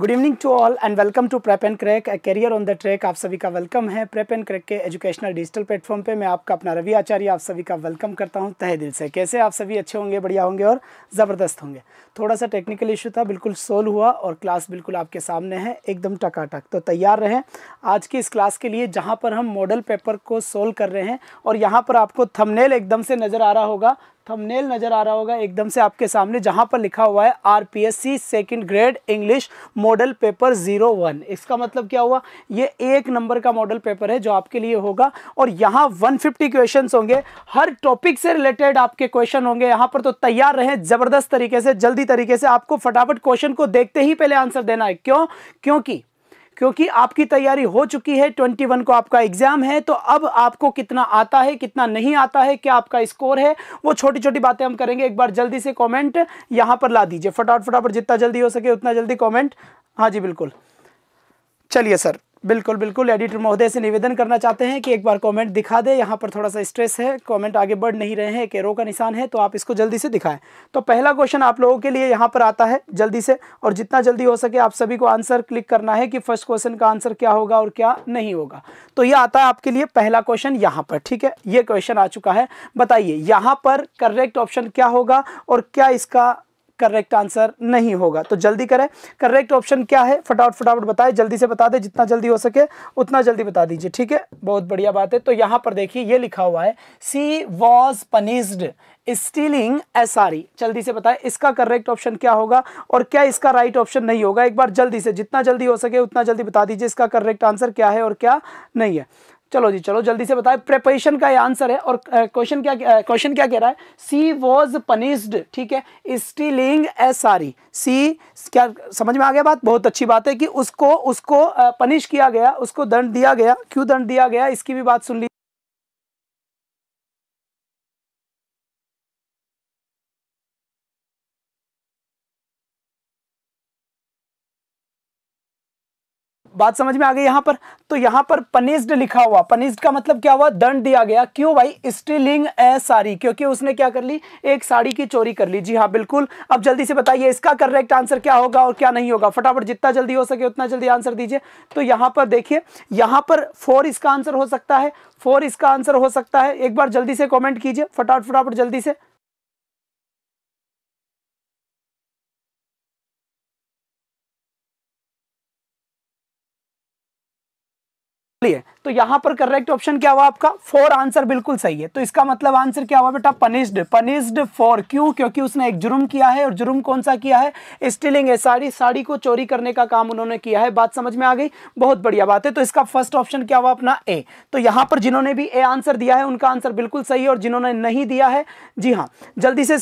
Good evening to all and welcome to prep and crack career on the track आप सभी का welcome है prep and crack के educational digital platform पे मैं आपका अपना रवि आचार्य आप सभी का वेलकम करता हूँ तहे दिल से कैसे आप सभी अच्छे होंगे बढ़िया होंगे और ज़बरदस्त होंगे थोड़ा सा टेक्निकल इशू था बिल्कुल सोल्व हुआ और क्लास बिल्कुल आपके सामने है एकदम टकाटक तो तैयार रहें आज की इस क्लास के लिए जहाँ पर हम मॉडल पेपर को सोल्व कर रहे हैं और यहाँ पर आपको थमनेल एकदम से नज़र आ रहा होगा थंबनेल नज़र आ रहा होगा एकदम से आपके सामने जहां पर लिखा हुआ है R P S C second grade English model paper zero one इसका मतलब क्या हुआ ये एक नंबर का मॉडल पेपर है जो आपके लिए होगा और यहाँ वन फिफ्टी क्वेश्चन होंगे हर टॉपिक से रिलेटेड आपके क्वेश्चन होंगे यहाँ पर तो तैयार रहें ज़बरदस्त तरीके से जल्दी तरीके से आपको फटाफट क्वेश्चन को देखते ही पहले आंसर देना है क्यों क्योंकि क्योंकि आपकी तैयारी हो चुकी है 21 को आपका एग्जाम है तो अब आपको कितना आता है कितना नहीं आता है क्या आपका स्कोर है वो छोटी छोटी बातें हम करेंगे एक बार जल्दी से कमेंट यहां पर ला दीजिए फटाफट फटाफट जितना जल्दी हो सके उतना जल्दी कमेंट हाँ जी बिल्कुल चलिए सर बिल्कुल बिल्कुल एडिटर महोदय से निवेदन करना चाहते हैं कि एक बार कमेंट दिखा दे यहाँ पर थोड़ा सा स्ट्रेस है कमेंट आगे बढ़ नहीं रहे हैं एक एरो का निशान है तो आप इसको जल्दी से दिखाएं तो पहला क्वेश्चन आप लोगों के लिए यहाँ पर आता है जल्दी से और जितना जल्दी हो सके आप सभी को आंसर क्लिक करना है कि फर्स्ट क्वेश्चन का आंसर क्या होगा और क्या नहीं होगा तो ये आता है आपके लिए पहला क्वेश्चन यहाँ पर ठीक है ये क्वेश्चन आ चुका है बताइए यहाँ पर करेक्ट ऑप्शन क्या होगा और क्या इसका करेक्ट आंसर नहीं होगा तो जल्दी करें करेक्ट ऑप्शन क्या है फटाफट फटाफट बताएं जल्दी से बता दें जितना जल्दी हो सके उतना जल्दी बता दीजिए ठीक है बहुत बढ़िया बात है तो यहां पर देखिए ये लिखा हुआ है सी वॉज पनिस्ड स्टीलिंग एसआरी जल्दी से बताएं इसका करेक्ट ऑप्शन क्या होगा और क्या इसका राइट right ऑप्शन नहीं होगा एक बार जल्दी से जितना जल्दी हो सके उतना जल्दी बता दीजिए इसका करेक्ट आंसर क्या है और क्या नहीं है चलो जी चलो जल्दी से बताएं प्रेपरेशन का ये आंसर है और क्वेश्चन क्या क्वेश्चन क्या कह रहा है सी वॉज पनिस्ड ठीक है स्टीलिंग ए सारी सी क्या समझ में आ गया बात बहुत अच्छी बात है कि उसको उसको पनिश किया गया उसको दंड दिया गया क्यों दंड दिया गया इसकी भी बात सुन ली बात समझ में आ गई यहां पर तो यहां पर पनिस्ड लिखा हुआ पनिस्ड का मतलब क्या हुआ दंड दिया गया क्यों भाई स्टीलिंग ए साड़ी क्योंकि उसने क्या कर ली एक साड़ी की चोरी कर ली जी हाँ बिल्कुल अब जल्दी से बताइए इसका करेक्ट आंसर क्या होगा और क्या नहीं होगा फटाफट जितना जल्दी हो सके उतना जल्दी आंसर दीजिए तो यहां पर देखिए यहां पर फोर इसका आंसर हो सकता है फोर इसका आंसर हो सकता है एक बार जल्दी से कॉमेंट कीजिए फटाफट फटाफट जल्दी से तो यहां पर करेक्ट ऑप्शन क्या हुआ आपका फोर आंसर बिल्कुल सही है तो इसका मतलब आंसर क्या हुआ बेटा पनिस्ड पनिस्ड फॉर क्यों क्योंकि उसने एक जुर्म किया है और जुर्म कौन सा किया है स्टीलिंग है साड़ी साड़ी को चोरी करने का काम उन्होंने किया है बात समझ में आ गई बहुत बढ़िया बात है तो इसका फर्स्ट ऑप्शन क्या हुआ अपना ए तो यहां पर जिन्होंने भी ए आंसर दिया है उनका आंसर बिल्कुल सही है और जिन्होंने नहीं दिया है जी हाँ जल्दी से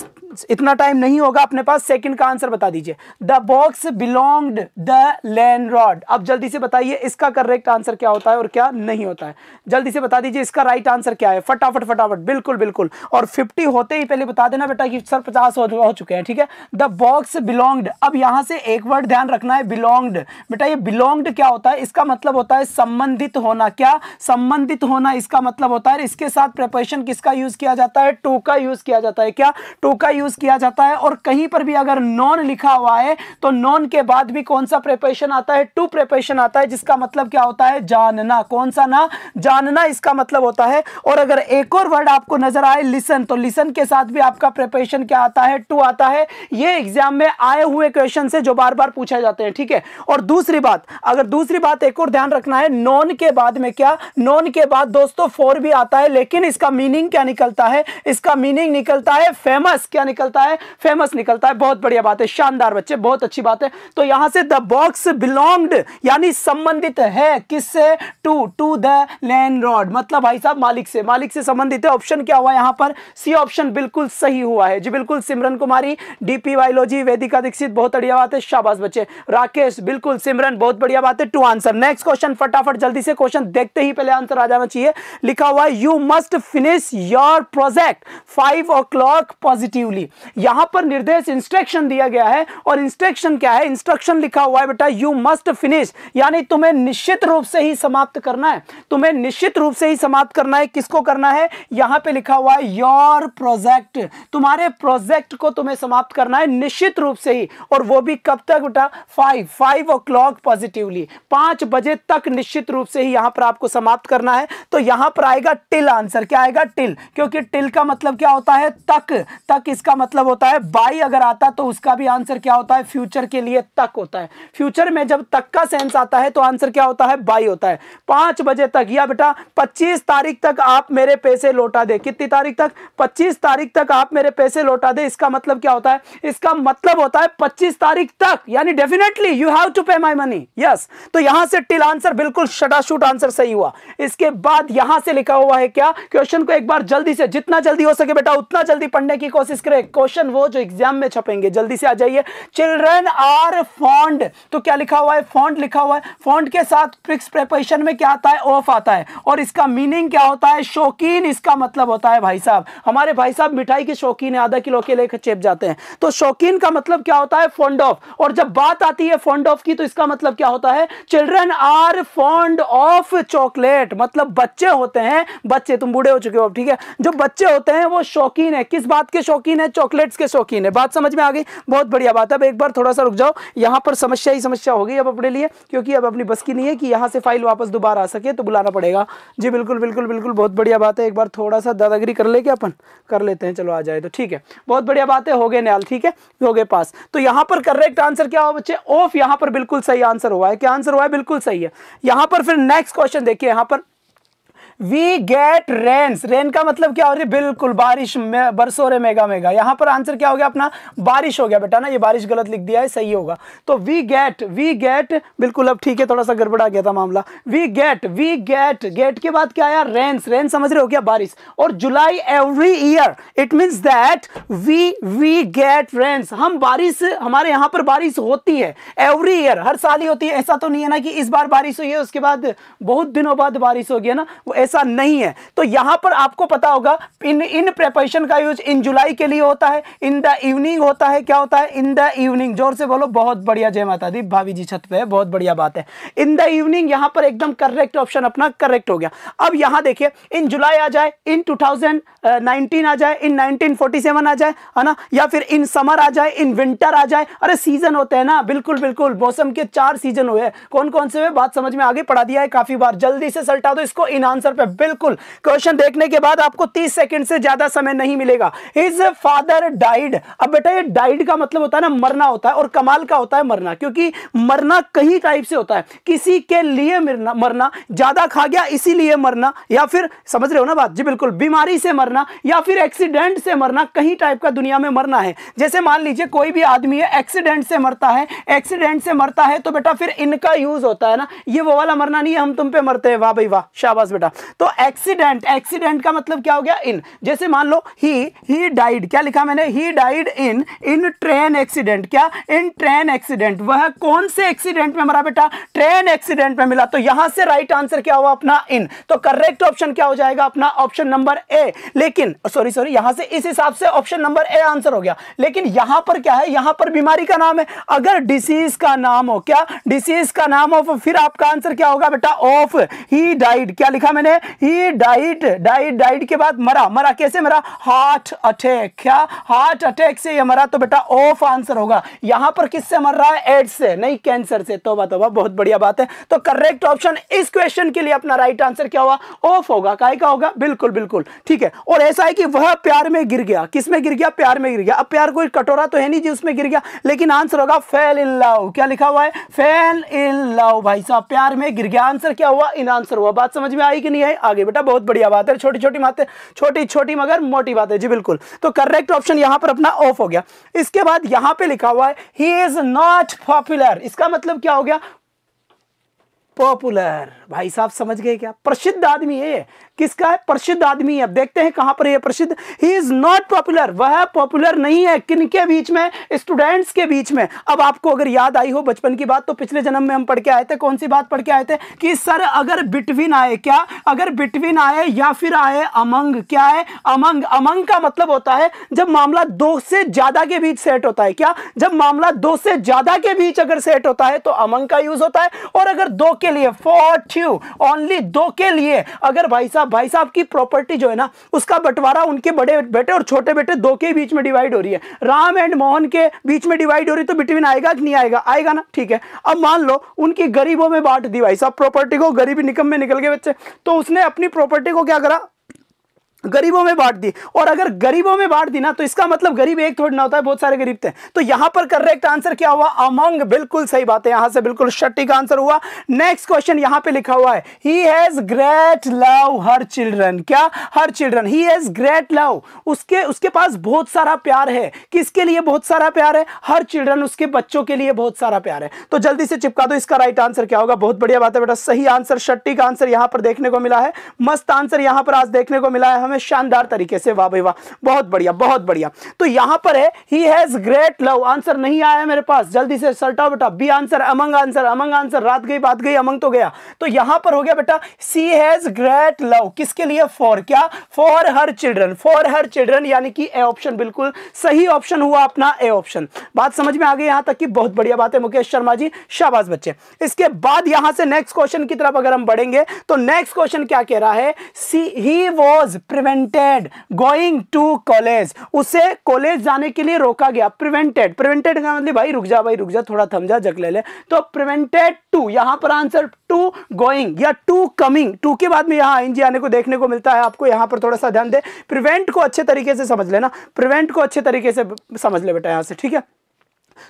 इतना टाइम नहीं होगा अपने पास सेकेंड का आंसर बता दीजिए the box belong the land अब जल्दी से बताइए इसका करेक्ट आंसर क्या होता है और क्या नहीं होता है जल्दी से बता दीजिए इसका राइट आंसर क्या है फटाफट फटाफट बिल्कुल बिल्कुल और फिफ्टी होते ही पहले बता देना बेटा कि सर पचास हो, हो चुके हैं ठीक है द बॉक्स बिलोंग्ड अब यहां से एक वर्ड ध्यान रखना है बिलोंग्ड बेटा ये बिलोंग्ड क्या होता है इसका मतलब होता है संबंधित होना क्या संबंधित होना इसका मतलब होता है इसके साथ प्रेपरेशन किसका यूज किया जाता है टू का यूज किया जाता है क्या टू का यूज किया जाता है और कहीं पर भी अगर नॉन लिखा हुआ है तो नॉन के बाद भी कौन सा प्रेपरेशन आता है टू प्रेपरेशन आता है जिसका मतलब क्या होता है जानना जानना कौन सा ना जानना इसका मतलब होता है और अगर एक और वर्ड आपको नजर आए लिसन तो लिसन के साथ भी आपका प्रिपरेशन क्या आता है टू आता है ये एग्जाम में आए हुए क्वेश्चन से जो बार बार पूछे जाते हैं ठीक है और दूसरी बात अगर दूसरी बात एक और ध्यान रखना है नॉन के बाद में क्या नॉन के बाद दोस्तों फोर भी आता है लेकिन इसका मीनिंग क्या निकलता है इसका मीनिंग निकलता है फेमस क्या निकलता है फेमस निकलता है बहुत बढ़िया बात है शानदार बच्चे बहुत अच्छी बात है तो यहां से द बॉक्स बिलोंग्ड यानी संबंधित है किससे टू टू द लैंडलॉर्ड मतलब भाई साहब मालिक से मालिक से संबंधित है ऑप्शन क्या हुआ यहाँ पर सी ऑप्शन बिल्कुल सही हुआ है जी बिल्कुल सिमरन कुमारी डीपी बायोलॉजी वेदिका दीक्षित बहुत बढ़िया बात है शाबाश बच्चे राकेश बिल्कुल सिमरन बहुत बढ़िया बात है टू आंसर नेक्स्ट क्वेश्चन फटाफट जल्दी से क्वेश्चन देखते ही पहले आंसर आ जाना चाहिए लिखा हुआ है you must finish your project five o'clock positively यहां पर निर्देश इंस्ट्रक्शन दिया गया है और इंस्ट्रक्शन क्या है इंस्ट्रक्शन लिखा हुआ है बेटा यू मस्ट फिनिश यानी तुम्हें निश्चित रूप से ही समाप्त समाप्त करना है तुम्हें निश्चित रूप से ही समाप्त करना है किसको करना है यहां पे लिखा हुआ है योर प्रोजेक्ट तुम्हारे प्रोजेक्ट को तुम्हें समाप्त करना है निश्चित रूप से ही और वो भी कब तक बेटा फाइव फाइव ओ पॉजिटिवली पांच बजे तक निश्चित रूप से ही यहां पर आपको समाप्त करना है तो यहां पर आएगा टिल आंसर क्या आएगा टिल क्योंकि टिल का मतलब क्या होता है तक तक इसका मतलब होता है बाई अगर आता तो उसका भी आंसर क्या होता है फ्यूचर के लिए तक होता है फ्यूचर में जब तक का सेंस आता है तो आंसर क्या होता है बाई होता है पांच बजे तक या बेटा पच्चीस तारीख तक आप मेरे पैसे लौटा दे कितनी तारीख तक पच्चीस तारीख तक आप मेरे पैसे लौटा दे इसका मतलब क्या होता है इसका मतलब होता है पच्चीस तारीख तक यानी डेफिनेटली यू हैव टू पे माई मनी यस तो यहां से टिल आंसर बिल्कुल शटाशूट आंसर सही हुआ इसके बाद यहां से लिखा हुआ है क्या क्वेश्चन को एक बार जल्दी से जितना जल्दी हो सके बेटा उतना जल्दी पढ़ने की कोशिश करें क्वेश्चन वो जो एग्जाम में छपेंगे जल्दी से आ जाइए चिल्ड्रन आर फॉन्ड तो क्या लिखा हुआ है फॉन्ड लिखा हुआ है फॉन्ड के साथ प्रिक्स प्रेपरेशन में में क्या आता है ऑफ आता है और इसका मीनिंग क्या होता है शौकीन इसका मतलब होता है भाई साहब हमारे भाई साहब मिठाई के शौकीन है आधा किलो के लेकर चेप जाते हैं तो शौकीन का मतलब क्या होता है फोन्ड ऑफ और जब बात आती है फोन्ड ऑफ की तो इसका मतलब क्या होता है children are fond of chocolate मतलब बच्चे होते हैं बच्चे तुम बूढ़े हो चुके हो ठीक है जो बच्चे होते हैं वो शौकीन है किस बात के शौकीन है चॉकलेट्स के शौकीन है बात समझ में आ गई बहुत बढ़िया बात है अब एक बार थोड़ा सा रुक जाओ यहां पर समस्या ही समस्या होगी अब अपने लिए क्योंकि अब अपनी बस की नहीं है कि यहां से फाइल वापस दोबारा बार आ सके तो बुलाना पड़ेगा जी बिल्कुल बिल्कुल बिल्कुल बहुत बढ़िया बात है एक बार थोड़ा सा दादागिरी कर ले क्या अपन कर लेते हैं चलो आ जाए तो ठीक है बहुत बढ़िया बात है हो गए न्याल ठीक है हो गए पास तो यहाँ पर करेक्ट आंसर तो क्या हो बच्चे ऑफ यहाँ पर बिल्कुल सही आंसर हुआ है क्या आंसर हुआ है बिल्कुल सही है यहाँ पर फिर नेक्स्ट क्वेश्चन देखिए यहाँ पर वी गेट रेन्स रेन का मतलब क्या हो रही है बिल्कुल बारिश बरस हो रहे मेगा मेगा यहां पर आंसर क्या हो गया अपना बारिश हो गया बेटा ना ये बारिश गलत लिख दिया है सही होगा तो वी गेट वी गेट बिल्कुल अब ठीक है थोड़ा सा गड़बड़ा गया था मामला we get we get get के बाद क्या आया रेन्स रेन समझ रहे हो क्या बारिश और जुलाई every year it means that we we get rains हम बारिश हमारे यहां पर बारिश होती है एवरी ईयर हर साल ही होती है ऐसा तो नहीं है ना कि इस बार बारिश हुई है उसके बाद बहुत दिनों बाद बारिश हो गया ना वो ऐसा नहीं है तो यहां पर आपको पता होगा इन इन प्रेपरेशन का यूज इन जुलाई के लिए होता है इन द इवनिंग होता है क्या होता है इन द इवनिंग जोर से बोलो बहुत बढ़िया जय माता दी भाभी जी छत पे है बहुत बढ़िया बात है इन द इवनिंग यहां पर एकदम करेक्ट ऑप्शन अपना करेक्ट हो गया अब यहां देखिए इन जुलाई आ जाए इन टू आ जाए इन नाइनटीन आ जाए है ना या फिर इन समर आ जाए इन विंटर आ जाए अरे सीजन होते हैं ना बिल्कुल बिल्कुल मौसम के चार सीजन हुए कौन कौन से हुए बात समझ में आगे पढ़ा दिया है काफी बार जल्दी से सल्टा दो इसको इन आंसर पे बिल्कुल क्वेश्चन देखने के बाद आपको 30 सेकंड से ज्यादा समय नहीं मिलेगा इज फादर डाइड अब बेटा ये डाइड का मतलब होता है ना मरना होता है और कमाल का होता है मरना क्योंकि मरना कहीं टाइप से होता है किसी के लिए मरना मरना ज्यादा खा गया इसीलिए मरना या फिर समझ रहे हो ना बात जी बिल्कुल बीमारी से मरना या फिर एक्सीडेंट से मरना कहीं टाइप का दुनिया में मरना है जैसे मान लीजिए कोई भी आदमी है एक्सीडेंट से मरता है एक्सीडेंट से मरता है तो बेटा फिर इनका यूज होता है ना ये वो वाला मरना नहीं है हम तुम पे मरते हैं वाह भाई वाह शाबाश बेटा तो एक्सीडेंट एक्सीडेंट का मतलब क्या हो गया इन जैसे मान लो ही ही डाइड क्या लिखा मैंने he died in in train accident क्या इन ट्रेन एक्सीडेंट वह कौन से एक्सीडेंट में मरा बेटा ट्रेन एक्सीडेंट में मिला तो यहां से राइट right आंसर क्या हुआ अपना इन तो करेक्ट ऑप्शन क्या हो जाएगा अपना ऑप्शन नंबर ए लेकिन सॉरी सॉरी यहां से इस हिसाब से ऑप्शन नंबर ए आंसर हो गया लेकिन यहां पर क्या है यहां पर बीमारी का नाम है अगर डिसीज का नाम हो क्या डिसीज का नाम हो तो फिर आपका आंसर क्या होगा बेटा ऑफ ही डाइड क्या लिखा मैंने ही डाइट डाइट डाइट के बाद मरा मरा कैसे मरा हार्ट अटैक क्या हार्ट अटैक से ये मरा तो बेटा ऑफ आंसर होगा यहां पर किससे मर रहा है एड्स से नहीं कैंसर से तो बात होगा बहुत बढ़िया बात है तो करेक्ट ऑप्शन इस क्वेश्चन के लिए अपना राइट आंसर क्या हुआ ऑफ होगा काय का होगा बिल्कुल बिल्कुल ठीक है और ऐसा है कि वह प्यार में गिर गया किसमें गिर गया प्यार में गिर गया अब प्यार कोई कटोरा तो है नहीं जी उसमें गिर गया लेकिन आंसर होगा फेल इन लव क्या लिखा हुआ है फेल इन लव भाई साहब प्यार में गिर गया आंसर क्या हुआ इन आंसर हुआ बात समझ में आई कि नहीं है आगे बेटा बहुत बढ़िया बात है छोटी छोटी बातें छोटी छोटी मगर मोटी बात है जी बिल्कुल तो करेक्ट ऑप्शन यहां पर अपना ऑफ हो गया इसके बाद यहां पे लिखा हुआ है ही इज नॉट पॉपुलर इसका मतलब क्या हो गया पॉपुलर भाई साहब समझ गए क्या प्रसिद्ध आदमी है किसका है प्रसिद्ध आदमी है देखते हैं कहां पर यह प्रसिद्ध ही इज नॉट पॉपुलर वह पॉपुलर नहीं है किन के बीच में स्टूडेंट्स के बीच में अब आपको अगर याद आई हो बचपन की बात तो पिछले जन्म में हम पढ़ के आए थे कौन सी बात पढ़ के आए थे कि सर अगर बिटवीन आए क्या अगर बिटवीन आए या फिर आए अमंग क्या है अमंग अमंग का मतलब होता है जब मामला दो से ज्यादा के बीच सेट होता है क्या जब मामला दो से ज्यादा के बीच अगर सेट होता है तो अमंग का यूज होता है और अगर दो के लिए फॉर ट्यू ओनली दो के लिए अगर भाई साहब भाई साहब की प्रॉपर्टी जो है ना उसका बंटवारा उनके बड़े बेटे और छोटे बेटे दो के बीच में डिवाइड हो रही है राम एंड मोहन के बीच में डिवाइड हो रही तो बिटवीन आएगा कि नहीं आएगा आएगा ना ठीक है अब मान लो उनकी गरीबों में बांट दी भाई साहब प्रॉपर्टी को गरीबी निकम में निकल गए बच्चे तो उसने अपनी प्रॉपर्टी को क्या करा गरीबों में बांट दी और अगर गरीबों में बांट दी ना तो इसका मतलब गरीब एक थोड़ी ना होता है बहुत सारे गरीब थे तो यहां पर करेक्ट आंसर क्या हुआ अमंग बिल्कुल सही बात है यहां से बिल्कुल सटीक आंसर हुआ नेक्स्ट क्वेश्चन यहां पे लिखा हुआ है he has great love her children क्या her children he has great love उसके उसके पास बहुत सारा प्यार है किसके लिए बहुत सारा प्यार है हर चिल्ड्रन उसके बच्चों के लिए बहुत सारा प्यार है तो जल्दी से चिपका दो इसका राइट आंसर क्या होगा बहुत बढ़िया बात है बेटा सही आंसर सटीक आंसर यहां पर देखने को मिला है मस्त आंसर यहां पर आज देखने को मिला है हमें में शानदार तरीके से वाह भाई वाह बहुत बढ़िया बहुत बढ़िया तो यहां पर है he has great love answer नहीं आया मेरे पास जल्दी से सल्टा बेटा B answer among answer among answer रात गई बात गई अमंग तो गया तो यहां पर हो गया बेटा सी हैज ग्रेट लव किसके लिए फॉर क्या for her children for her children यानी कि ए ऑप्शन बिल्कुल सही ऑप्शन हुआ अपना ए ऑप्शन बात समझ में आ गई यहां तक की बहुत बढ़िया बात है मुकेश शर्मा जी शाबाश बच्चे इसके बाद यहां से नेक्स्ट क्वेश्चन की तरफ अगर हम बढ़ेंगे तो नेक्स्ट क्वेश्चन क्या कह रहा है she he was prevented going to college उसे कॉलेज जाने के लिए रोका गया प्रिवेंटेड प्रिवेंटेड का मतलब भाई रुक जा भाई रुक जा थोड़ा थम जा जग ले ले तो प्रिवेंटेड टू यहां पर आंसर टू गोइंग या टू कमिंग टू के बाद में यहां आईएनजी आने को देखने को मिलता है आपको यहां पर थोड़ा सा ध्यान दे प्रिवेंट को अच्छे तरीके से समझ लेना प्रिवेंट को अच्छे तरीके से समझ ले बेटा यहां से ठीक है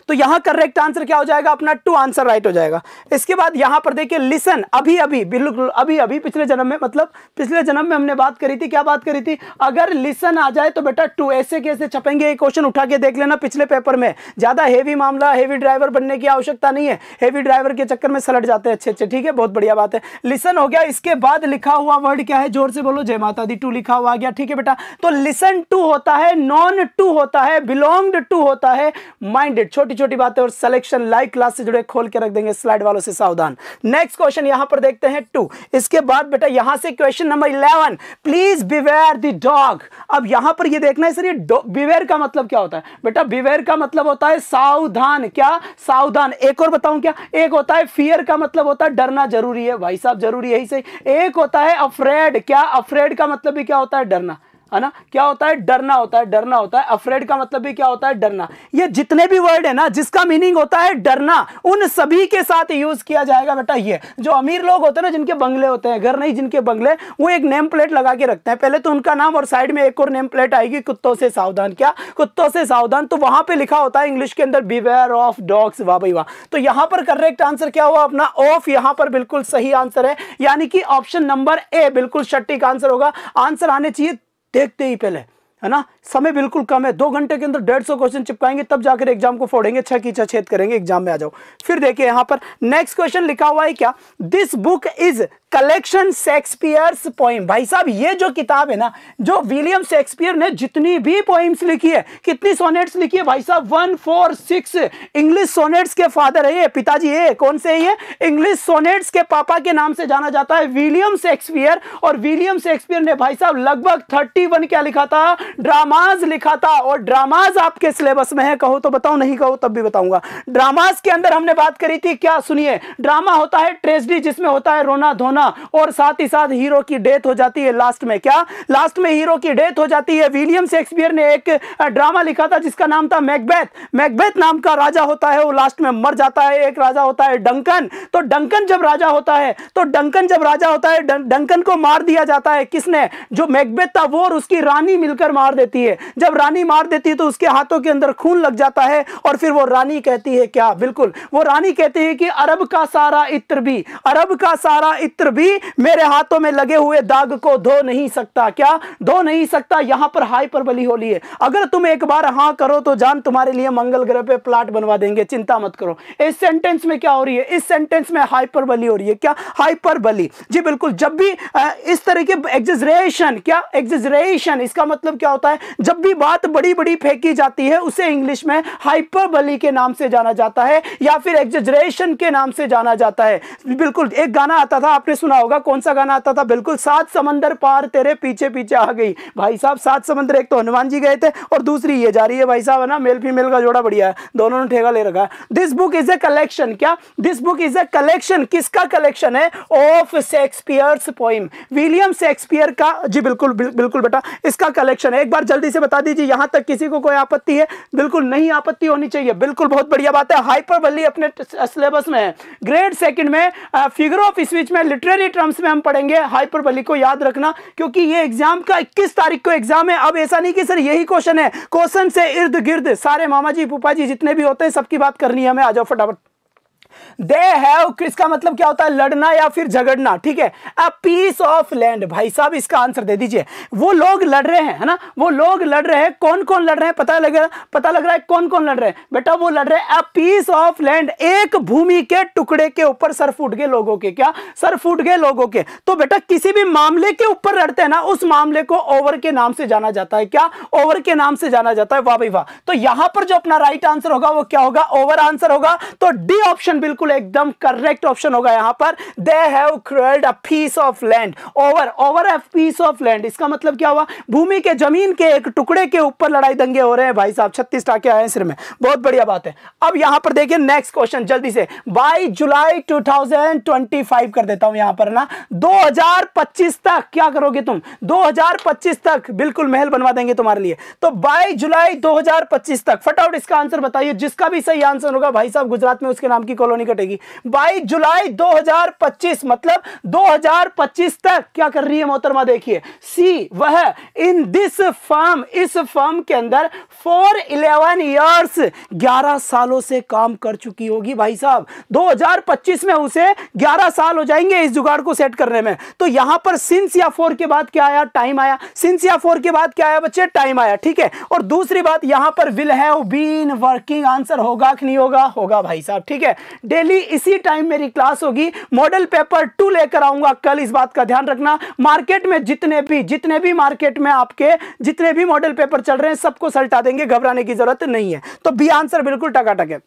तो यहां करेक्ट आंसर क्या हो जाएगा अपना टू आंसर राइट हो जाएगा इसके बाद यहां पर देखिए लिसन अभी अभी बिल्कुल अभी अभी पिछले जन्म में मतलब पिछले जन्म में हमने बात करी थी क्या बात करी थी अगर लिसन आ जाए तो बेटा टू ऐसे कैसे छपेंगे क्वेश्चन उठा के देख लेना पिछले पेपर में ज्यादा हेवी मामला हेवी ड्राइवर बनने की आवश्यकता नहीं है हेवी ड्राइवर के चक्कर में सलट जाते हैं अच्छे अच्छे ठीक है बहुत बढ़िया बात है लिसन हो गया इसके बाद लिखा हुआ वर्ड क्या है जोर से बोलो जय माता दी टू लिखा हुआ आ गया ठीक है बेटा तो लिसन टू होता है नॉन टू होता है बिलोंग टू होता है माइंडेड छोटी छोटी बातें और सिलेक्शन लाइव क्लास से जुड़े खोल के रख देंगे स्लाइड वालों से सावधान नेक्स्ट क्वेश्चन यहां पर देखते हैं टू इसके बाद बेटा यहां से question number eleven please beware the dog अब यहां पर ये देखना है सर ये बिवेयर का मतलब क्या होता है बेटा बिवेयर का मतलब होता है सावधान क्या सावधान एक और बताऊं क्या एक होता है फियर का मतलब होता है डरना जरूरी है भाई साहब जरूरी है ही सही एक होता है अफ्रेड क्या अफ्रेड का मतलब भी क्या होता है डरना है ना क्या होता है डरना होता है डरना होता है अफ्रेड का मतलब भी क्या होता है डरना ये जितने भी वर्ड है ना जिसका मीनिंग होता है डरना उन सभी के साथ यूज किया जाएगा बेटा ये जो अमीर लोग होते हैं ना जिनके बंगले होते हैं घर नहीं जिनके बंगले वो एक नेम प्लेट लगा के रखते हैं पहले तो उनका नाम और साइड में एक और नेम प्लेट आएगी कुत्तों से सावधान क्या कुत्तों से सावधान तो वहां पर लिखा होता है इंग्लिश के अंदर बीवेर ऑफ डॉग्स वाह भाई वाह तो यहां पर करेक्ट आंसर क्या हुआ अपना ऑफ यहां पर बिल्कुल सही आंसर है यानी कि ऑप्शन नंबर ए बिल्कुल सटीक आंसर होगा आंसर आने चाहिए देखते ही पहले है ना समय बिल्कुल कम है दो घंटे के अंदर डेढ़ सौ क्वेश्चन चिपकाएंगे तब जाकर एग्जाम को फोड़ेंगे छह की छेद करेंगे एग्जाम में आ जाओ फिर देखिए यहां पर नेक्स्ट क्वेश्चन लिखा हुआ है क्या this book is collection Shakespeare's poem भाई साहब ये जो किताब है ना जो विलियम शेक्सपियर ने जितनी भी पोइम्स लिखी है कितनी सोनेट्स लिखी है भाई साहब one four six English sonnets के फादर है ये पिताजी ये कौन से ये इंग्लिश सोनेट्स के पापा के नाम से जाना जाता है विलियम शेक्सपियर और विलियम शेक्सपियर ने भाई साहब लगभग थर्टी वन क्या लिखा था ड्रामाज लिखा था और ड्रामाज आपके सिलेबस में है कहो तो बताओ नहीं कहो तब भी बताऊंगा ड्रामाज के अंदर हमने बात करी थी क्या सुनिए ड्रामा होता है ट्रेजडी जिसमें होता है रोना धोना होना और साथ ही साथ हीरो की डेथ हो जाती है लास्ट में क्या लास्ट में हीरो की डेथ हो जाती है विलियम शेक्सपियर ने एक ड्रामा लिखा था जिसका नाम था मैकबेथ मैकबेथ नाम का राजा होता है वो लास्ट में मर जाता है एक राजा होता है डंकन तो डंकन जब राजा होता है तो डंकन जब राजा होता है डंकन को मार दिया जाता है किसने जो मैकबेथ था वो और उसकी रानी मिलकर मार देती है जब रानी मार देती है तो उसके हाथों के अंदर खून लग जाता है और फिर वो रानी कहती है क्या बिल्कुल वो रानी कहती है कि अरब का सारा इत्र भी अरब का सारा इत्र पात्र भी मेरे हाथों में लगे हुए दाग को धो नहीं सकता क्या धो नहीं सकता यहां पर हाइपर बली होली है अगर तुम एक बार हां करो तो जान तुम्हारे लिए मंगल ग्रह पे प्लाट बनवा देंगे चिंता मत करो इस सेंटेंस में क्या हो रही है इस सेंटेंस में हाइपर बली हो रही है क्या हाइपर बली जी बिल्कुल जब भी इस तरह के एग्जरेशन क्या एग्जरेशन इसका मतलब क्या होता है जब भी बात बड़ी बड़ी फेंकी जाती है उसे इंग्लिश में हाइपर बली के नाम से जाना जाता है या फिर एग्जरेशन के नाम से जाना जाता है बिल्कुल एक गाना आता था आपने सुना होगा कौन सा गाना आता था बिल्कुल सात समंदर पार तेरे पीछे पीछे आ गई भाई साहब सात समंदर एक तो हनुमान जी गए थे और दूसरी ये जा रही है भाई साहब है ना मेल फीमेल का जोड़ा बढ़िया है दोनों ने ठेगा ले रखा है this book is a collection क्या this book is a collection किसका कलेक्शन है of Shakespeare's poem William Shakespeare का जी बिल्कुल बिल्कुल बेटा इसका कलेक्शन है एक बार जल्दी से बता दीजिए यहां तक किसी को कोई आपत्ति है बिल्कुल नहीं आपत्ति होनी चाहिए बिल्कुल बहुत बढ़िया बात है हाइपर अपने सिलेबस में ग्रेड सेकंड में फिगर ऑफ स्पीच में लिटरेचर लिटरेरी टर्म्स में हम पढ़ेंगे हाइपरबलिक को याद रखना क्योंकि ये एग्जाम का 21 तारीख को एग्जाम है अब ऐसा नहीं कि सर यही क्वेश्चन है क्वेश्चन से इर्द गिर्द सारे मामा जी पुपा जी जितने भी होते हैं सबकी बात करनी है हमें आ जाओ फटाफट दे हैव इसका मतलब क्या होता है लड़ना या फिर झगड़ना ठीक है अ पीस ऑफ लैंड भाई साहब इसका आंसर दे दीजिए वो लोग लड़ रहे हैं है ना वो लोग लड़ रहे हैं कौन कौन लड़ रहे हैं पता लग रहा है पता लग रहा है कौन कौन लड़ रहे हैं बेटा वो लड़ रहे हैं अ पीस ऑफ लैंड एक भूमि के टुकड़े के ऊपर सर फूट गए लोगों के क्या सर फूट गए लोगों के तो बेटा किसी भी मामले के ऊपर लड़ते हैं ना उस मामले को ओवर के नाम से जाना जाता है क्या ओवर के नाम से जाना जाता है वाह भाई वाह तो यहां पर जो अपना राइट आंसर होगा वो क्या होगा ओवर आंसर होगा तो डी ऑप्शन बिल्कुल एकदम करेक्ट ऑप्शन होगा यहां पर they have craved a piece of land over over a piece of land इसका मतलब क्या हुआ भूमि के जमीन के एक टुकड़े के ऊपर लड़ाई दंगे हो रहे हैं भाई साहब छत्तीस टाके आए हैं सिर में बहुत बढ़िया बात है अब यहां पर देखिए नेक्स्ट क्वेश्चन जल्दी से बाई जुलाई 2025 कर देता हूं यहां पर ना 2025 तक क्या करोगे तुम 2025 तक बिल्कुल महल बनवा देंगे तुम्हारे लिए तो बाई जुलाई 2025 तक फटाफट इसका आंसर बताइए जिसका भी सही आंसर होगा भाई साहब गुजरात में उसके नाम की कॉलोनी नहीं कटेगी बाईस जुलाई 2025 मतलब 2025 तक क्या कर रही है मोहतरमा देखिए सी वह इन दिस फर्म इस फर्म के अंदर फोर इलेवन ईयर्स ग्यारह सालों से काम कर चुकी होगी भाई साहब 2025 में उसे 11 साल हो जाएंगे इस जुगाड़ को सेट करने में तो यहां पर सिंस या फोर के बाद क्या आया टाइम आया सिंस या फोर के बाद क्या आया बच्चे टाइम आया ठीक है और दूसरी बात यहां पर will have been working answer होगा कि नहीं होगा होगा भाई साहब ठीक है डेली इसी टाइम मेरी क्लास होगी मॉडल पेपर टू लेकर आऊंगा कल इस बात का ध्यान रखना मार्केट में जितने भी जितने भी मार्केट में आपके जितने भी मॉडल पेपर चल रहे हैं सबको सल्टा देंगे घबराने की जरूरत नहीं है तो बी आंसर बिल्कुल टकाटक है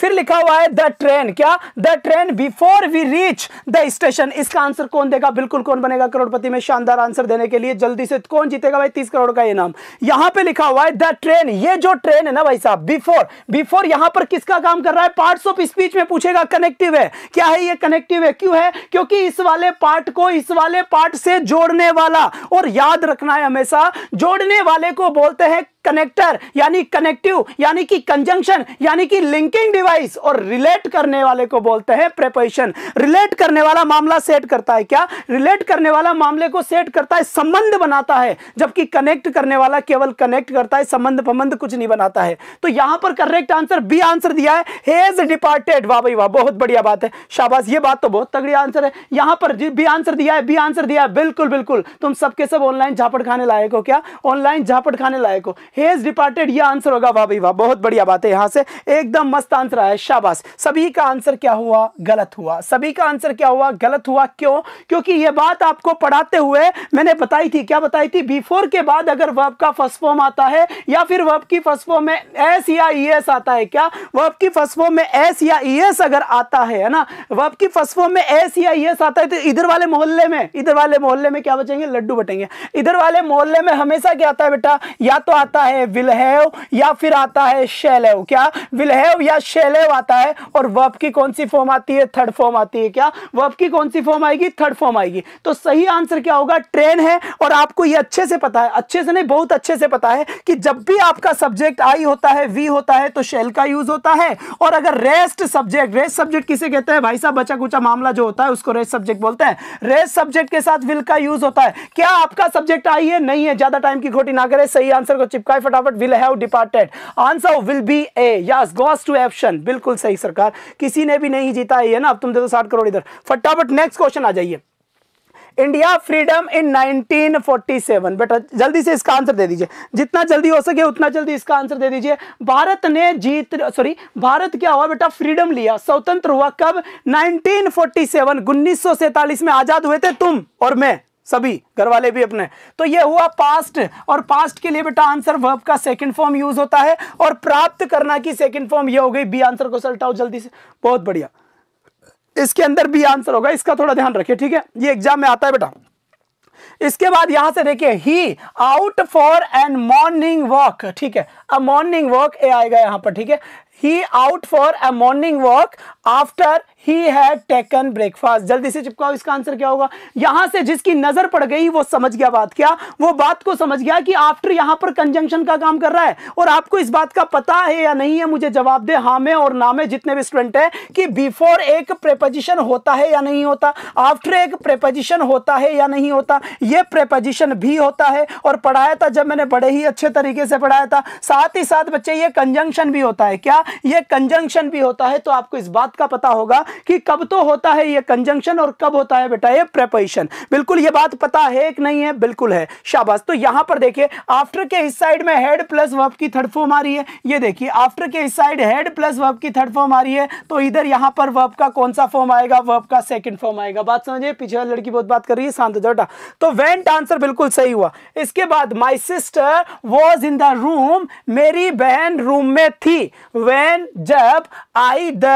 फिर लिखा हुआ है द ट्रेन क्या the train before we reach the station इसका आंसर कौन देगा बिल्कुल कौन बनेगा करोड़पति में शानदार आंसर देने के लिए जल्दी से कौन जीतेगा भाई तीस करोड़ का इनाम यहां पे लिखा हुआ है द ट्रेन ये जो ट्रेन है ना भाई साहब बिफोर बिफोर यहां पर किसका काम कर रहा है पार्ट ऑफ स्पीच में पूछेगा कनेक्टिव है क्या है ये कनेक्टिव है क्यों है क्योंकि इस वाले पार्ट को इस वाले पार्ट से जोड़ने वाला और याद रखना है हमेशा जोड़ने वाले को बोलते हैं कनेक्टर यानी कनेक्टिव यानी कि कंजंक्शन यानी कि लिंकिंग डिवाइस और रिलेट करने वाले को बोलते हैं प्रेपोजिशन रिलेट करने वाला मामला सेट करता है क्या रिलेट करने वाला मामले को सेट करता है संबंध बनाता है जबकि कनेक्ट करने वाला केवल कनेक्ट करता है संबंध फंबंध कुछ नहीं बनाता है तो यहां पर करेक्ट आंसर बी आंसर दिया है हेज डिपार्टेड वाह भाई वाह बहुत बढ़िया बात है शाबाश ये बात तो बहुत तगड़ी आंसर है यहां पर बी आंसर दिया है बी आंसर दिया है बिल्कुल बिल्कुल तुम सबके सब ऑनलाइन झापड़ खाने लायक हो क्या ऑनलाइन झापड़ खाने लायक हो हेज डिपार्टेड यह आंसर होगा वाह भाई वाह बहुत बढ़िया बात है यहां से एकदम मस्त आंसर आया शाबाश सभी का आंसर क्या हुआ गलत हुआ सभी का आंसर क्या हुआ गलत हुआ क्यों क्योंकि यह बात आपको पढ़ाते हुए मैंने बताई थी क्या बताई थी बिफोर के बाद अगर वर्ब का फर्स्ट फॉर्म आता है या फिर वर्ब की फर्स्ट फॉर्म में एस या ई e एस आता है क्या वर्ब की फर्स्ट फॉर्म में एस या ई e एस अगर आता है ना वर्ब की फर्स्ट फॉर्म में एस या ई e एस आता है तो इधर वाले मोहल्ले में इधर वाले मोहल्ले में क्या बचेंगे लड्डू बटेंगे इधर वाले मोहल्ले में हमेशा क्या आता है बेटा या तो आता आता है विलहेव या फिर आता है शैलेव क्या विलहेव या शैलेव आता है और वर्ब की कौन सी फॉर्म आती है थर्ड फॉर्म आती है क्या वर्ब की कौन सी फॉर्म आएगी थर्ड फॉर्म आएगी तो सही आंसर क्या होगा ट्रेन है और आपको ये अच्छे से पता है अच्छे से नहीं बहुत अच्छे से पता है कि जब भी आपका सब्जेक्ट आई होता है वी होता है तो शेल का यूज होता है और अगर रेस्ट सब्जेक्ट रेस्ट सब्जेक्ट किसे कहते हैं भाई साहब बचा कुचा मामला जो होता है उसको रेस्ट सब्जेक्ट बोलते हैं रेस्ट सब्जेक्ट के साथ विल का यूज होता है क्या आपका सब्जेक्ट आई है नहीं है ज्यादा टाइम की खोटी ना करें सही आंसर को चिपका आपका फटाफट will have departed answer will be A yes goes to option बिल्कुल सही सरकार किसी ने भी नहीं जीता है ना अब तुम दे दो साठ करोड़ इधर फटाफट नेक्स्ट क्वेश्चन आ जाइए इंडिया फ्रीडम इन 1947 बेटा जल्दी से इसका आंसर दे दीजिए जितना जल्दी हो सके उतना जल्दी इसका आंसर दे दीजिए भारत ने जीत सॉरी भारत क्या हुआ बेटा फ्रीडम लिया स्वतंत्र हुआ कब 1947 फोर्टी में आजाद हुए थे तुम और मैं सभी घर वाले भी अपने तो ये हुआ पास्ट और पास्ट के लिए बेटा आंसर वर्ब का सेकंड फॉर्म यूज होता है और प्राप्त करना की सेकंड फॉर्म ये हो गई बी आंसर को सल्टाओ जल्दी से बहुत बढ़िया इसके अंदर बी आंसर होगा इसका थोड़ा ध्यान रखिए ठीक है ये एग्जाम में आता है बेटा इसके बाद यहां से देखिए he out for an morning walk ठीक है अ मॉर्निंग वॉक ए आएगा यहां पर ठीक है he out for a morning walk after he had taken breakfast जल्दी से चिपकाओ इसका आंसर क्या होगा यहां से जिसकी नजर पड़ गई वो समझ गया बात क्या वो बात को समझ गया कि आफ्टर यहां पर कंजंक्शन का काम कर रहा है और आपको इस बात का पता है या नहीं है मुझे जवाब दे हा में और ना में जितने भी स्टूडेंट है कि बिफोर एक प्रेपोजिशन होता है या नहीं होता आफ्टर एक प्रेपोजिशन होता है या नहीं होता यह प्रेपोजिशन भी होता है और पढ़ाया था जब मैंने बड़े ही अच्छे तरीके से पढ़ाया था साथ ही साथ बच्चे ये कंजंक्शन भी होता है क्या यह कंजंक्शन भी होता है तो आपको इस बात बात का पता होगा कि कब तो होता है ये कंजंक्शन और कब होता है बेटा ये प्रेपोजिशन बिल्कुल ये बात पता है कि नहीं है बिल्कुल है शाबाश तो यहां पर देखिए आफ्टर के इस साइड में हेड प्लस वर्ब की थर्ड फॉर्म आ रही है ये देखिए आफ्टर के इस साइड हेड प्लस वर्ब की थर्ड फॉर्म आ रही है तो इधर यहां पर वर्ब का कौन सा फॉर्म आएगा वर्ब का सेकंड फॉर्म आएगा बात समझिए पीछे वाली लड़की बहुत बात कर रही है शांत जटा तो वेंट आंसर बिल्कुल सही हुआ इसके बाद my sister was in the room मेरी बहन रूम में थी वेन जब आई द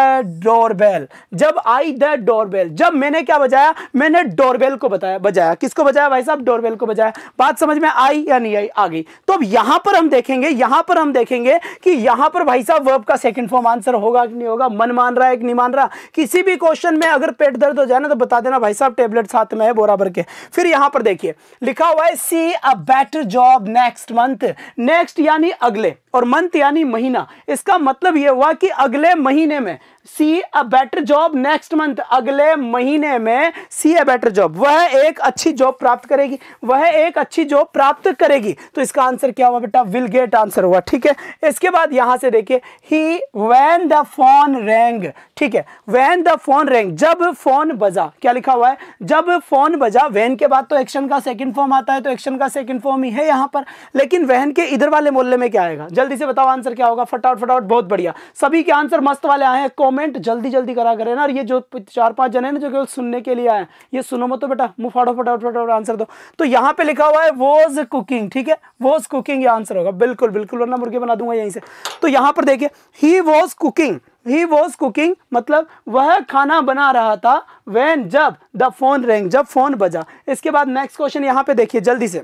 डोरबेल जब आई द डोरबेल जब मैंने क्या बजाया मैंने डोरबेल को बताया बजाया किसको बजाया भाई साहब डोरबेल को बजाया बात समझ में आई या नहीं आई आ गई तो अब यहां पर हम देखेंगे यहां पर हम देखेंगे कि यहां पर भाई साहब वर्ब का सेकंड फॉर्म आंसर होगा कि नहीं होगा मन मान रहा है कि नहीं मान रहा किसी भी क्वेश्चन में अगर पेट दर्द हो जाए ना तो बता देना भाई साहब टेबलेट साथ में है बोरा भर के फिर यहां पर देखिए लिखा हुआ है she a better job next month next यानी अगले और मंथ यानी महीना इसका मतलब यह हुआ कि अगले महीने में she she a better job next month अगले महीने में सी अ बेटर जॉब वह एक अच्छी जॉब प्राप्त करेगी वह एक अच्छी जॉब प्राप्त करेगी तो इसका आंसर क्या हुआ बेटा विल गेट आंसर हुआ ठीक है इसके बाद यहां से देखिए ही वैन द फोन रेंग ठीक है वैन द फोन रेंग जब फोन बजा क्या लिखा हुआ है जब फोन बजा वैन के बाद तो एक्शन का सेकेंड फॉर्म आता है तो एक्शन का सेकेंड फॉर्म ही है यहां पर लेकिन वहन के इधर वाले मोहल्ले में क्या आएगा जल्दी से बताओ आंसर क्या होगा फटाफट फटाफट बहुत बढ़िया सभी के आंसर मस्त वाले आए हैं कॉमेंट जल्दी जल्दी करा करें ना और ये जो चार पांच जने ना जो केवल सुनने के लिए आए ये सुनो मत तो बेटा मुँह फाड़ो फटाफट फटाफट आंसर दो तो यहाँ पे लिखा हुआ है वोज कुकिंग ठीक है वोज कुकिंग ये आंसर होगा बिल्कुल बिल्कुल वरना मुर्गे बना दूंगा यहीं से तो यहाँ पर देखिए he was cooking he was cooking मतलब वह खाना बना रहा था वैन जब द फोन रेंग जब फोन बजा इसके बाद नेक्स्ट क्वेश्चन यहाँ पे देखिए जल्दी से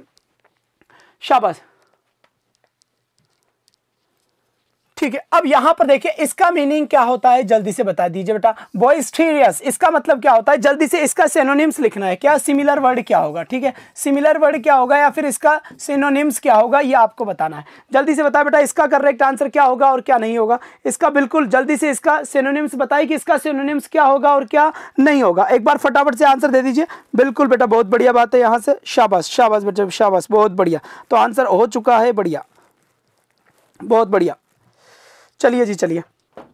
शाबाश ठीक है अब यहां पर देखिए इसका मीनिंग क्या होता है जल्दी से बता दीजिए बेटा बॉयस्टीरियस इसका मतलब क्या होता है जल्दी से इसका सेनोनिम्स लिखना है क्या सिमिलर वर्ड क्या होगा ठीक है सिमिलर वर्ड क्या होगा या फिर इसका सेनोनिम्स क्या होगा ये आपको बताना है जल्दी से बताए बेटा इसका करेक्ट आंसर क्या होगा और क्या नहीं होगा इसका बिल्कुल जल्दी से इसका सेनोनिम्स बताइए कि इसका सेनोनिम्स क्या होगा और क्या नहीं होगा एक बार फटाफट से आंसर दे दीजिए बिल्कुल बेटा बहुत बढ़िया बात है यहाँ से शाबाश शाबाश बेटा शाबाश बहुत बढ़िया तो आंसर हो चुका है बढ़िया बहुत बढ़िया चलिए जी चलिए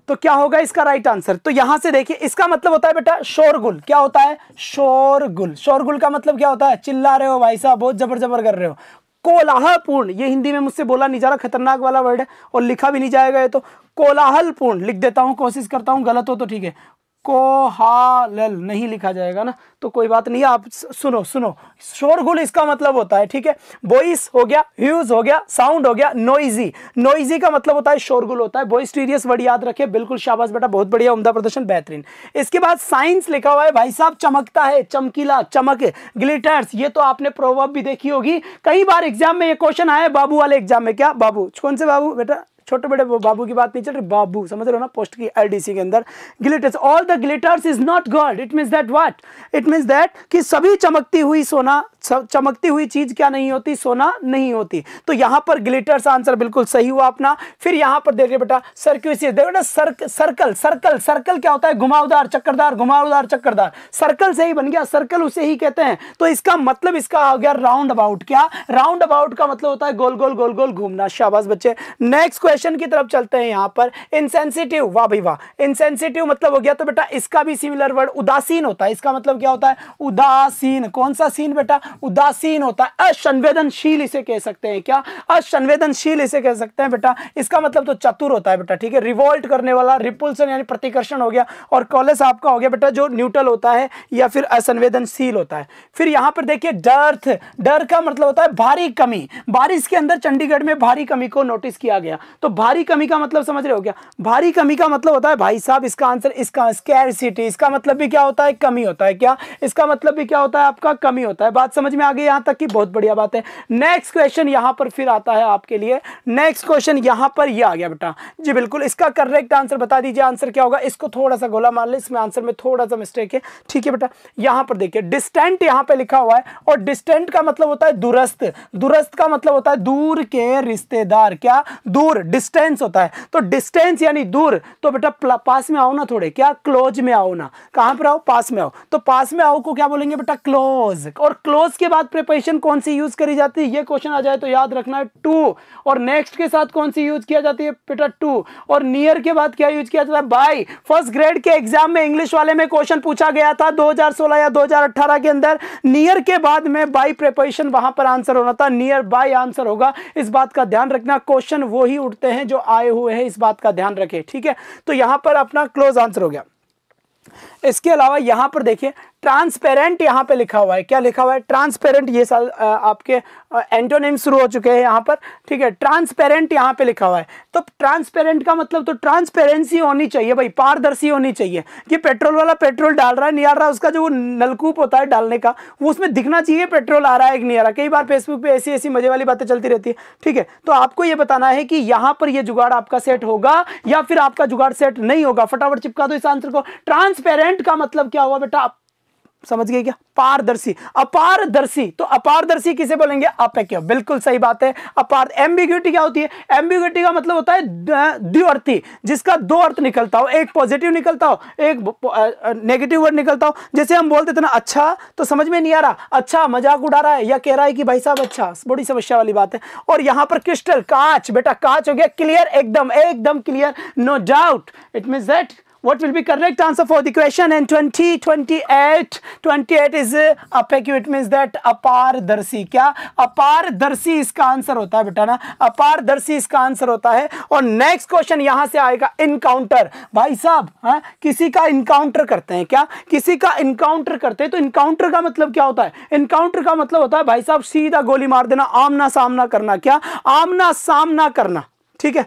तो क्या होगा इसका राइट आंसर तो यहां से देखिए इसका मतलब होता है बेटा शोरगुल क्या होता है शोरगुल शोरगुल का मतलब क्या होता है चिल्ला रहे हो भाई साहब बहुत जबर जबर कर रहे हो कोलाहलपूर्ण ये हिंदी में मुझसे बोला नहीं जा रहा खतरनाक वाला वर्ड है और लिखा भी नहीं जाएगा ये तो कोलाहलपूर्ण लिख देता हूं कोशिश करता हूँ गलत हो तो ठीक है कोहालल नहीं लिखा जाएगा ना तो कोई बात नहीं आप सुनो सुनो शोरगुल इसका मतलब होता है ठीक है बॉइस हो गया ह्यूज हो गया साउंड हो गया नोइजी नोइजी का मतलब होता है शोरगुल होता है बॉइस टीरियस वर्ड याद रखे बिल्कुल शाबाश बेटा बहुत बढ़िया उमदा प्रदर्शन बेहतरीन इसके बाद साइंस लिखा हुआ है भाई साहब चमकता है चमकीला चमक ग्लिटर्स ये तो आपने प्रोवर्ब भी देखी होगी कई बार एग्जाम में ये क्वेश्चन आया बाबू वाले एग्जाम में क्या बाबू कौन से बाबू बेटा छोटे बड़े बाबू की बात नहीं चल रही बाबू समझ रहे हो ना पोस्ट की एलडीसी के अंदर glitters all the glitters is not gold it means that what it means that कि सभी चमकती हुई सोना चमकती हुई चीज क्या नहीं होती सोना नहीं होती तो यहां पर ग्लिटर्स आंसर बिल्कुल सही हुआ अपना फिर यहां पर देखिए बेटा सर्क्यूसियस देखो ना सर्क, सर्कल सर्कल सर्कल क्या होता है घुमावदार चक्करदार घुमावदार चक्करदार सर्कल से ही बन गया सर्कल उसे ही कहते हैं तो इसका मतलब इसका हो गया राउंड अबाउट क्या राउंड अबाउट का मतलब होता है गोल गोल गोल गोल घूमना शाबाश बच्चे नेक्स्ट क्वेश्चन क्वेश्चन की तरफ चलते हैं यहां पर इनसेंसिटिव वाह भाई वाह इनसेंसिटिव मतलब हो गया तो बेटा इसका भी सिमिलर वर्ड उदासीन होता है इसका मतलब क्या होता है उदासीन कौन सा सीन बेटा उदासीन होता है असंवेदनशील इसे कह सकते हैं क्या असंवेदनशील इसे कह सकते हैं बेटा इसका मतलब तो चतुर होता है बेटा ठीक है रिवोल्ट करने वाला रिपुलसन यानी प्रतिकर्षण हो गया और कॉलेस आपका हो गया बेटा जो न्यूट्रल होता है या फिर असंवेदनशील होता है फिर यहां पर देखिए डर्थ डर का मतलब होता है भारी कमी बारिश के अंदर चंडीगढ़ में भारी कमी को नोटिस किया गया तो तो भारी कमी का मतलब समझ रहे हो क्या भारी कमी का मतलब होता है भाई साहब इसका आंसर इसका स्कैरसिटी इसका मतलब भी क्या होता है कमी होता है क्या इसका मतलब भी क्या होता है आपका कमी होता है बात समझ में आ गई यहां तक की बहुत बढ़िया बात है नेक्स्ट क्वेश्चन यहां पर फिर आता है आपके लिए नेक्स्ट क्वेश्चन यहां पर यह आ गया बेटा जी बिल्कुल इसका करेक्ट आंसर बता दीजिए आंसर क्या होगा इसको थोड़ा सा गोला मार ले इसमें आंसर में थोड़ा सा मिस्टेक है ठीक है बेटा यहां पर देखिए डिस्टेंट यहां पर लिखा हुआ है और डिस्टेंट का मतलब होता है दूरस्थ दूरस्थ का मतलब होता है दूर के रिश्तेदार क्या दूर डिस्टेंस होता है तो डिस्टेंस यानी दूर तो बेटा पास में आओ ना थोड़े क्या क्लोज में आओ ना कहां पर आओ पास में आओ तो पास में आओ को क्या बोलेंगे बेटा क्लोज और क्लोज के बाद प्रिपरेशन कौन सी यूज करी जाती है ये क्वेश्चन आ जाए तो याद रखना है टू और नेक्स्ट के साथ कौन सी यूज किया जाती है बेटा टू और नियर के बाद क्या यूज किया जाता है बाई फर्स्ट ग्रेड के एग्जाम में इंग्लिश वाले में क्वेश्चन पूछा गया था दो या दो के अंदर नियर के बाद में बाई प्रिपरेशन वहां पर आंसर होना था नियर बाई आंसर होगा इस बात का ध्यान रखना क्वेश्चन वो ही उठते होते हैं जो आए हुए हैं इस बात का ध्यान रखें ठीक है तो यहां पर अपना क्लोज आंसर हो गया इसके अलावा यहां पर देखिए ट्रांसपेरेंट यहाँ पे लिखा हुआ है क्या लिखा हुआ है ट्रांसपेरेंट ये साल आपके एंटोनिम शुरू हो चुके हैं यहाँ पर ठीक है ट्रांसपेरेंट यहाँ पे लिखा हुआ है तो ट्रांसपेरेंट का मतलब तो ट्रांसपेरेंसी होनी चाहिए भाई पारदर्शी होनी चाहिए कि पेट्रोल वाला पेट्रोल डाल रहा है नहीं आ रहा उसका जो नलकूप होता है डालने का वो उसमें दिखना चाहिए पेट्रोल आ रहा है कि नहीं आ रहा कई बार फेसबुक पर ऐसी ऐसी मजे वाली बातें चलती रहती है ठीक है तो आपको ये बताना है कि यहाँ पर यह जुगाड़ आपका सेट होगा या फिर आपका जुगाड़ सेट नहीं होगा फटाफट चिपका दो इस आंसर को ट्रांसपेरेंट का मतलब क्या हुआ बेटा समझ गए क्या पारदर्शी अपारदर्शी तो अपारदर्शी किसे बोलेंगे अपेक्य बिल्कुल सही बात है अपार एम्बिग्यूटी क्या होती है एम्बिग्यूटी का मतलब होता है द्व्यर्थी जिसका दो अर्थ निकलता हो एक पॉजिटिव निकलता हो एक नेगेटिव वर्ड निकलता हो जैसे हम बोलते थे ना अच्छा तो समझ में नहीं आ रहा अच्छा मजाक उड़ा रहा है या कह रहा है कि भाई साहब अच्छा बड़ी समस्या वाली बात है और यहां पर क्रिस्टल कांच बेटा कांच हो गया क्लियर एकदम एकदम clear no doubt it mean that what will be correct answer for the question in 20 28 28 is apecuate means that अपारदर्शी क्या अपारदर्शी इसका आंसर होता है बेटा ना अपारदर्शी इसका आंसर होता है और नेक्स्ट क्वेश्चन यहां से आएगा इनकाउंटर भाई साहब हाँ किसी का इनकाउंटर करते हैं क्या किसी का इनकाउंटर करते हैं तो इनकाउंटर का मतलब क्या होता है इनकाउंटर का मतलब होता है भाई साहब सीधा गोली मार देना आमना सामना करना क्या आमना सामना करना ठीक है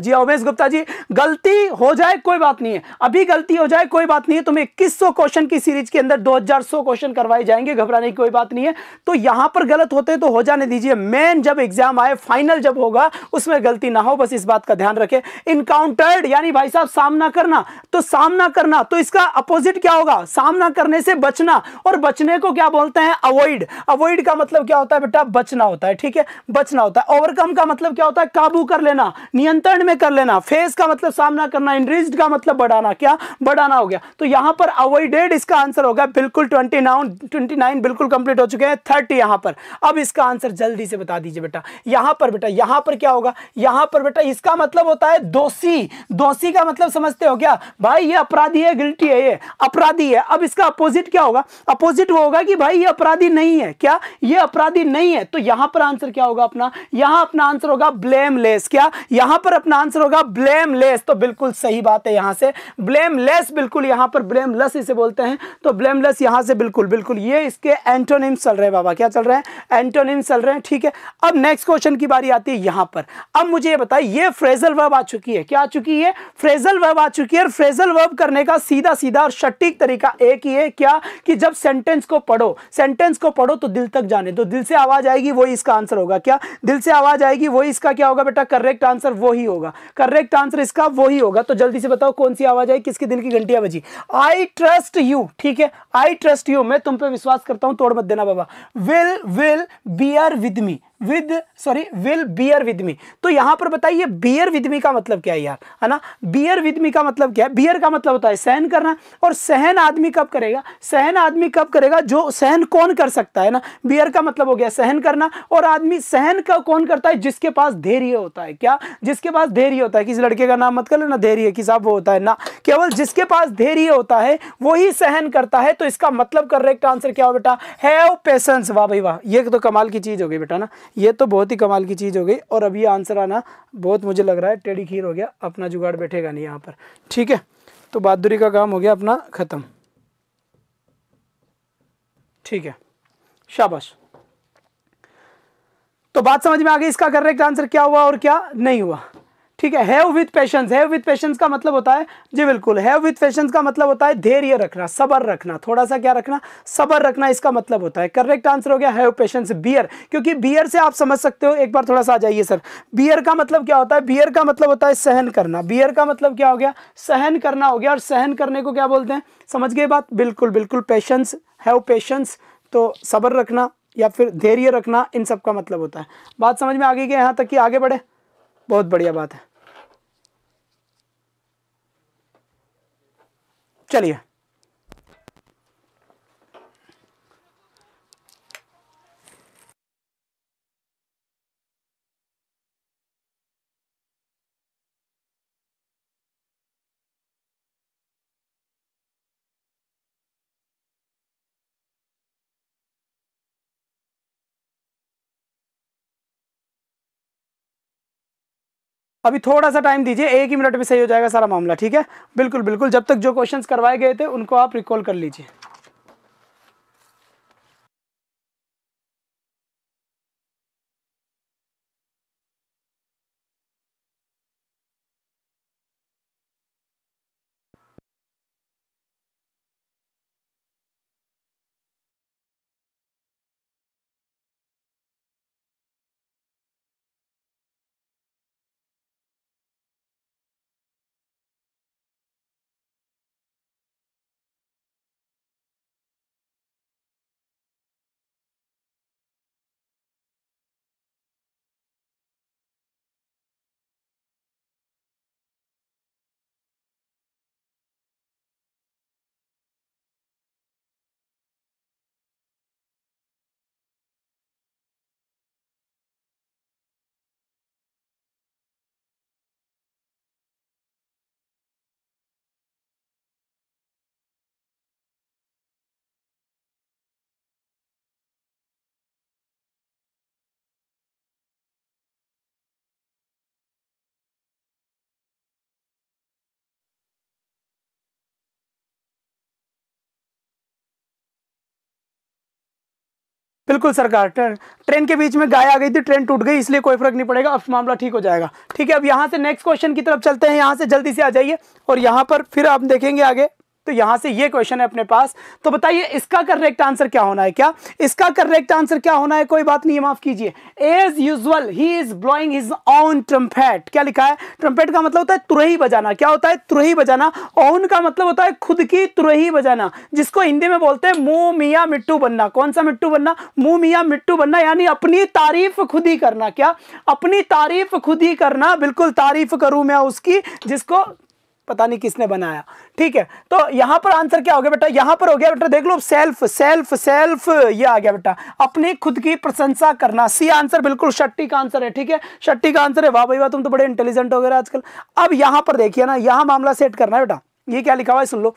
जी उमेश गुप्ता जी गलती हो जाए कोई बात नहीं है अभी गलती हो जाए कोई बात नहीं है तुम्हें तो इक्कीस क्वेश्चन की सीरीज के अंदर दो हजार सौ क्वेश्चन करवाए जाएंगे घबराने की कोई बात नहीं है तो यहां पर गलत होते तो हो जाने दीजिए मेन जब एग्जाम आए फाइनल जब होगा उसमें गलती ना हो बस इस बात का ध्यान रखें इनकाउंटर्ड यानी भाई साहब सामना करना तो सामना करना तो इसका अपोजिट क्या होगा सामना करने से बचना और बचने को क्या बोलते हैं अवॉइड अवॉइड का मतलब क्या होता है बेटा बचना होता है ठीक है बचना होता है ओवरकम का मतलब क्या होता है काबू कर लेना नियंत्रण में कर लेना फेस का मतलब सामना करना इंड्रीज का मतलब बढ़ाना क्या बढ़ाना हो गया तो यहां पर अवॉइडेड इसका आंसर होगा बिल्कुल ट्वेंटी नाउन ट्वेंटी नाइन बिल्कुल कंप्लीट हो चुके हैं थर्टी यहां पर अब इसका आंसर जल्दी से बता दीजिए बेटा यहां पर बेटा यहां पर क्या होगा यहां पर बेटा इसका मतलब होता है दोषी दोषी का मतलब समझते हो क्या भाई ये अपराधी है गिल्टी है ये अपराधी है अब इसका अपोजिट क्या होगा अपोजिट वो होगा कि भाई ये अपराधी नहीं है क्या ये अपराधी नहीं है तो यहां पर आंसर क्या होगा अपना यहां अपना आंसर होगा ब्लेमलेस क्या यहां पर अपना अपना आंसर होगा ब्लेम लेस तो बिल्कुल सही बात है यहां से ब्लेम लेस बिल्कुल यहां पर ब्लेम लेस इसे बोलते हैं तो ब्लेम लेस यहां से बिल्कुल बिल्कुल ये इसके एंटोनिम चल रहे हैं बाबा क्या चल रहे हैं एंटोनिम चल रहे हैं ठीक है अब नेक्स्ट क्वेश्चन की बारी आती है यहां पर अब मुझे ये बताइए ये फ्रेजल वर्ब आ चुकी है क्या आ चुकी है फ्रेजल वर्ब आ चुकी है और फ्रेजल वर्ब करने का सीधा सीधा और सटीक तरीका एक ही है क्या कि जब सेंटेंस को पढ़ो सेंटेंस को पढ़ो तो दिल तक जाने दो दिल से आवाज आएगी वही इसका आंसर होगा क्या दिल से आवाज आएगी वही इसका क्या होगा बेटा करेक्ट आंसर वही होगा होगा करेक्ट आंसर इसका वही होगा तो जल्दी से बताओ कौन सी आवाज आई किसके दिल की घंटिया बजी आई ट्रस्ट यू ठीक है आई ट्रस्ट यू मैं तुम पे विश्वास करता हूं तोड़ मत देना बाबा will will bear with me with sorry will bear with me तो यहाँ पर बताइए बियर विद मी का मतलब क्या है यार है ना बियर विद मी का मतलब क्या है बियर का मतलब होता है सहन करना और सहन आदमी कब करेगा सहन आदमी कब करेगा जो सहन कौन कर सकता है ना बियर का मतलब हो गया सहन करना और आदमी सहन का कौन करता है जिसके पास धैर्य होता है क्या जिसके पास धैर्य होता है किसी लड़के का नाम मत कर लेना धैर्य कि साहब वो होता है ना केवल जिसके पास धैर्य होता है वही सहन करता है तो इसका मतलब करेक्ट आंसर क्या हो बेटा हैव पेशेंस वाह भाई वाह ये तो कमाल की चीज़ हो गई बेटा ना ये तो बहुत ही कमाल की चीज़ हो गई और अभी आंसर आना बहुत मुझे लग रहा है टेढ़ी खीर हो गया अपना जुगाड़ बैठेगा नहीं यहाँ पर ठीक है तो बहादुरी का काम हो गया अपना ख़त्म ठीक है शाबाश तो बात समझ में आ गई इसका करेक्ट आंसर क्या हुआ और क्या नहीं हुआ ठीक है have with patience have with patience का मतलब होता है जी बिल्कुल हैव विथ पेशेंस का मतलब होता है धैर्य रखना सबर रखना थोड़ा सा क्या रखना सबर रखना इसका मतलब होता है करेक्ट आंसर हो गया हैव पेशेंस बियर क्योंकि बियर से आप समझ सकते हो एक बार थोड़ा सा आ जाइए सर बियर का मतलब क्या होता है बियर का मतलब होता है सहन करना बियर का मतलब क्या हो गया सहन करना हो गया और सहन करने को क्या बोलते हैं समझ गए बात बिल्कुल बिल्कुल पेशेंस हैव पेशेंस तो सबर रखना या फिर धैर्य रखना इन सब का मतलब होता है बात समझ में आ गई कि यहाँ तक कि आगे बढ़े बहुत बढ़िया बात है चलिए अभी थोड़ा सा टाइम दीजिए एक ही मिनट में सही हो जाएगा सारा मामला ठीक है बिल्कुल बिल्कुल जब तक जो क्वेश्चंस करवाए गए थे उनको आप रिकॉल कर लीजिए बिल्कुल सरकार ट्रेन ट्रेन के बीच में गाय आ गई थी ट्रेन टूट गई इसलिए कोई फर्क नहीं पड़ेगा अब मामला ठीक हो जाएगा ठीक है अब यहाँ से नेक्स्ट क्वेश्चन की तरफ चलते हैं यहाँ से जल्दी से आ जाइए और यहाँ पर फिर आप देखेंगे आगे तो यहां से ये क्वेश्चन है अपने पास तो बताइए इसका करेक्ट आंसर क्या होना है क्या इसका करेक्ट आंसर क्या होना है कोई बात नहीं माफ कीजिए as usual he is blowing his own trumpet क्या लिखा है ट्रम्पेट का मतलब होता है तुरही बजाना क्या होता है तुरही बजाना ऑन का मतलब होता है खुद की तुरही बजाना जिसको हिंदी में बोलते हैं मुंह मिया मिट्टू बनना कौन सा मिट्टू बनना मुंह मिया मिट्टू बनना यानी अपनी तारीफ खुद ही करना क्या अपनी तारीफ खुद ही करना बिल्कुल तारीफ करूं मैं उसकी जिसको पता नहीं किसने बनाया ठीक है तो यहां पर आंसर क्या हो गया बेटा यहां पर हो गया बेटा देख लो सेल्फ सेल्फ सेल्फ ये आ गया बेटा अपने खुद की प्रशंसा करना सी आंसर बिल्कुल शट्टी का आंसर है ठीक है शट्टी का आंसर है वाह भाई वाह तुम तो बड़े इंटेलिजेंट हो गए आजकल अब यहां पर देखिए ना यहां मामला सेट करना है बेटा ये क्या लिखा हुआ है सुन लो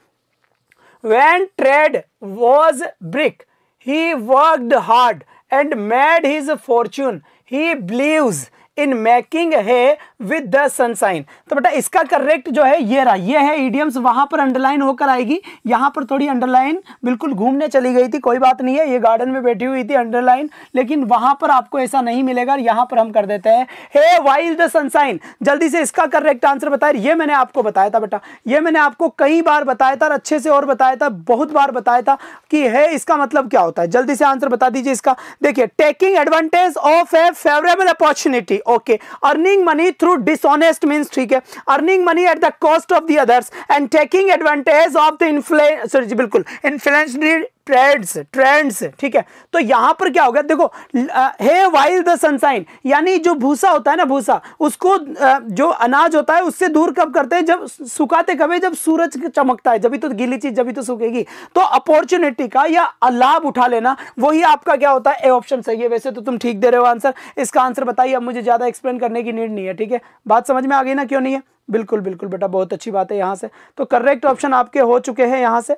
when trade was brisk he worked hard and made his fortune he believes in making hay with the sunshine तो बेटा इसका करेक्ट जो है ये रहा ये है ईडियम्स वहां पर अंडरलाइन होकर आएगी यहां पर थोड़ी अंडरलाइन बिल्कुल घूमने चली गई थी कोई बात नहीं है ये गार्डन में बैठी हुई थी अंडरलाइन लेकिन वहां पर आपको ऐसा नहीं मिलेगा यहां पर हम कर देते हैं hay why is the sunshine जल्दी से इसका करेक्ट आंसर बताया ये मैंने आपको बताया था बेटा ये मैंने आपको कई बार बताया था अच्छे से और बताया था बहुत बार बताया था कि हे इसका मतलब क्या होता है जल्दी से आंसर बता दीजिए इसका देखिए taking advantage of a favourable opportunity okay earning money through dishonest means ठीक है earning money at the cost of the others and taking advantage of the influence बिल्कुल इन्फ्लुएंस ट्रेड्स ट्रेंड्स ठीक है तो यहां पर क्या होगा देखो हे वाइल द सनसाइन यानी जो भूसा होता है ना भूसा उसको आ, जो अनाज होता है उससे दूर कब करते हैं जब सुखाते कब है जब सूरज चमकता है जब तो गीली चीज जब तो सूखेगी तो अपॉर्चुनिटी का या लाभ उठा लेना वही आपका क्या होता है ए ऑप्शन सही है वैसे तो तुम ठीक दे रहे हो आंसर इसका आंसर बताइए अब मुझे ज्यादा एक्सप्लेन करने की नीड नहीं है ठीक है बात समझ में आ गई ना क्यों नहीं है बिल्कुल बिल्कुल बेटा बहुत अच्छी बात है यहाँ से तो करेक्ट ऑप्शन आपके हो चुके हैं यहाँ से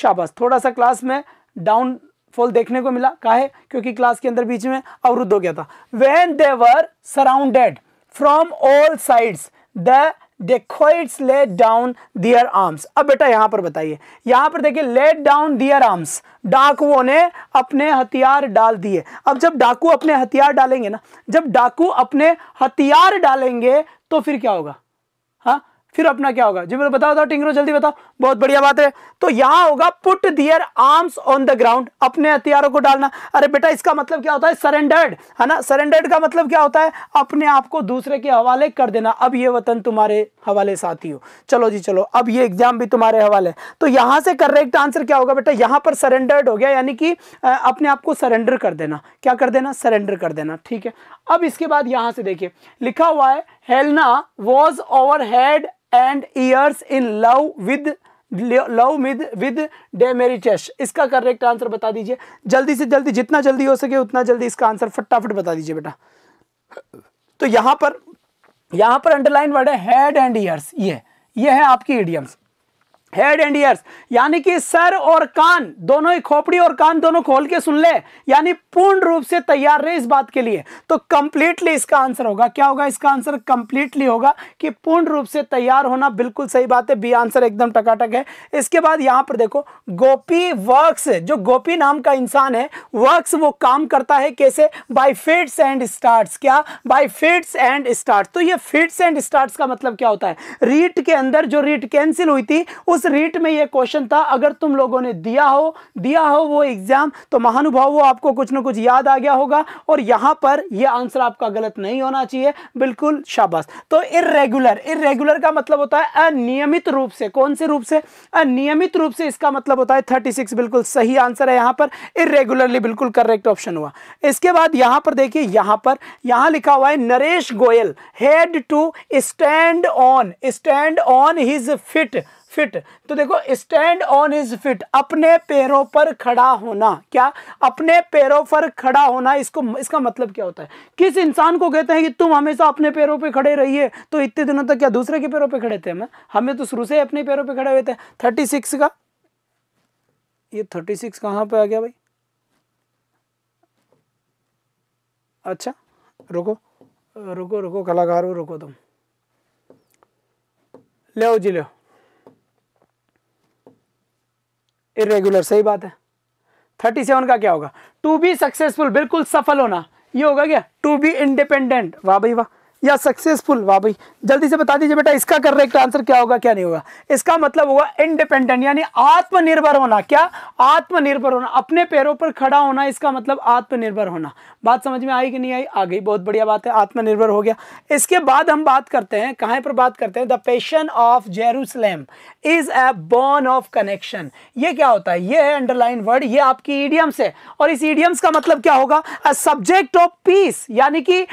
शाबाश थोड़ा सा क्लास में डाउन फॉल देखने को मिला काहे क्योंकि क्लास के अंदर बीच में अवरुद्ध हो गया था when they were surrounded from all sides the dacoits let down their arms अब बेटा यहां पर बताइए यहां पर देखिए लेट डाउन दियर आर्म्स डाकुओं ने अपने हथियार डाल दिए अब जब डाकू अपने हथियार डालेंगे ना जब डाकू अपने हथियार डालेंगे तो फिर क्या होगा फिर अपना क्या होगा जी बोलो बताओ बताओ टिंगरो जल्दी बताओ बहुत बढ़िया बात है तो यहाँ होगा put their arms on the ground अपने हथियारों को डालना अरे बेटा इसका मतलब क्या होता है सरेंडर्ड है ना सरेंडर्ड का मतलब क्या होता है अपने आप को दूसरे के हवाले कर देना अब ये वतन तुम्हारे हवाले साथी हो चलो जी चलो अब ये एग्जाम भी तुम्हारे हवाले तो यहाँ से करेक्ट आंसर क्या होगा बेटा यहाँ पर सरेंडर्ड हो गया यानी कि अपने आप को सरेंडर कर देना क्या कर देना सरेंडर कर देना ठीक है अब इसके बाद यहाँ से देखिए लिखा हुआ है Helena was over head and ears in love with love mid with demerits इसका करेक्ट आंसर बता दीजिए जल्दी से जल्दी जितना जल्दी हो सके उतना जल्दी इसका आंसर फटाफट बता दीजिए बेटा तो यहां पर यहां पर अंडरलाइन वर्ड है हेड एंड ईयर्स ये ये है आपकी इडियम्स हेड एंड ईयर्स यानी कि सर और कान दोनों ही खोपड़ी और कान दोनों खोल के सुन ले यानी पूर्ण रूप से तैयार रहे इस बात के लिए तो कंप्लीटली इसका आंसर होगा क्या होगा इसका आंसर कंप्लीटली होगा कि पूर्ण रूप से तैयार होना बिल्कुल सही बात है बी आंसर एकदम टकाटक है इसके बाद यहां पर देखो गोपी वर्क्स जो गोपी नाम का इंसान है वर्क्स वो काम करता है कैसे बाई फिट्स एंड स्टार्ट क्या बाई फिट्स एंड स्टार्ट तो ये फिट्स एंड स्टार्ट का मतलब क्या होता है रीट के अंदर जो रीट कैंसिल हुई थी उस उस रीट में ये क्वेश्चन था अगर तुम लोगों ने दिया हो दिया हो वो एग्ज़ाम तो महानुभाव वो आपको कुछ ना कुछ याद आ गया होगा और यहां पर ये आंसर आपका गलत नहीं होना चाहिए बिल्कुल शाबाश तो इरेगुलर इरेगुलर का मतलब होता है अनियमित रूप से कौन से रूप से अनियमित रूप से इसका मतलब होता है थर्टी सिक्स बिल्कुल सही आंसर है यहां पर इरेगुलरली बिल्कुल करेक्ट ऑप्शन हुआ इसके बाद यहां पर देखिए यहां पर यहां लिखा हुआ है Naresh Goyal had to stand on stand on his feet feet तो देखो स्टैंड ऑन इज फिट अपने पैरों पर खड़ा होना क्या अपने पैरों पर खड़ा होना इसको इसका मतलब क्या होता है किस इंसान को कहते हैं कि तुम हमेशा अपने पैरों पर खड़े रहिए तो इतने दिनों तक क्या दूसरे के पैरों पर पे खड़े थे हमें हमें तो शुरू से अपने पैरों पर पे खड़े हुए थे थर्टी सिक्स का ये थर्टी सिक्स कहाँ पर आ गया भाई अच्छा रुको रुको रुको कलाकार हो रुको तुम ले जी ले इरेगुलर सही बात है थर्टी सेवन का क्या होगा टू बी सक्सेसफुल बिल्कुल सफल होना ये होगा क्या टू बी इंडिपेंडेंट वाह भाई वाह या सक्सेसफुल वाह भाई जल्दी से बता दीजिए बेटा इसका करेक्ट आंसर क्या होगा क्या नहीं होगा इसका मतलब होगा इंडिपेंडेंट यानी आत्मनिर्भर होना क्या आत्मनिर्भर होना अपने पैरों पर खड़ा होना इसका मतलब आत्मनिर्भर होना बात समझ में आई कि नहीं आई आ गई बहुत बढ़िया बात है आत्मनिर्भर हो गया इसके बाद हम बात करते हैं कहाँ पर बात करते हैं the possession of Jerusalem is a bone of connection ये क्या होता है ये है अंडरलाइन वर्ड ये आपकी ईडियम्स है और इस ईडियम्स का मतलब क्या होगा सब्जेक्ट ऑफ पीस यानी कि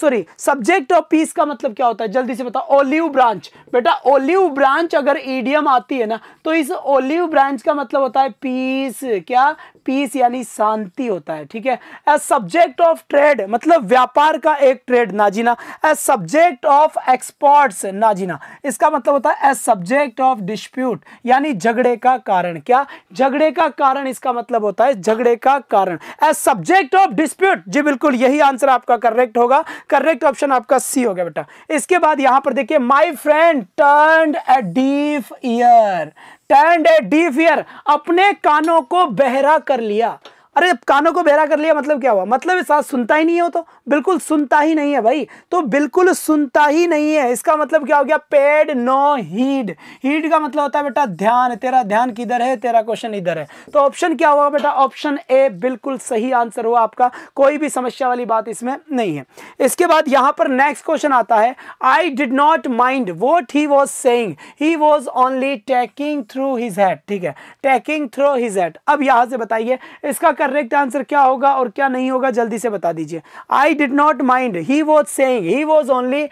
sorry subject project of peace का मतलब क्या होता है जल्दी से बताओ ओलिव ब्रांच बेटा ओलिव ब्रांच अगर ईडियम e आती है ना तो इस ओलिव ब्रांच का मतलब होता है पीस क्या पीस यानी शांति होता है ठीक है ए सब्जेक्ट ऑफ ट्रेड मतलब व्यापार का एक ट्रेड नाजीना ए सब्जेक्ट ऑफ एक्सपोर्ट्स नाजीना इसका मतलब होता है ए सब्जेक्ट ऑफ डिस्प्यूट यानी झगड़े का कारण क्या झगड़े का कारण इसका मतलब होता है झगड़े का कारण ए सब्जेक्ट ऑफ डिस्प्यूट जी बिल्कुल यही आंसर आपका करेक्ट होगा करेक्ट ऑप्शन आपका सी हो गया बेटा इसके बाद यहां पर देखिए my friend turn a deaf ear turn the fear अपने कानों को बहरा कर लिया अरे कानों को बहरा कर लिया मतलब क्या हुआ मतलब इस साथ सुनता ही नहीं है वो तो बिल्कुल सुनता ही नहीं है भाई तो बिल्कुल सुनता ही नहीं है इसका मतलब क्या हो गया पेड नो हीड हीड का मतलब होता है बेटा ध्यान तेरा ध्यान किधर है तेरा क्वेश्चन इधर है तो ऑप्शन क्या हुआ बेटा ऑप्शन ए बिल्कुल सही आंसर हुआ आपका कोई भी समस्या वाली बात इसमें नहीं है इसके बाद यहाँ पर नेक्स्ट क्वेश्चन आता है I did not mind what he was saying he was only talking through his head ठीक है टैकिंग थ्रू हिज हैड अब यहाँ से बताइए इसका करेक्ट आंसर क्या होगा और क्या नहीं होगा जल्दी से बता दीजिए I did not mind he was say he was only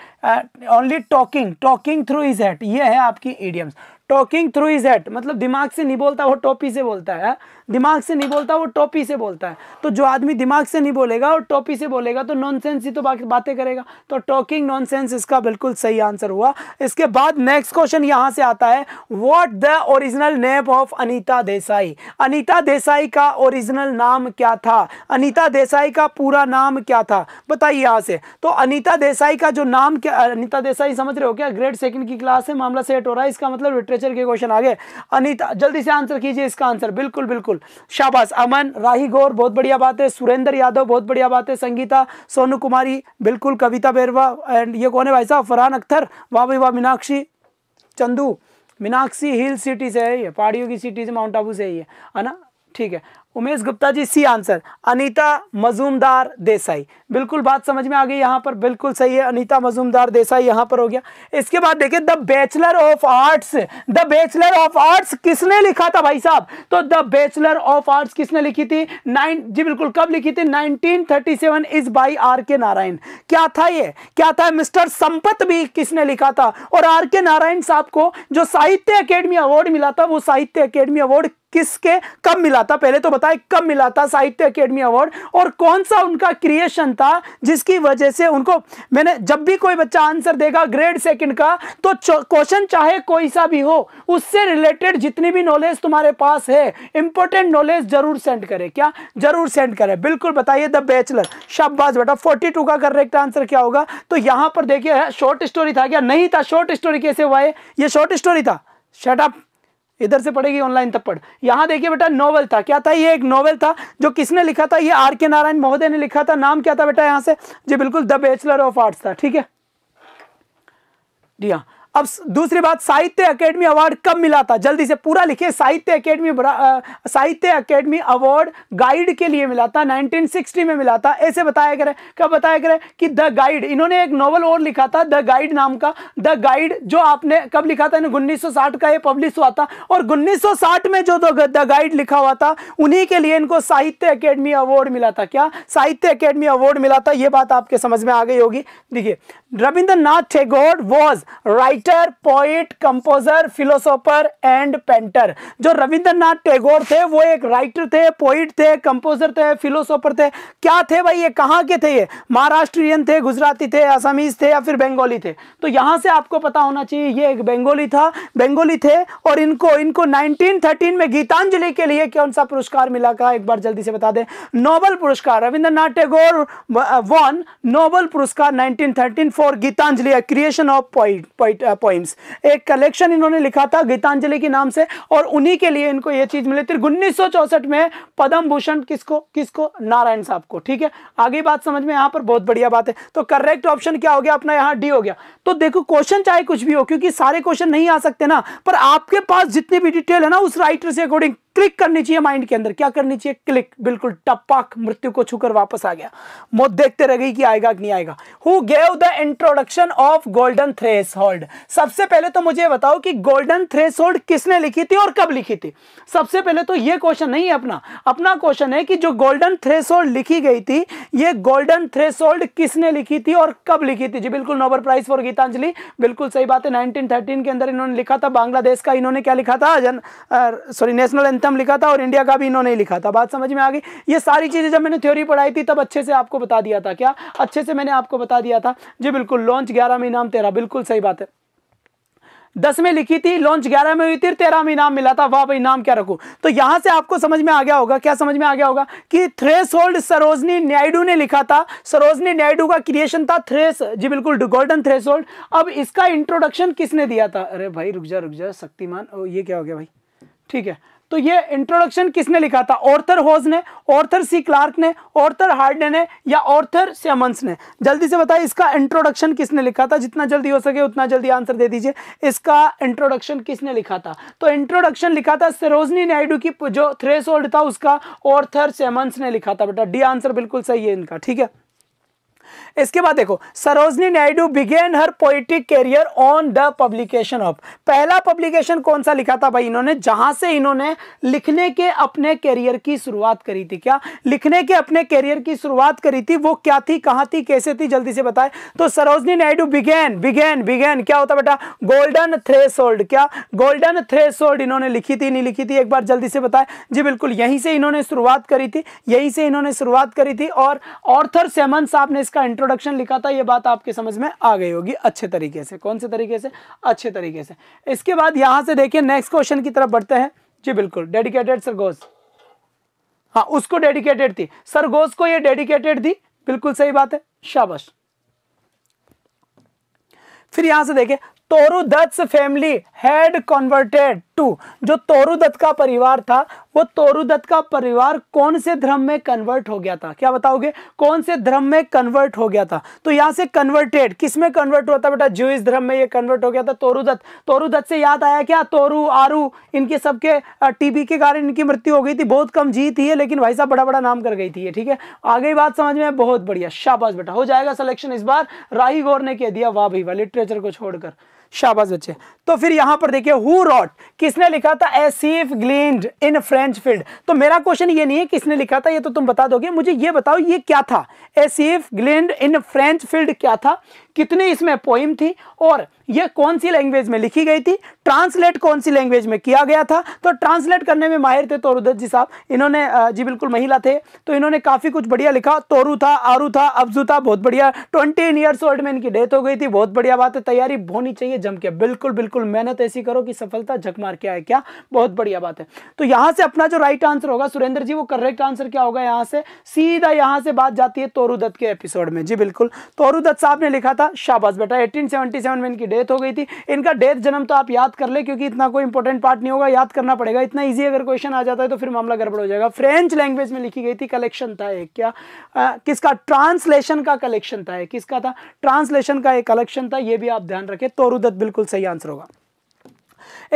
only talking talking through his hat ये है आपकी idioms talking through his hat मतलब दिमाग से नहीं बोलता वो टोपी से बोलता है हाँ? दिमाग से नहीं बोलता वो टोपी से बोलता है तो जो आदमी दिमाग से नहीं बोलेगा और टोपी से बोलेगा तो नॉनसेंस ही तो बातें करेगा तो टॉकिंग नॉनसेंस इसका बिल्कुल सही आंसर हुआ इसके बाद नेक्स्ट क्वेश्चन यहाँ से आता है what the original name of Anita Desai Anita Desai का ओरिजिनल नाम क्या था अनिता देसाई का पूरा नाम क्या था बताइए यहाँ से तो अनिता देसाई का जो नाम क्या अनिता देसाई समझ रहे हो क्या ग्रेड सेकंड की क्लास है मामला सेट हो रहा है इसका मतलब लिटरेचर के क्वेश्चन आगे अनिता जल्दी से आंसर कीजिए इसका आंसर बिल्कुल बिल्कुल शाबाश अमन राही गौर बहुत बढ़िया बात है सुरेंद्र यादव बहुत बढ़िया बात है संगीता सोनू कुमारी बिल्कुल कविता बेरवा एंड ये कौन है भाई साहब फरहान अख्तर वाह भाई वाह मीनाक्षी चंदू मीनाक्षी हिल सिटी से है ये पहाड़ियों की सिटी से माउंट आबू से ही है ना ठीक है उमेश गुप्ता जी सी आंसर अनीता मजूमदार देसाई बिल्कुल बात समझ में आ गई यहाँ पर बिल्कुल सही है अनीता मजूमदार देसाई यहाँ पर हो गया इसके बाद देखिए the bachelor of arts the bachelor of arts किसने लिखा था भाई साहब तो द बैचलर ऑफ आर्ट्स किसने लिखी थी नाइन जी बिल्कुल कब लिखी थी nineteen thirty seven is by R K Narayan क्या था ये क्या था मिस्टर संपत भी किसने लिखा था और आर के नारायण साहब को जो साहित्य अकेडमी अवार्ड मिला था वो साहित्य अकेडमी अवार्ड किसके कब मिला था पहले तो बताए कब मिला था साहित्य अकेडमी अवार्ड और कौन सा उनका क्रिएशन था जिसकी वजह से उनको मैंने जब भी कोई बच्चा आंसर देगा ग्रेड सेकंड का तो क्वेश्चन चाहे कोई सा भी हो उससे रिलेटेड जितनी भी नॉलेज तुम्हारे पास है इंपॉर्टेंट नॉलेज जरूर सेंड करें क्या जरूर सेंड करें बिल्कुल बताइए द बैचलर शब्बाज बेटा फोर्टी का करेक्ट आंसर क्या होगा तो यहां पर देखिए शॉर्ट स्टोरी था क्या नहीं था शॉर्ट स्टोरी कैसे हुआ है यह शॉर्ट स्टोरी था शटअप इधर से पढ़ेगी ऑनलाइन तक पढ़ यहाँ देखिए बेटा नॉवल था क्या था ये एक नॉवल था जो किसने लिखा था ये आर के नारायण महोदय ने लिखा था नाम क्या था बेटा यहाँ से जी बिल्कुल द बैचलर ऑफ आर्ट्स था ठीक है जी हाँ अब दूसरी बात साहित्य अकेडमी अवार्ड कब मिला था जल्दी से पूरा लिखिए साहित्य अकेडमी साहित्य अकेडमी अवार्ड गाइड के लिए मिला था 1960 में मिला था ऐसे बताया गया कब बताया गया कि द गाइड इन्होंने एक नॉवल और लिखा था द गाइड नाम का द गाइड जो आपने कब लिखा था उन्नीस सौ का ये पब्लिश हुआ था और उन्नीस में जो द गाइड लिखा हुआ था उन्हीं के लिए इनको साहित्य अकेडमी अवार्ड मिला था क्या साहित्य अकेडमी अवार्ड मिला था यह बात आपके समझ में आ गई होगी देखिए Rabindranath Tagore was write writer poet composer philosopher and painter जो रविंद्रनाथ टैगोर थे वो एक राइटर थे पोइट थे कंपोजर थे फिलोसोफर थे क्या थे भाई ये कहाँ के थे ये महाराष्ट्रियन थे गुजराती थे असमीज थे या फिर बंगाली थे तो यहाँ से आपको पता होना चाहिए ये एक बंगाली था बंगाली थे और इनको इनको नाइनटीन में गीतांजलि के लिए कौन सा पुरस्कार मिला था एक बार जल्दी से बता दें नोबल पुरस्कार रविंद्रनाथ टैगोर वॉन नोबल पुरस्कार nineteen for Gitanjali creation of poet points एक कलेक्शन इन्होंने लिखा था गीतांजलि के नाम से और उन्हीं के लिए इनको यह चीज मिली थी उन्नीस में पद्म भूषण किसको किसको नारायण साहब को ठीक है आगे बात समझ में यहां पर बहुत बढ़िया बात है तो करेक्ट ऑप्शन क्या हो गया अपना यहां डी हो गया तो देखो क्वेश्चन चाहे कुछ भी हो क्योंकि सारे क्वेश्चन नहीं आ सकते ना पर आपके पास जितनी भी डिटेल है ना उस राइटर से अकॉर्डिंग क्लिक करनी चाहिए माइंड के अंदर क्या करनी चाहिए क्लिक बिल्कुल टपाक मृत्यु को छूकर वापस आ गया मौत देखते रह गई कि आएगा कि नहीं आएगा who gave the introduction of golden threshold सबसे पहले तो मुझे बताओ कि गोल्डन थ्रेस होल्ड किसने लिखी थी और कब लिखी थी सबसे पहले तो यह क्वेश्चन नहीं है अपना अपना क्वेश्चन है कि जो गोल्डन थ्रेस होल्ड लिखी गई थी ये गोल्डन थ्रेस होल्ड किसने लिखी थी और कब लिखी थी जी बिल्कुल नोबल प्राइज फॉर गीतांजलि बिल्कुल सही बात है नाइनटीन के अंदर इन्होंने लिखा था बांग्लादेश का इन्होंने क्या लिखा था सॉरी नेशनल एंथम लिखा था और इंडिया का भी इन्होंने लिखा था बात समझ में आ गई ये सारी चीज़ें जब मैंने थ्योरी पढ़ाई थी तब अच्छे से आपको बता दिया था क्या अच्छे से मैंने आपको बता दिया था जी बिल्कुल लॉन्च ग्यारह में इनाम तेरा बिल्कुल सही बात है दस में लिखी थी लॉन्च ग्यारह में हुई थी तेरह में इनाम मिला था वाह भाई नाम क्या रखू तो यहां से आपको समझ में आ गया होगा क्या समझ में आ गया होगा कि थ्रेस होल्ड सरोजनी नायडू ने लिखा था सरोजनी नायडू का क्रिएशन था थ्रेस जी बिल्कुल गोल्डन थ्रेस होल्ड अब इसका इंट्रोडक्शन किसने दिया था अरे भाई रुक जा रुक जा शक्तिमान ये क्या हो गया भाई ठीक है तो ये इंट्रोडक्शन किसने लिखा था ऑर्थर होज ने ऑर्थर सी क्लार्क ने ऑर्थर हार्डे ने या ऑर्थर सेमंस ने जल्दी से बताइए इसका इंट्रोडक्शन किसने लिखा था जितना जल्दी हो सके उतना जल्दी आंसर दे दीजिए इसका इंट्रोडक्शन किसने लिखा था तो इंट्रोडक्शन लिखा था सरोजनी नायडू की जो थ्रेस था उसका ऑर्थर सेमंस ने लिखा था बेटा डी आंसर बिल्कुल सही है इनका ठीक है इसके बाद देखो Sarojini Naidu began her poetic career on the publication of पहला पब्लिकेशन कौन सा लिखा था भाई इन्होंने जहां से इन्होंने लिखने के अपने कैरियर की शुरुआत करी थी क्या लिखने के अपने कैरियर की शुरुआत करी थी वो क्या थी कहां थी कैसे थी जल्दी से बताए तो Sarojini Naidu began began began क्या होता बेटा गोल्डन थ्रेसोल्ड क्या गोल्डन थ्रेसोल्ड इन्होंने लिखी थी नहीं लिखी थी एक बार जल्दी से बताए जी बिल्कुल यहीं से इन्होंने शुरुआत करी थी यहीं से इन्होंने शुरुआत करी थी और ऑर्थर सेमन साहब ने इसका का इंट्रोडक्शन लिखा था ये बात आपके समझ में आ गई होगी अच्छे तरीके से कौन से तरीके से अच्छे तरीके से इसके बाद यहां से देखिए नेक्स्ट क्वेश्चन की तरफ बढ़ते हैं जी बिल्कुल डेडिकेटेड सर सरगोज हाँ उसको डेडिकेटेड थी सर सरगोज को यह डेडिकेटेड थी बिल्कुल सही बात है शाबाश फिर यहां से देखें तोरुदत्त फैमिली हैड कन्वर्टेड टू जो तोरुदत्त का परिवार था वो तोरुदत्त का परिवार कौन से धर्म में कन्वर्ट हो गया था क्या बताओगे कौन से धर्म में कन्वर्ट हो गया था तो यहाँ से कन्वर्टेड किस में कन्वर्ट हुआ था बेटा जूस धर्म में ये कन्वर्ट हो गया था तोरुदत्त तोरुदत्त से याद आया क्या तोरू आरू इनके सबके टीबी के कारण इनकी मृत्यु हो गई थी बहुत कम जीत ही है लेकिन भाई साहब बड़ा बड़ा नाम कर गई थी ये ठीक है आगे बात समझ में बहुत बढ़िया शाबाश बेटा हो जाएगा सिलेक्शन इस बार राही गौर ने कह दिया वाह भाई वाह लिटरेचर को छोड़कर शाबाश बच्चे तो फिर यहां पर देखिए हु रॉट किसने लिखा था a sheaf gleaned in French field तो मेरा क्वेश्चन ये नहीं है किसने लिखा था ये तो तुम बता दोगे मुझे ये बताओ ये क्या था a sheaf gleaned in French field क्या था कितनी इसमें पोइम थी और यह कौन सी लैंग्वेज में लिखी गई थी ट्रांसलेट कौन सी लैंग्वेज में किया गया था तो ट्रांसलेट करने में माहिर थे तोरुदत्त जी साहब इन्होंने जी बिल्कुल महिला थे तो इन्होंने काफ़ी कुछ बढ़िया लिखा तोरू था आरू था अफजू था बहुत बढ़िया ट्वेंटी ईयर्स ओल्ड में इनकी डेथ हो गई थी बहुत बढ़िया बात है तैयारी होनी चाहिए जम के बिल्कुल बिल्कुल मेहनत ऐसी करो कि सफलता झकमार क्या है क्या बहुत बढ़िया बात है तो यहाँ से अपना जो राइट आंसर होगा सुरेंद्र जी वो करेक्ट आंसर क्या होगा यहाँ से सीधा यहाँ से बात जाती है तोरुदत्त के एपिसोड में जी बिल्कुल तोरुदत्त साहब ने लिखा था शाबाश बेटा 1877 में इनकी डेथ हो गई थी इनका डेथ जन्म तो आप याद कर ले क्योंकि इतना कोई इंपॉर्टेंट पार्ट नहीं होगा याद करना पड़ेगा इतना इजी अगर क्वेश्चन आ जाता है तो फिर मामला गड़बड़ हो जाएगा फ्रेंच लैंग्वेज में लिखी गई थी कलेक्शन था एक क्या आ, किसका ट्रांसलेशन का कलेक्शन था एक किसका था ट्रांसलेशन का एक कलेक्शन था यह भी आप ध्यान रखें तोरुदत्त बिल्कुल सही आंसर होगा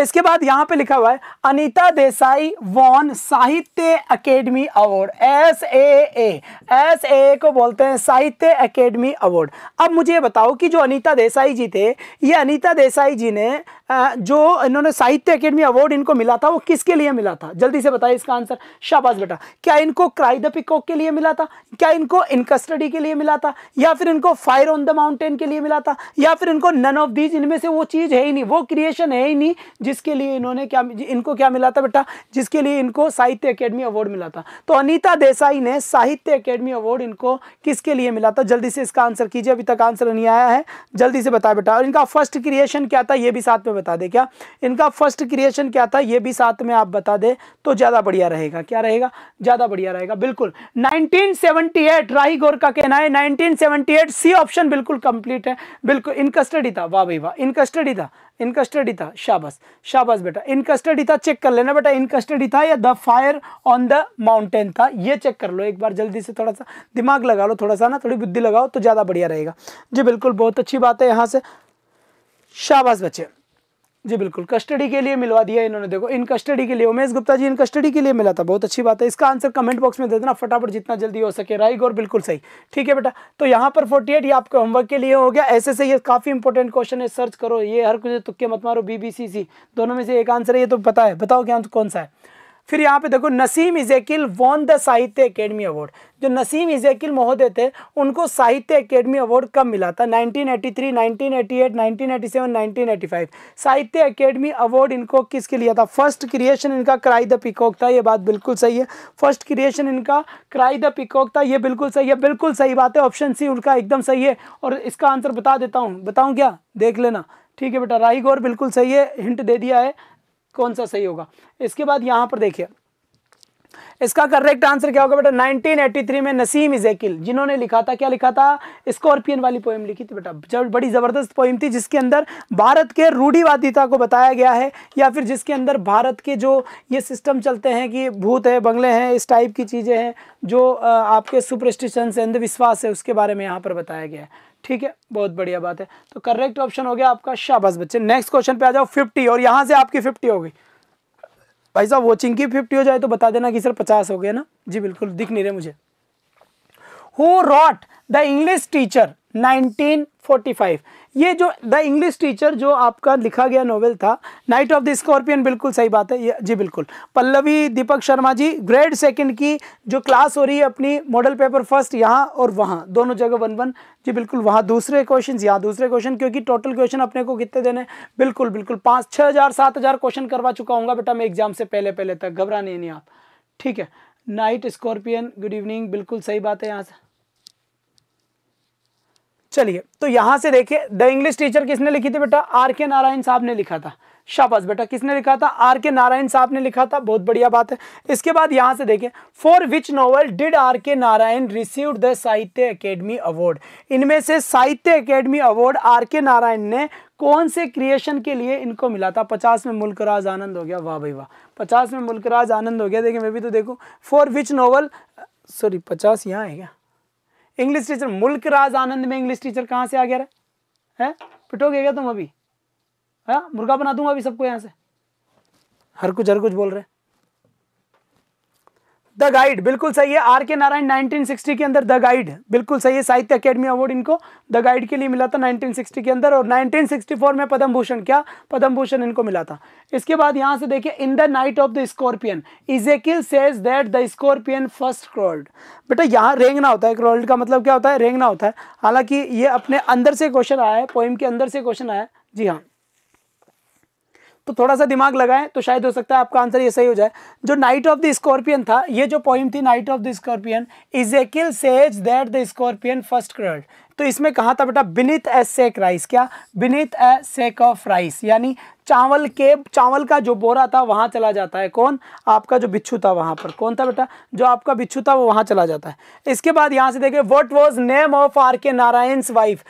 इसके बाद यहाँ पे लिखा हुआ है Anita Desai won Sahitya Akademi award S A A S A को बोलते हैं साहित्य अकेडमी अवार्ड अब मुझे बताओ कि जो अनीता देसाई जी थे ये अनीता देसाई जी ने जो इन्होंने साहित्य अकेडमी अवार्ड इनको मिला था वो किसके लिए मिला था जल्दी से बताइए इसका आंसर शाबाश बेटा क्या इनको क्राई द पिकॉक के लिए मिला था क्या इनको इन कस्टडी के लिए मिला था या फिर इनको फायर ऑन द माउंटेन के लिए मिला था या फिर इनको नन ऑफ दीज इनमें से वो चीज़ है ही नहीं वो क्रिएशन है ही नहीं जिसके लिए इन्होंने क्या इनको क्या मिला था बेटा जिसके लिए इनको साहित्य अकेडमी अवार्ड मिला था तो अनिता देसाई ने साहित्य अकेडमी अवार्ड इनको किसके लिए मिला था जल्दी से इसका आंसर कीजिए अभी तक आंसर नहीं आया है जल्दी से बताया बेटा और इनका फर्स्ट क्रिएशन क्या था ये भी साथ में में बता दे क्या इनका फर्स्ट क्रिएशन क्या था ये भी साथ में आप बता दे तो ज़्यादा बढ़िया रहेगा क्या रहेगा ज़्यादा बढ़िया रहेगा बिल्कुल 1978 राही गौर का कहना है 1978 सी ऑप्शन बिल्कुल कंप्लीट है बिल्कुल इन कस्टडी था वाह भाई वाह इन कस्टडी था इन कस्टडी था शाबाश शाबाश बेटा इन कस्टडी था चेक कर लेना बेटा इन कस्टडी था या the fire on the mountain था ये चेक कर लो एक बार जल्दी से थोड़ा सा दिमाग लगा लो थोड़ा सा ना थोड़ी बुद्धि लगाओ तो ज़्यादा बढ़िया रहेगा जी बिल्कुल बहुत अच्छी बात है यहाँ से शाबाश बच्चे जी बिल्कुल कस्टडी के लिए मिलवा दिया इन्होंने देखो इन कस्टडी के लिए उमेश गुप्ता जी इन कस्टडी के लिए मिला था बहुत अच्छी बात है इसका आंसर कमेंट बॉक्स में दे देना फटाफट जितना जल्दी हो सके राइग और बिल्कुल सही ठीक है बेटा तो यहाँ पर 48 ये आपके होमवर्क के लिए हो गया ऐसे से ये काफ़ी इंपॉर्टेंट क्वेश्चन है सर्च करो ये हर कुछ तुक्के मत मारो बी दोनों में से एक आंसर है ये तो पता है बताओ क्या कौन सा है फिर यहाँ पे देखो Nissim Ezekiel won the Sahitya Akademi award जो नसीम इजेकिल महोदय थे उनको साहित्य अकेडमी अवार्ड कब मिला था 1983, 1988, 1987, 1985 साहित्य अकेडमी अवार्ड इनको किसके लिए था फर्स्ट क्रिएशन इनका क्राई द पिकॉक था ये बात बिल्कुल सही है फर्स्ट क्रिएशन इनका क्राई द पिकॉक था ये बिल्कुल सही है बिल्कुल सही बात है ऑप्शन सी उनका एकदम सही है और इसका आंसर बता देता हूँ बताऊँ क्या देख लेना ठीक है बेटा राई गौर बिल्कुल सही है हिंट दे दिया है कौन सा सही होगा इसके बाद यहाँ पर देखिए इसका करेक्ट आंसर क्या होगा बेटा 1983 में नसीम इजेकिल जिन्होंने लिखा था क्या लिखा था स्कॉर्पियन वाली पोएम लिखी थी बेटा बड़ी ज़बरदस्त पोएम थी जिसके अंदर भारत के रूढ़ीवादिता को बताया गया है या फिर जिसके अंदर भारत के जो ये सिस्टम चलते हैं कि भूत है बंगले हैं इस टाइप की चीज़ें हैं जो आपके सुपरस्टिशंस अंधविश्वास है उसके बारे में यहाँ पर बताया गया है ठीक है बहुत बढ़िया बात है तो करेक्ट ऑप्शन हो गया आपका शाबाश बच्चे नेक्स्ट क्वेश्चन पे आ जाओ फिफ्टी और यहाँ से आपकी फिफ्टी हो गई भाई साहब वॉचिंग की फिफ्टी हो जाए तो बता देना कि सर पचास हो गया ना जी बिल्कुल दिख नहीं रहे मुझे who wrote the English teacher five ये जो द इंग्लिश टीचर जो आपका लिखा गया नॉवेल था नाइट ऑफ द स्कॉर्पियन बिल्कुल सही बात है ये जी बिल्कुल पल्लवी दीपक शर्मा जी ग्रेड सेकंड की जो क्लास हो रही है अपनी मॉडल पेपर फर्स्ट यहाँ और वहाँ दोनों जगह वन वन जी बिल्कुल वहाँ दूसरे क्वेश्चन यहाँ दूसरे क्वेश्चन क्योंकि टोटल क्वेश्चन अपने को कितने देने बिल्कुल बिल्कुल पाँच छः हज़ार सात हज़ार क्वेश्चन करवा चुका हूँ बेटा मैं एग्जाम से पहले पहले तक घबरा नहीं आप ठीक है नाइट स्कॉर्पियन गुड इवनिंग बिल्कुल सही बात है यहाँ से चलिए तो यहाँ से देखिए द इंग्लिश टीचर किसने लिखी थी बेटा आर के नारायण साहब ने लिखा था शाबाश बेटा किसने लिखा था आर के नारायण साहब ने लिखा था बहुत बढ़िया बात है इसके बाद यहाँ से देखें for which novel did R K Narayan receive the Sahitya Akademi award इनमें से साहित्य Akademi award are K Narayan ने कौन से क्रिएशन के लिए इनको मिला था पचास में मुल्कराज आनंद हो गया वाह भाई वाह पचास में मुल्कराज आनंद हो गया देखिए मैं भी तो देखू फॉर विच नॉवल सॉरी पचास यहाँ है क्या इंग्लिश टीचर मुल्क राज आनंद में इंग्लिश टीचर कहाँ से आ गया है पिटोगे क्या तुम अभी है मुर्गा बना दूंगा अभी सबको यहाँ से हर कुछ हर कुछ बोल रहे हैं द गाइड बिल्कुल सही है आर के नारायण 1960 के अंदर द गाइड बिल्कुल सही है साहित्य अकेडमी अवार्ड इनको द गाइड के लिए मिला था 1960 के अंदर और 1964 में पद्म भूषण क्या पद्म भूषण इनको मिला था इसके बाद यहाँ से देखिए in the night of the scorpion Ezekiel says that the scorpion first crawled बेटा यहाँ रेंगना होता है क्रॉल्ड का मतलब क्या होता है रेंगना होता है हालांकि ये अपने अंदर से क्वेश्चन आया है पोइम के अंदर से क्वेश्चन आया है जी हाँ तो थोड़ा सा दिमाग लगाएं तो शायद हो सकता है आपका आंसर ये सही हो जाए जो नाइट ऑफ द स्कॉर्पियन था ये जो पॉइंट थी night of the scorpion Ezekiel says that the scorpion first crawled तो इसमें कहा था बेटा बिनित ए सेक राइस क्या बिनित ए सेक ऑफ राइस यानी चावल के चावल का जो बोरा था वहां चला जाता है कौन आपका जो बिच्छू था वहां पर कौन था बेटा जो आपका बिच्छू था वो वहां चला जाता है इसके बाद यहाँ से देखे what was name of R K Narayan wife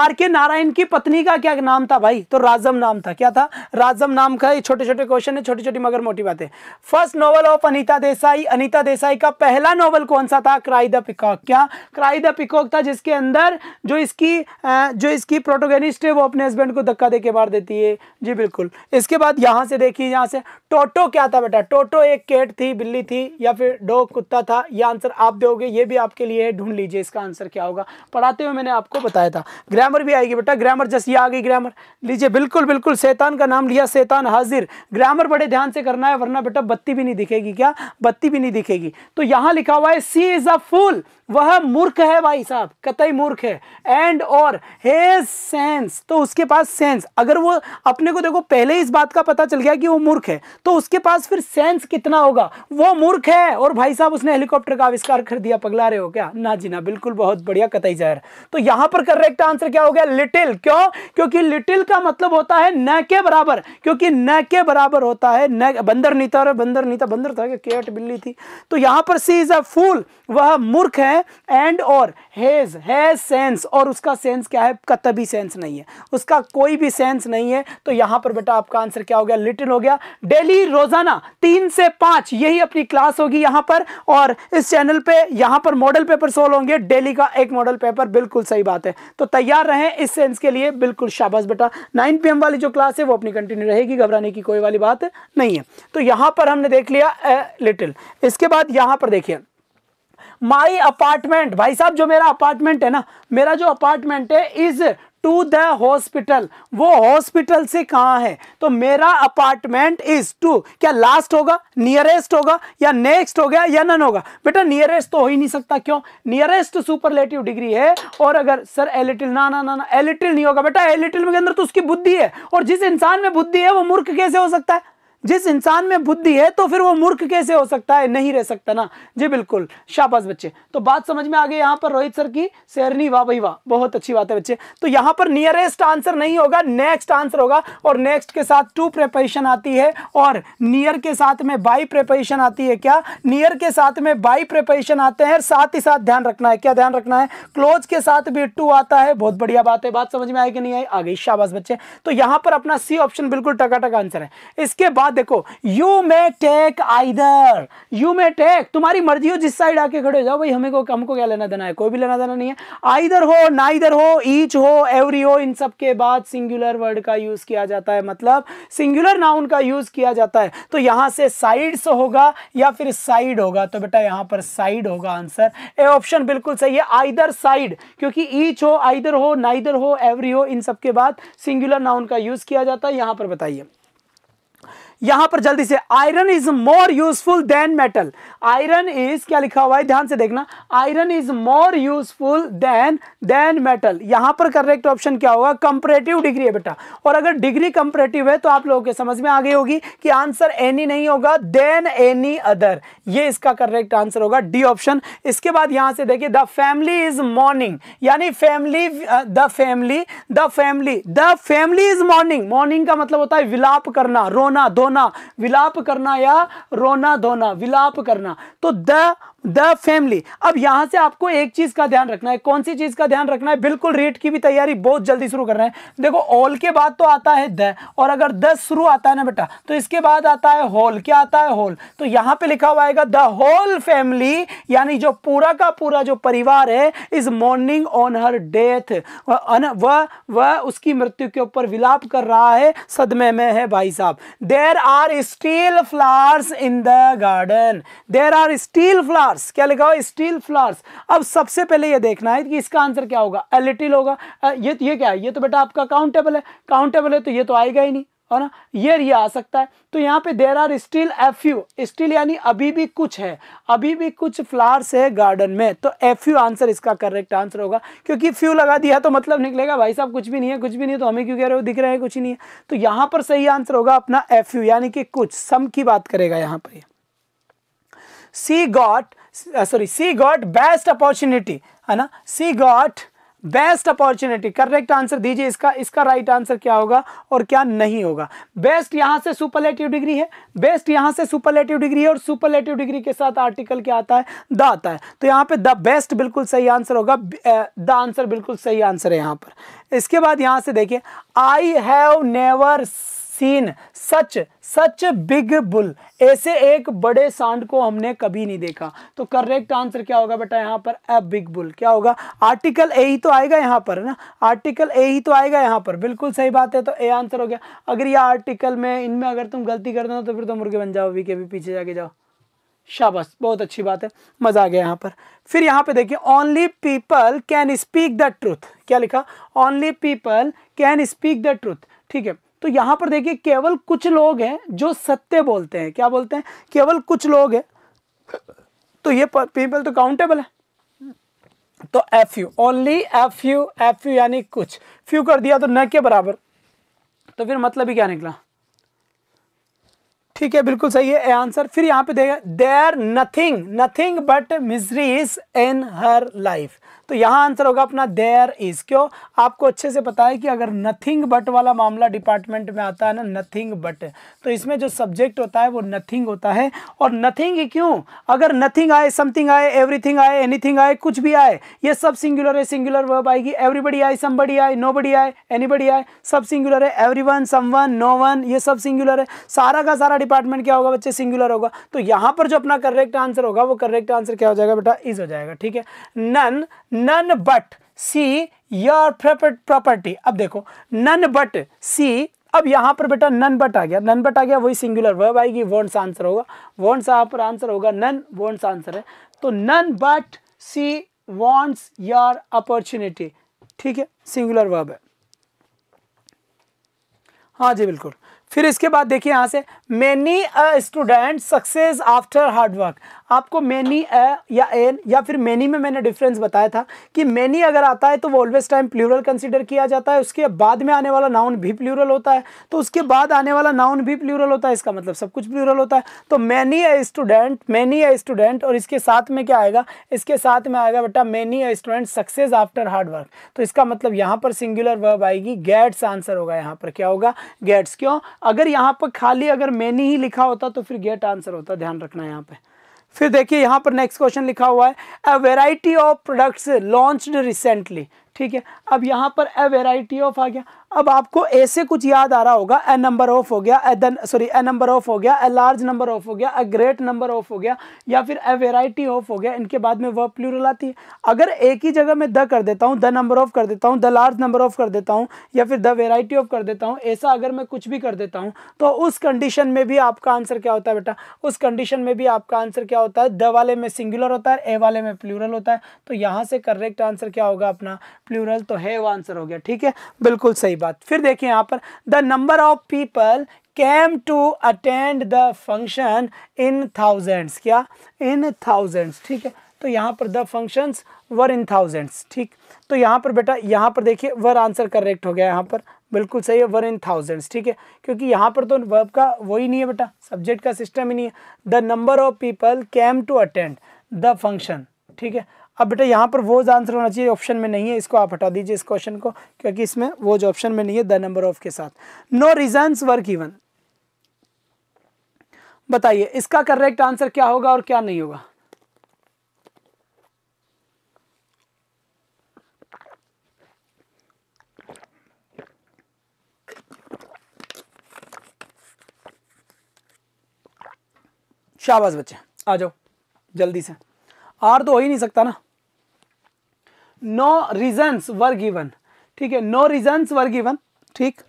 are K Narayan की पत्नी का क्या नाम था भाई तो राजम नाम था क्या था राजम नाम का ये छोटे छोटे क्वेश्चन है छोटी छोटी मगर मोटी बातें first novel of Anita Desai Anita Desai का पहला नॉवल कौन सा था क्राई द पिकॉक क्या क्राई द पिकॉक था जिसके अंदर जो इसकी जो इसकी प्रोटोगेनिस्ट है वो अपने हस्बैंड को धक्का दे के मार देती है जी बिल्कुल इसके बाद यहाँ से देखिए यहाँ से टोटो क्या था बेटा टोटो एक कैट थी बिल्ली थी या फिर डॉग कुत्ता था यह आंसर आप दोगे ये भी आपके लिए है ढूंढ लीजिए इसका आंसर क्या होगा पढ़ाते हुए मैंने आपको बताया था ग्रामर भी आएगी बेटा ग्रामर जैसे आ गई ग्रामर लीजिए बिल्कुल बिल्कुल शैतान का नाम लिया शैतान हाजिर ग्रामर बड़े ध्यान से करना है वरना बेटा बत्ती भी नहीं दिखेगी क्या बत्ती भी नहीं दिखेगी तो यहाँ लिखा हुआ है सी इज अ फूल वह मूर्ख है भाई साहब कतई मूर्ख है एंड और हे सेंस तो उसके पास सेंस अगर वो अपने को देखो पहले इस बात का पता चल गया कि वो मूर्ख है तो उसके पास फिर सेंस कितना होगा वो मूर्ख है और भाई साहब उसने हेलीकॉप्टर का आविष्कार कर दिया पगला रहे हो क्या ना जी ना बिल्कुल बहुत बढ़िया कतई जाहिर तो यहां पर करेक्ट आंसर क्या हो गया लिटिल क्यों क्योंकि लिटिल का मतलब होता है न के बराबर क्योंकि न के बराबर होता है न बंदर नीता और बंदर नीता बंदर था केट बिल्ली थी तो यहां पर सी इज अ फूल वह मूर्ख है एंड और हेज हेज सेंस सेंस और उसका सेंस क्या है कतब भी सेंस नहीं है उसका कोई भी सेंस नहीं है तो यहां पर बेटा आपका आंसर क्या हो गया लिटिल हो गया डेली रोजाना तीन से पांच यही अपनी क्लास होगी यहां पर और इस चैनल पे यहां पर मॉडल पेपर सोल्व होंगे डेली का एक मॉडल पेपर बिल्कुल सही बात है तो तैयार रहें इस सेंस के लिए बिल्कुल शाबाश बेटा नाइन पी वाली जो क्लास है वो अपनी कंटिन्यू रहेगी घबराने की कोई वाली बात नहीं है तो यहां पर हमने देख लिया लिटिल इसके बाद यहां पर देखिए माई अपार्टमेंट भाई साहब जो मेरा अपार्टमेंट है ना मेरा जो अपार्टमेंट है इज टू द हॉस्पिटल वो हॉस्पिटल से कहाँ है तो मेरा अपार्टमेंट इज टू क्या लास्ट होगा नियरेस्ट होगा या नेक्स्ट हो गया या नन होगा बेटा नियरेस्ट तो हो ही नहीं सकता क्यों नियरेस्ट सुपरलेटिव डिग्री है और अगर सर एलिटिल ना ना ना ना एलिटिल नहीं होगा बेटा एलिटिल के अंदर तो उसकी बुद्धि है और जिस इंसान में बुद्धि है वो मूर्ख कैसे हो सकता है जिस इंसान में बुद्धि है तो फिर वो मूर्ख कैसे हो सकता है नहीं रह सकता ना जी बिल्कुल शाबाश बच्चे तो बात समझ में आ गई यहां पर रोहित सर की शेरनी वाह भाई वाह बहुत अच्छी बात है बच्चे तो यहां पर नियरेस्ट आंसर नहीं होगा नेक्स्ट आंसर होगा और नेक्स्ट के साथ टू प्रेपरेशन आती है और नियर के साथ में बाई प्रेपरेशन आती है क्या नियर के साथ में बाई प्रेपरेशन आते हैं साथ ही साथ ध्यान रखना है क्या ध्यान रखना है क्लोज के साथ भी टू आता है बहुत बढ़िया बात है बात समझ में आई कि नहीं आई आ गई शाबाश बच्चे तो यहां पर अपना सी ऑप्शन बिल्कुल टका टका आंसर है इसके बाद देखो you may take either you may take तुम्हारी मर्जी हो जिस साइड आके खड़े हो जाओ भाई हमें को हमको क्या लेना देना है कोई भी लेना देना नहीं है आइदर हो ना इधर हो ईच हो एवरी हो इन सब के बाद सिंगुलर वर्ड का यूज किया जाता है मतलब सिंगुलर नाउन का यूज किया जाता है तो यहां से साइड्स होगा या फिर साइड होगा तो बेटा यहां पर साइड होगा आंसर ए ऑप्शन बिल्कुल सही है आइदर साइड क्योंकि ईच हो आइदर हो ना हो एवरी हो इन सब के बाद सिंगुलर नाउन का यूज किया जाता है यहां पर बताइए यहां पर जल्दी से iron is more useful than metal iron is क्या लिखा हुआ है ध्यान से देखना iron is more useful than than metal यहां पर करेक्ट ऑप्शन क्या होगा कंपरेटिव डिग्री है बेटा और अगर डिग्री कंपरेटिव है तो आप लोगों के समझ में आ गई होगी कि आंसर एनी नहीं होगा देन एनी अदर ये इसका करेक्ट आंसर होगा डी ऑप्शन इसके बाद यहां से देखिए द फैमिली इज मॉर्निंग यानी family the family the family the family is morning morning का मतलब होता है विलाप करना रोना दो धोना विलाप करना या रोना धोना विलाप करना तो द द फैमिली अब यहां से आपको एक चीज का ध्यान रखना है कौन सी चीज का ध्यान रखना है बिल्कुल रेट की भी तैयारी बहुत जल्दी शुरू कर रहे हैं देखो ऑल के बाद तो आता है द और अगर द शुरू आता है ना बेटा तो इसके बाद आता है होल क्या आता है होल तो यहां पे लिखा हुआ आएगा द होल फैमिली यानी जो पूरा का पूरा जो परिवार है is morning on her death वह वह उसकी मृत्यु के ऊपर विलाप कर रहा है सदमे में है भाई साहब there are still flowers in the garden there are still flowers flowers क्या लिखा हुआ स्टील फ्लावर्स अब सबसे पहले ये देखना है कि इसका आंसर क्या होगा एलिटिल होगा ये ये क्या है ये तो बेटा आपका काउंटेबल है काउंटेबल है तो ये तो आएगा ही नहीं है ना ये ये आ सकता है तो यहाँ पे there are still a few still यानी अभी भी कुछ है अभी भी कुछ फ्लावर्स है गार्डन में तो एफ यू आंसर इसका करेक्ट आंसर होगा क्योंकि फ्यू लगा दिया तो मतलब निकलेगा भाई साहब कुछ भी नहीं है कुछ भी नहीं है तो हमें क्यों कह रहे हो दिख रहे हैं कुछ नहीं है तो यहाँ पर सही आंसर होगा अपना एफ यू यानी कि कुछ सम की बात करेगा यहाँ पर she got sorry she got best opportunity है ना she got best opportunity correct answer दीजिए इसका इसका राइट right आंसर क्या होगा और क्या नहीं होगा बेस्ट यहां से सुपरलेटिव डिग्री है बेस्ट यहां से सुपरलेटिव डिग्री है और सुपरलेटिव डिग्री के साथ आर्टिकल क्या आता है द आता है तो यहां पे द बेस्ट बिल्कुल सही आंसर होगा uh, द आंसर बिल्कुल सही आंसर है यहां पर इसके बाद यहां से देखिए I have never seen such such big bull ऐसे एक बड़े सांड को हमने कभी नहीं देखा तो करेक्ट आंसर क्या होगा बेटा यहाँ पर अ बिग बुल क्या होगा आर्टिकल ए ही तो आएगा यहाँ पर ना आर्टिकल ए ही तो आएगा यहाँ पर बिल्कुल सही बात है तो ए आंसर हो गया अगर यह आर्टिकल में इनमें अगर तुम गलती कर दो तो फिर तुम तो मुर्गे बन जाओ वी के भी पीछे जाके जाओ शाबाश बहुत अच्छी बात है मज़ा आ गया यहाँ पर फिर यहाँ पे देखिए only people can speak the truth क्या लिखा only people can speak the truth ठीक है तो यहां पर देखिए केवल कुछ लोग हैं जो सत्य बोलते हैं क्या बोलते हैं केवल कुछ लोग हैं तो ये पीपल तो काउंटेबल है तो a few only a few a few यानी कुछ फ्यू कर दिया तो न के बराबर तो फिर मतलब ही क्या निकला ठीक है बिल्कुल सही है आंसर फिर यहां पे देगा there nothing nothing but misery is in her life तो यहाँ आंसर होगा अपना देयर इज क्यों आपको अच्छे से पता है कि अगर नथिंग बट वाला मामला डिपार्टमेंट में आता है ना नथिंग बट तो इसमें जो सब्जेक्ट होता है वो नथिंग होता है और नथिंग क्यों अगर नथिंग आए समथिंग आए एवरीथिंग आए एनीथिंग आए कुछ भी आए ये सब सिंगुलर है सिंगुलर वर्ब आएगी एवरीबडी आए समबडी आए नोबडी आए एनीबडी आए सब सिंगुलर है every one some one no one ये सब सिंगुलर है सारा का सारा डिपार्टमेंट क्या होगा बच्चे सिंगुलर होगा तो यहाँ पर जो अपना करेक्ट आंसर होगा वो करेक्ट आंसर क्या हो जाएगा बेटा इज हो जाएगा ठीक है none none but she your property अब देखो नन बट सी अब यहां पर बेटा नन बट आ गया नन बट आ गया वही सिंगुलर वर्ब आएगी वोंट आंसर होगा वोंट यहां पर आंसर होगा नन वोंट आंसर है तो none but she wants your opportunity ठीक है सिंगुलर वर्ब है हाँ जी बिल्कुल फिर इसके बाद देखिए यहां से many student success after hard work आपको मैनी ए या एन या फिर मैनी में मैंने डिफरेंस बताया था कि मैनी अगर आता है तो वो ऑलवेज टाइम प्लूरल कंसिडर किया जाता है उसके बाद में आने वाला नाउन भी प्लूरल होता है तो उसके बाद आने वाला नाउन भी प्लूरल होता है इसका मतलब सब कुछ प्लूरल होता है तो many a student many a student और इसके साथ में क्या आएगा इसके साथ में आएगा बेटा many a student success after hard work तो इसका मतलब यहाँ पर सिंगुलर वर्ब आएगी गेट्स आंसर होगा यहाँ पर क्या होगा गेट्स क्यों अगर यहाँ पर खाली अगर मैनी ही लिखा होता तो फिर गेट आंसर होता ध्यान रखना यहाँ पर फिर देखिए यहाँ पर नेक्स्ट क्वेश्चन लिखा हुआ है a variety of products launched recently ठीक है अब यहाँ पर ए वेराइटी ऑफ आ गया अब आपको ऐसे कुछ याद आ रहा होगा ए नंबर ऑफ हो गया a sorry a number of हो गया ए लार्ज नंबर ऑफ हो गया ए ग्रेट नंबर ऑफ हो गया या फिर ए वेराइटी ऑफ हो गया इनके बाद में वह प्लूरल आती है अगर एक ही जगह मैं द कर देता हूँ द नंबर ऑफ कर देता हूँ द लार्ज नंबर ऑफ कर देता हूँ या फिर द वेराइटी ऑफ कर देता हूँ ऐसा अगर मैं कुछ भी कर देता हूँ तो उस कंडीशन में भी आपका आंसर क्या होता है बेटा उस कंडीशन में भी आपका आंसर क्या होता है द वाले में सिंगुलर होता है ए वाले में प्लूरल होता है तो यहाँ से करेक्ट आंसर क्या होगा अपना प्लूरल तो है वो आंसर हो गया ठीक है बिल्कुल सही बात फिर देखिए यहाँ पर the number of people came to attend the function in thousands क्या इन थाउजेंड्स ठीक है तो यहाँ पर the functions were in thousands ठीक तो यहाँ पर बेटा यहाँ पर देखिए वर आंसर करेक्ट हो गया यहाँ पर बिल्कुल सही है वर इन थाउजेंड्स ठीक है क्योंकि यहाँ पर तो वर्ब का वही नहीं है बेटा सब्जेक्ट का सिस्टम ही नहीं है the number of people came to attend the function ठीक है अब बेटा यहाँ पर वोज आंसर होना चाहिए ऑप्शन में नहीं है इसको आप हटा दीजिए इस क्वेश्चन को क्योंकि इसमें वोज ऑप्शन में नहीं है द नंबर ऑफ के साथ नो रीजन्स वर्क इवन बताइए इसका करेक्ट आंसर क्या होगा और क्या नहीं होगा शाबाश बच्चे आ जाओ जल्दी से आर तो हो ही नहीं सकता ना नो रीजन्स वर गिवन ठीक है नो रीजन्स वर गिवन ठीक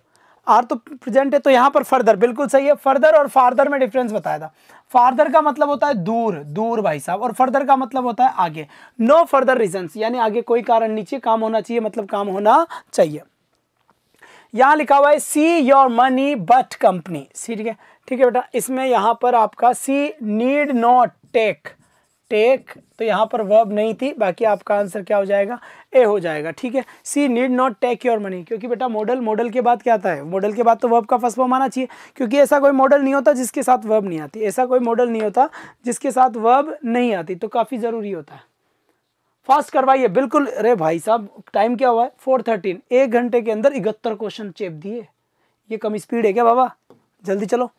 आर तो प्रेजेंट है तो यहाँ पर फर्दर बिल्कुल सही है फर्दर और फार्दर में डिफरेंस बताया था फार्दर का मतलब होता है दूर दूर भाई साहब और फर्दर का मतलब होता है आगे नो फर्दर रीजन्स यानी आगे कोई कारण नीचे काम होना चाहिए मतलब काम होना चाहिए यहाँ लिखा हुआ है she your money but company ठीक है ठीक है बेटा इसमें यहाँ पर आपका she need not take take तो यहाँ पर वर्ब नहीं थी बाकी आपका आंसर क्या हो जाएगा ए हो जाएगा ठीक है she need not take your money क्योंकि बेटा मॉडल मॉडल के बाद क्या आता है मॉडल के बाद तो वर्ब का फर्स्ट फॉर्म आना चाहिए क्योंकि ऐसा कोई मॉडल नहीं होता जिसके साथ वर्ब नहीं आती ऐसा कोई मॉडल नहीं होता जिसके साथ वर्ब नहीं आती तो काफ़ी ज़रूरी होता है फास्ट करवाइए बिल्कुल अरे भाई साहब टाइम क्या हुआ है फोर थर्टीन एक घंटे के अंदर इकहत्तर क्वेश्चन चेप दिए ये कम स्पीड है क्या बाबा जल्दी चलो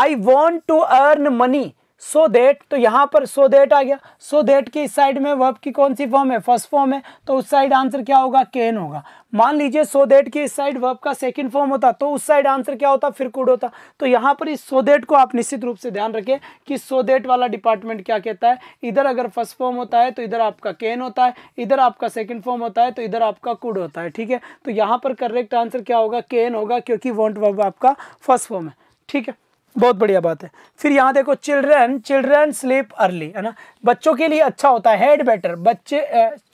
I want to earn money so so that तो यहाँ पर सो so देट आ गया सो so देट की इस साइड में वर्ब की कौन सी फॉर्म है फर्स्ट फॉर्म है तो उस साइड आंसर क्या होगा केन होगा मान लीजिए सो देट की इस साइड वर्ब का सेकंड फॉर्म होता तो उस साइड आंसर क्या होता फिर कुड होता तो यहाँ पर इस सो देट को आप निश्चित रूप से ध्यान रखें कि सो देट वाला डिपार्टमेंट क्या कहता है इधर अगर फर्स्ट फॉर्म होता है तो इधर आपका केन होता है इधर आपका सेकेंड फॉर्म होता है तो इधर आपका कुड होता है ठीक है तो यहाँ पर करेक्ट आंसर क्या होगा केन होगा क्योंकि वॉन्ट वर्ब आपका फर्स्ट फॉर्म है ठीक है बहुत बढ़िया बात है फिर यहाँ देखो चिल्ड्रन चिल्ड्रन स्लीप अर्ली है ना बच्चों के लिए अच्छा होता है हेड बेटर बच्चे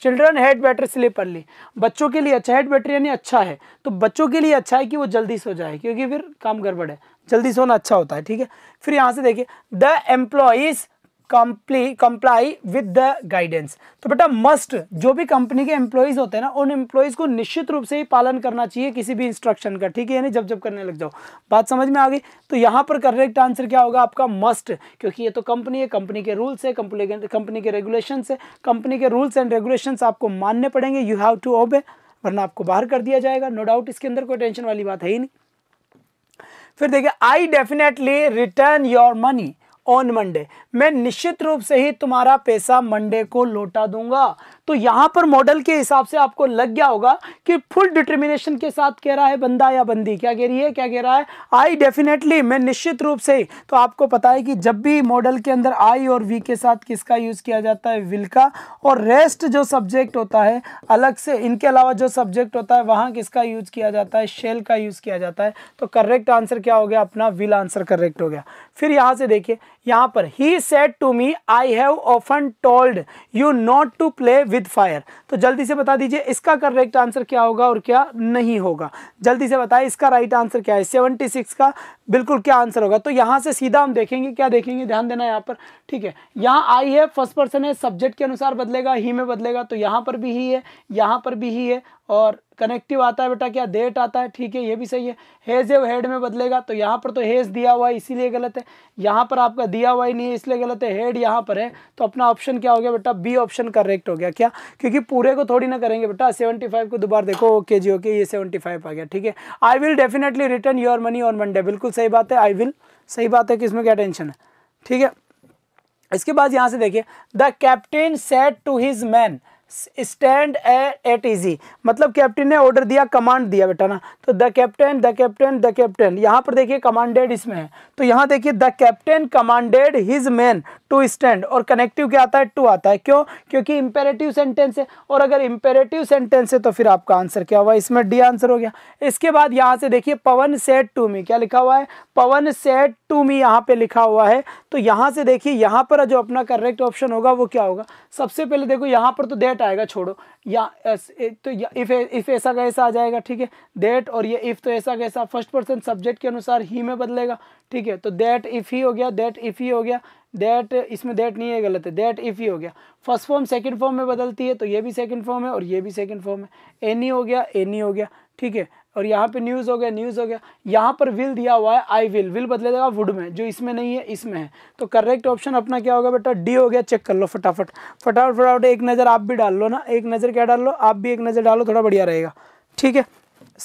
children had better sleep early बच्चों के लिए अच्छा हेड बेटर यानी अच्छा है तो बच्चों के लिए अच्छा है कि वो जल्दी सो जाए क्योंकि फिर काम गड़बड़ है जल्दी सोना अच्छा होता है ठीक है फिर यहाँ से देखिए the employees comply comply with the guidance तो बेटा मस्ट जो भी कंपनी के एम्प्लॉयज होते हैं ना उन एम्प्लॉयज को निश्चित रूप से ही पालन करना चाहिए किसी भी इंस्ट्रक्शन का ठीक है यानी जब जब करने लग जाओ बात समझ में आ गई तो यहाँ पर करेक्ट आंसर क्या होगा आपका मस्ट क्योंकि ये तो कंपनी है कंपनी के रूल्स है कंपनी के रेगुलेशन है कंपनी के रूल्स एंड रेगुलेशन आपको मानने पड़ेंगे यू हैव टू ओबे वरना आपको बाहर कर दिया जाएगा नो डाउट इसके अंदर कोई टेंशन वाली बात है ही नहीं फिर देखिए I definitely return your money on Monday मैं निश्चित रूप से ही तुम्हारा पैसा मंडे को लौटा दूंगा तो यहां पर मॉडल के हिसाब से आपको लग गया होगा कि फुल डिटर्मिनेशन के साथ कह रहा है बंदा या बंदी क्या कह रही है क्या कह रहा है आई डेफिनेटली मैं निश्चित रूप से तो आपको पता है कि जब भी मॉडल के अंदर आई और वी के साथ किसका यूज किया जाता है विल का और रेस्ट जो सब्जेक्ट होता है अलग से इनके अलावा जो सब्जेक्ट होता है वहां किसका यूज किया जाता है शेल का यूज किया जाता है तो करेक्ट आंसर क्या हो गया अपना विल आंसर करेक्ट हो गया फिर यहां से देखिए यहां पर he said to me I have often told you not to play with with fire तो जल्दी से बता दीजिए इसका करेक्ट आंसर क्या होगा और क्या नहीं होगा जल्दी से बताएं इसका राइट आंसर क्या है सेवनटी सिक्स का बिल्कुल क्या आंसर होगा तो यहाँ से सीधा हम देखेंगे क्या देखेंगे ध्यान देना यहाँ पर ठीक है यहाँ आई है फर्स्ट पर्सन है सब्जेक्ट के अनुसार बदलेगा ही में बदलेगा तो यहाँ पर भी ही है यहाँ पर भी ही है और कनेक्टिव आता है बेटा क्या डेट आता है ठीक है ये भी सही है हेज है हेड में बदलेगा तो यहाँ पर तो हेज दिया हुआ है इसीलिए गलत है यहाँ पर आपका दिया हुआ ही नहीं है इसलिए गलत है हेड यहाँ पर है तो अपना ऑप्शन क्या हो गया बेटा बी ऑप्शन करेक्ट हो गया क्या क्योंकि पूरे को थोड़ी ना करेंगे बेटा सेवेंटी फाइव को दोबारा देखो ओके जी ओके ये सेवेंटी फाइव आ गया ठीक है I will definitely return your money on Monday बिल्कुल सही बात है आई विल सही बात है कि इसमें क्या टेंशन है ठीक है इसके बाद यहाँ से देखिए the captain said to his man stand at easy मतलब कैप्टन ने ऑर्डर दिया कमांड दिया बेटा ना तो the captain the captain the captain यहाँ पर देखिए कमांडेड इसमें है तो यहाँ देखिए the captain commanded his man to stand और कनेक्टिव क्या आता है टू आता है क्यों क्योंकि इंपेरेटिव सेंटेंस है और अगर इंपेरेटिव सेंटेंस है तो फिर आपका आंसर क्या हुआ इसमें डी आंसर हो गया इसके बाद यहाँ से देखिए पवन सेट टू में क्या लिखा हुआ है पवन सेट टू मी यहाँ पे लिखा हुआ है तो यहाँ से देखिए यहाँ पर जो अपना करेक्ट ऑप्शन होगा वो क्या होगा सबसे पहले देखो यहाँ पर तो देट आएगा छोड़ो या एस, ए, तो इफ़ इफ़ ऐसा का ऐसा आ जाएगा ठीक है देट और ये इफ़ तो ऐसा कैसा फर्स्ट पर्सन सब्जेक्ट के अनुसार ही में बदलेगा ठीक है तो देट इफ़ ही हो गया देट इफ़ ही हो गया देट इसमें देट नहीं है गलत है देट इफ़ ही हो गया फर्स्ट फॉर्म सेकेंड फॉर्म में बदलती है तो ये भी सेकेंड फॉर्म है और ये भी सेकेंड फॉर्म है एनी हो गया एनी हो गया ठीक है और यहाँ पे न्यूज़ हो गया न्यूज़ हो गया यहाँ पर विल दिया हुआ है आई विल विल बदले जाएगा वुड में जो इसमें नहीं है इसमें है तो करेक्ट ऑप्शन अपना क्या होगा बेटा डी हो गया चेक कर लो फटाफट फटाफट फटाफट एक नज़र आप भी डाल लो ना एक नज़र क्या डाल लो आप भी एक नज़र डालो थोड़ा बढ़िया रहेगा ठीक है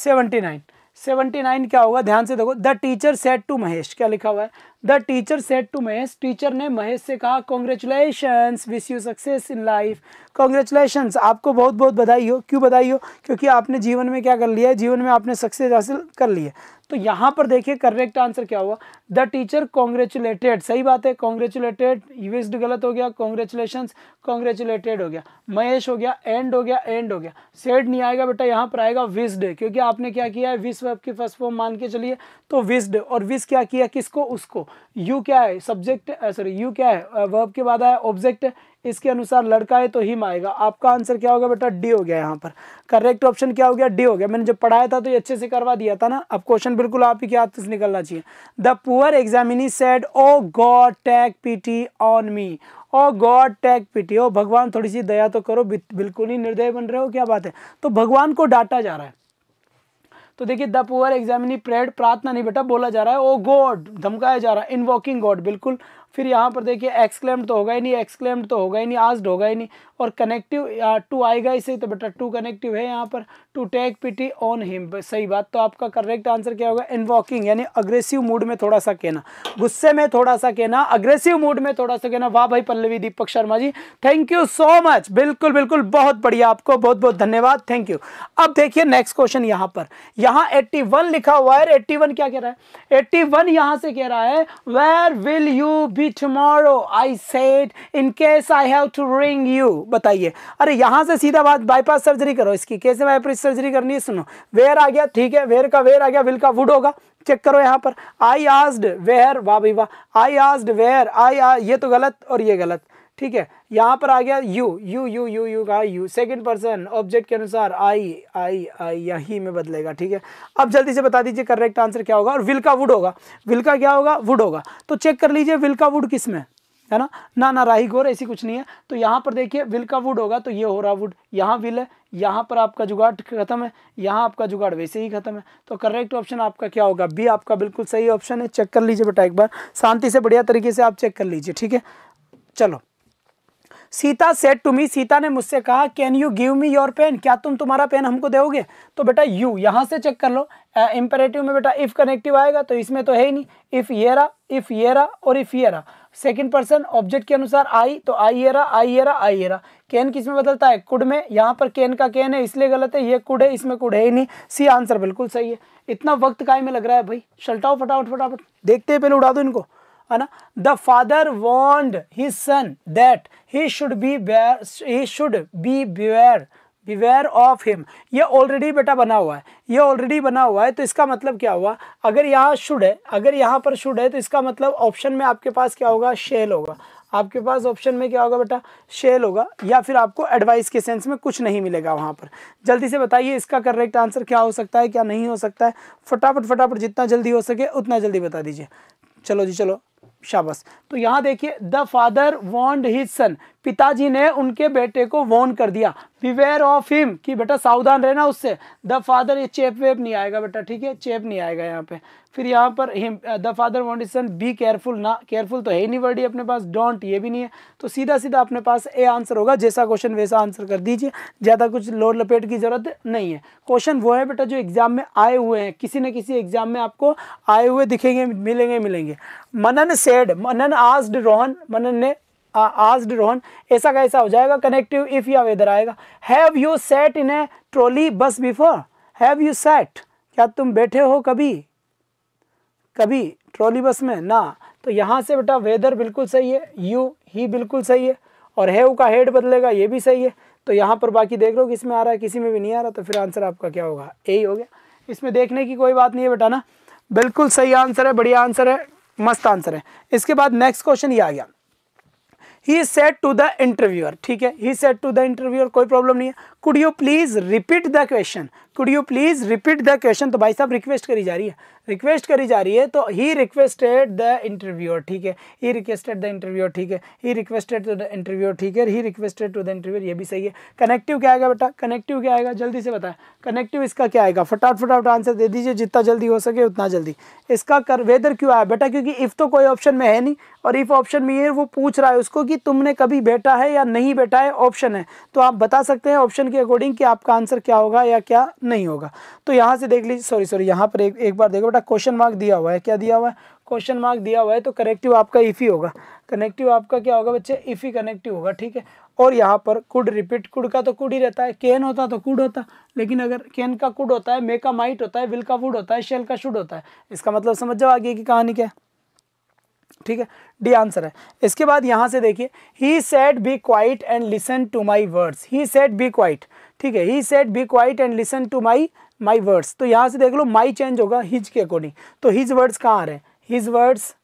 सेवेंटी नाइन सेवेंटी नाइन क्या होगा ध्यान से देखो the teacher said to Mahesh क्या लिखा हुआ है the teacher said to Mahesh teacher ने महेश से कहा congratulation wish you success in life congratulation आपको बहुत बहुत बधाई हो क्यों बधाई हो क्योंकि आपने जीवन में क्या कर लिया है जीवन में आपने सक्सेस हासिल कर लिया तो यहाँ पर देखिए करेक्ट आंसर क्या हुआ द टीचर कॉन्ग्रेचुलेटेड सही बात है कॉन्ग्रेचुलेटेड यूस्ड गलत हो गया कॉन्ग्रेचुलेशन कॉन्ग्रेचुलेटेड हो गया महेश हो गया एंड हो गया एंड हो गया सेड नहीं आएगा बेटा यहाँ पर आएगा विस्ड क्योंकि आपने क्या किया है विस की फर्स्ट फॉर्म मान के चलिए तो विस्ड और विस क्या किया किसको उसको यू क्या है सब्जेक्ट सॉरी यू क्या है वर्ब के बाद आया ऑब्जेक्ट इसके अनुसार लड़का है तो हिम आएगा आपका आंसर क्या होगा बेटा डी हो गया यहाँ पर करेक्ट ऑप्शन क्या हो गया डी हो गया मैंने जब पढ़ाया था तो ये अच्छे से करवा दिया था ना अब क्वेश्चन बिल्कुल आप ही के हाथ से निकलना चाहिए the poor examinee said O God take pity on me O God take pity ओ भगवान थोड़ी सी दया तो करो बिल्कुल ही निर्दय बन रहे हो क्या बात है तो भगवान को डांटा जा रहा है तो देखिए द पुअर एग्जामिनी प्रेड प्रार्थना नहीं बेटा बोला जा रहा है ओ oh गॉड धमकाया जा रहा है इन वॉकिंग गॉड बिल्कुल फिर यहाँ पर देखिए एक्सक्लेम्ड तो होगा ही नहीं एक्सक्लेम्ड तो होगा ही नहीं आस्ड होगा ही नहीं और कनेक्टिव टू आएगा इसे तो बेटा टू कनेक्टिव है यहाँ पर to take pity on him सही बात तो आपका करेक्ट आंसर क्या होगा इनवॉकिंग यानी अग्रेसिव मूड में थोड़ा सा कहना गुस्से में थोड़ा सा कहना अग्रेसिव मूड में थोड़ा सा कहना वाह भाई Pallavi Deepak Sharma ji thank you so much बिल्कुल बिल्कुल बहुत बढ़िया आपको बहुत बहुत धन्यवाद थैंक यू अब देखिए नेक्स्ट क्वेश्चन यहाँ पर यहाँ एट्टी लिखा हुआ है एट्टी क्या कह रहा है एट्टी वन यहाँ से कह रहा है where will you be maybe tomorrow I said in case I have to ring you बताइए अरे यहाँ से सीधा बात बाईपास सर्जरी करो इसकी कैसे बाईपास सर्जरी करनी है सुनो वेयर आ गया ठीक है वेयर का वेयर आ गया विल का वुड होगा चेक करो यहाँ पर आई आस्ड वेयर वाह भाई वाह आई आस्ड वेयर आई ये तो गलत और ये गलत ठीक है यहाँ पर आ गया you you you you you का यू सेकंड पर्सन ऑब्जेक्ट के अनुसार आई आई आई यही में बदलेगा ठीक है अब जल्दी से बता दीजिए करेक्ट आंसर क्या होगा और विल का वुड होगा विल का क्या होगा वुड होगा तो चेक कर लीजिए विल का वुड किस में है ना ना ना राही गोर ऐसी कुछ नहीं है तो यहाँ पर देखिए विल का वुड होगा तो ये हो रहा वुड यहाँ विल है यहाँ पर आपका जुगाड़ खत्म है यहाँ आपका जुगाड़ वैसे ही खत्म है तो करेक्ट ऑप्शन आपका क्या होगा बी आपका बिल्कुल सही ऑप्शन है चेक कर लीजिए बेटा एक बार शांति से बढ़िया तरीके से आप चेक कर लीजिए ठीक है चलो Sita said to me Sita ने मुझसे कहा can you give me your pen क्या तुम तुम्हारा पेन हमको दोगे तो बेटा यू यहाँ से चेक कर लो इम्पेरेटिव uh, में बेटा इफ़ कनेक्टिव आएगा तो इसमें तो है ही नहीं इफ़ ये रहा इफ़ ये रहा और इफ़ ये रहा सेकेंड पर्सन ऑब्जेक्ट के अनुसार आई तो आई ये रहा आई ये रहा आई ये रहा कैन किस में बदलता है कुड में यहाँ पर कैन का कैन है इसलिए गलत है ये कुड है इसमें कुड है ही नहीं सी आंसर बिल्कुल सही है इतना वक्त काय में लग रहा है भाई शल्टाओ फटाफट फटाफट देखते हैं पहले उड़ा दो इनको है ना the father warned he son that he should be bear he should be bear beware of him ये ऑलरेडी बेटा बना हुआ है ये ऑलरेडी बना हुआ है तो इसका मतलब क्या हुआ अगर यहाँ शुड है अगर यहाँ पर शुड है तो इसका मतलब ऑप्शन में आपके पास क्या होगा शेल होगा आपके पास ऑप्शन में क्या होगा बेटा शेल होगा या फिर आपको एडवाइस के सेंस में कुछ नहीं मिलेगा वहाँ पर जल्दी से बताइए इसका करेक्ट आंसर क्या हो सकता है क्या नहीं हो सकता है फटाफट फटाफट जितना जल्दी हो सके उतना जल्दी बता दीजिए चलो जी चलो शाबस तो यहाँ देखिए the father warned his son पिताजी ने उनके बेटे को वॉन कर दिया विवेयर ऑफ हिम कि बेटा सावधान रहना उससे द फादर ये चेप वेप नहीं आएगा बेटा ठीक है चेप नहीं आएगा यहाँ पे फिर यहाँ पर him the father want son be careful ना केयरफुल तो है ही नहीं वर्ड ही अपने पास डोंट ये भी नहीं है तो सीधा सीधा अपने पास ए आंसर होगा जैसा क्वेश्चन वैसा आंसर कर दीजिए ज़्यादा कुछ लोड लपेट की ज़रूरत नहीं है क्वेश्चन वो है बेटा जो एग्ज़ाम में आए हुए हैं किसी न किसी एग्ज़ाम में आपको आए हुए दिखेंगे मिलेंगे मिलेंगे मनन सेड मनन आस्ड रोहन मनन ने आस्ड रोहन ऐसा कैसा हो जाएगा कनेक्टिव इफ या वेदर आएगा have you sat in a trolley bus before have you sat क्या तुम बैठे हो कभी कभी ट्रॉली बस में ना तो यहाँ से बेटा वेदर बिल्कुल सही है यू ही बिल्कुल सही है और हैव का हेड बदलेगा ये भी सही है तो यहाँ पर बाकी देख लो किस में आ रहा है किसी में भी नहीं आ रहा तो फिर आंसर आपका क्या होगा ए ही हो गया इसमें देखने की कोई बात नहीं है बेटा ना बिल्कुल सही आंसर है बढ़िया आंसर है मस्त आंसर है इसके बाद नेक्स्ट क्वेश्चन ये आ गया he said to the interviewer ठीक है he said to the interviewer कोई प्रॉब्लम नहीं है could you please repeat the question could you please repeat the question तो भाई साहब रिक्वेस्ट करी जा रही है रिक्वेस्ट करी जा रही है तो ही रिक्वेस्टेड द इंटरव्यूअर ठीक है ही रिक्वेस्टेड द इंटरव्यूअर ठीक है he requested to the interviewer ठीक है he requested to the interviewer ये भी सही है कनेक्टिव क्या आएगा बेटा कनेक्टिव क्या आएगा जल्दी से बताएं कनेक्टिव इसका क्या आएगा फटाफट फटाफट आंसर दे दीजिए जितना जल्दी हो सके उतना जल्दी इसका कर वेदर क्यों आया बेटा क्योंकि इफ़ तो कोई ऑप्शन में है नहीं और इफ़ ऑप्शन में ये वो पूछ रहा है उसको कि तुमने कभी बैठा है या नहीं बैठा है ऑप्शन है तो आप बता सकते हैं ऑप्शन के अकॉर्डिंग कि आपका आंसर क्या होगा या क्या नहीं होगा तो यहाँ से देख लीजिए सॉरी सॉरी यहाँ पर एक एक बार देखो बेटा क्वेश्चन मार्क दिया हुआ है क्या दिया हुआ है क्वेश्चन मार्क दिया हुआ है तो करेक्टिव आपका इफ़ी होगा कनेक्टिव आपका क्या होगा बच्चे इफ़ी कनेक्टिव होगा ठीक है और यहाँ पर कुड रिपीट कुड का तो कुड ही रहता है केन होता तो कुड होता लेकिन अगर केन का कुड होता है मे का माइट होता है विल का वुड होता है शेल का शुड होता है इसका मतलब समझ जाओ आगे की कहानी क्या है ठीक है डी आंसर है इसके बाद यहाँ से देखिए he said be quiet and listen to my words he said be quiet ठीक है he said be quiet and listen to my my words तो यहाँ से देख लो माई चेंज होगा हिज के अकॉर्डिंग तो हिज वर्ड्स कहाँ आ रहे हैं हिज वर्ड्स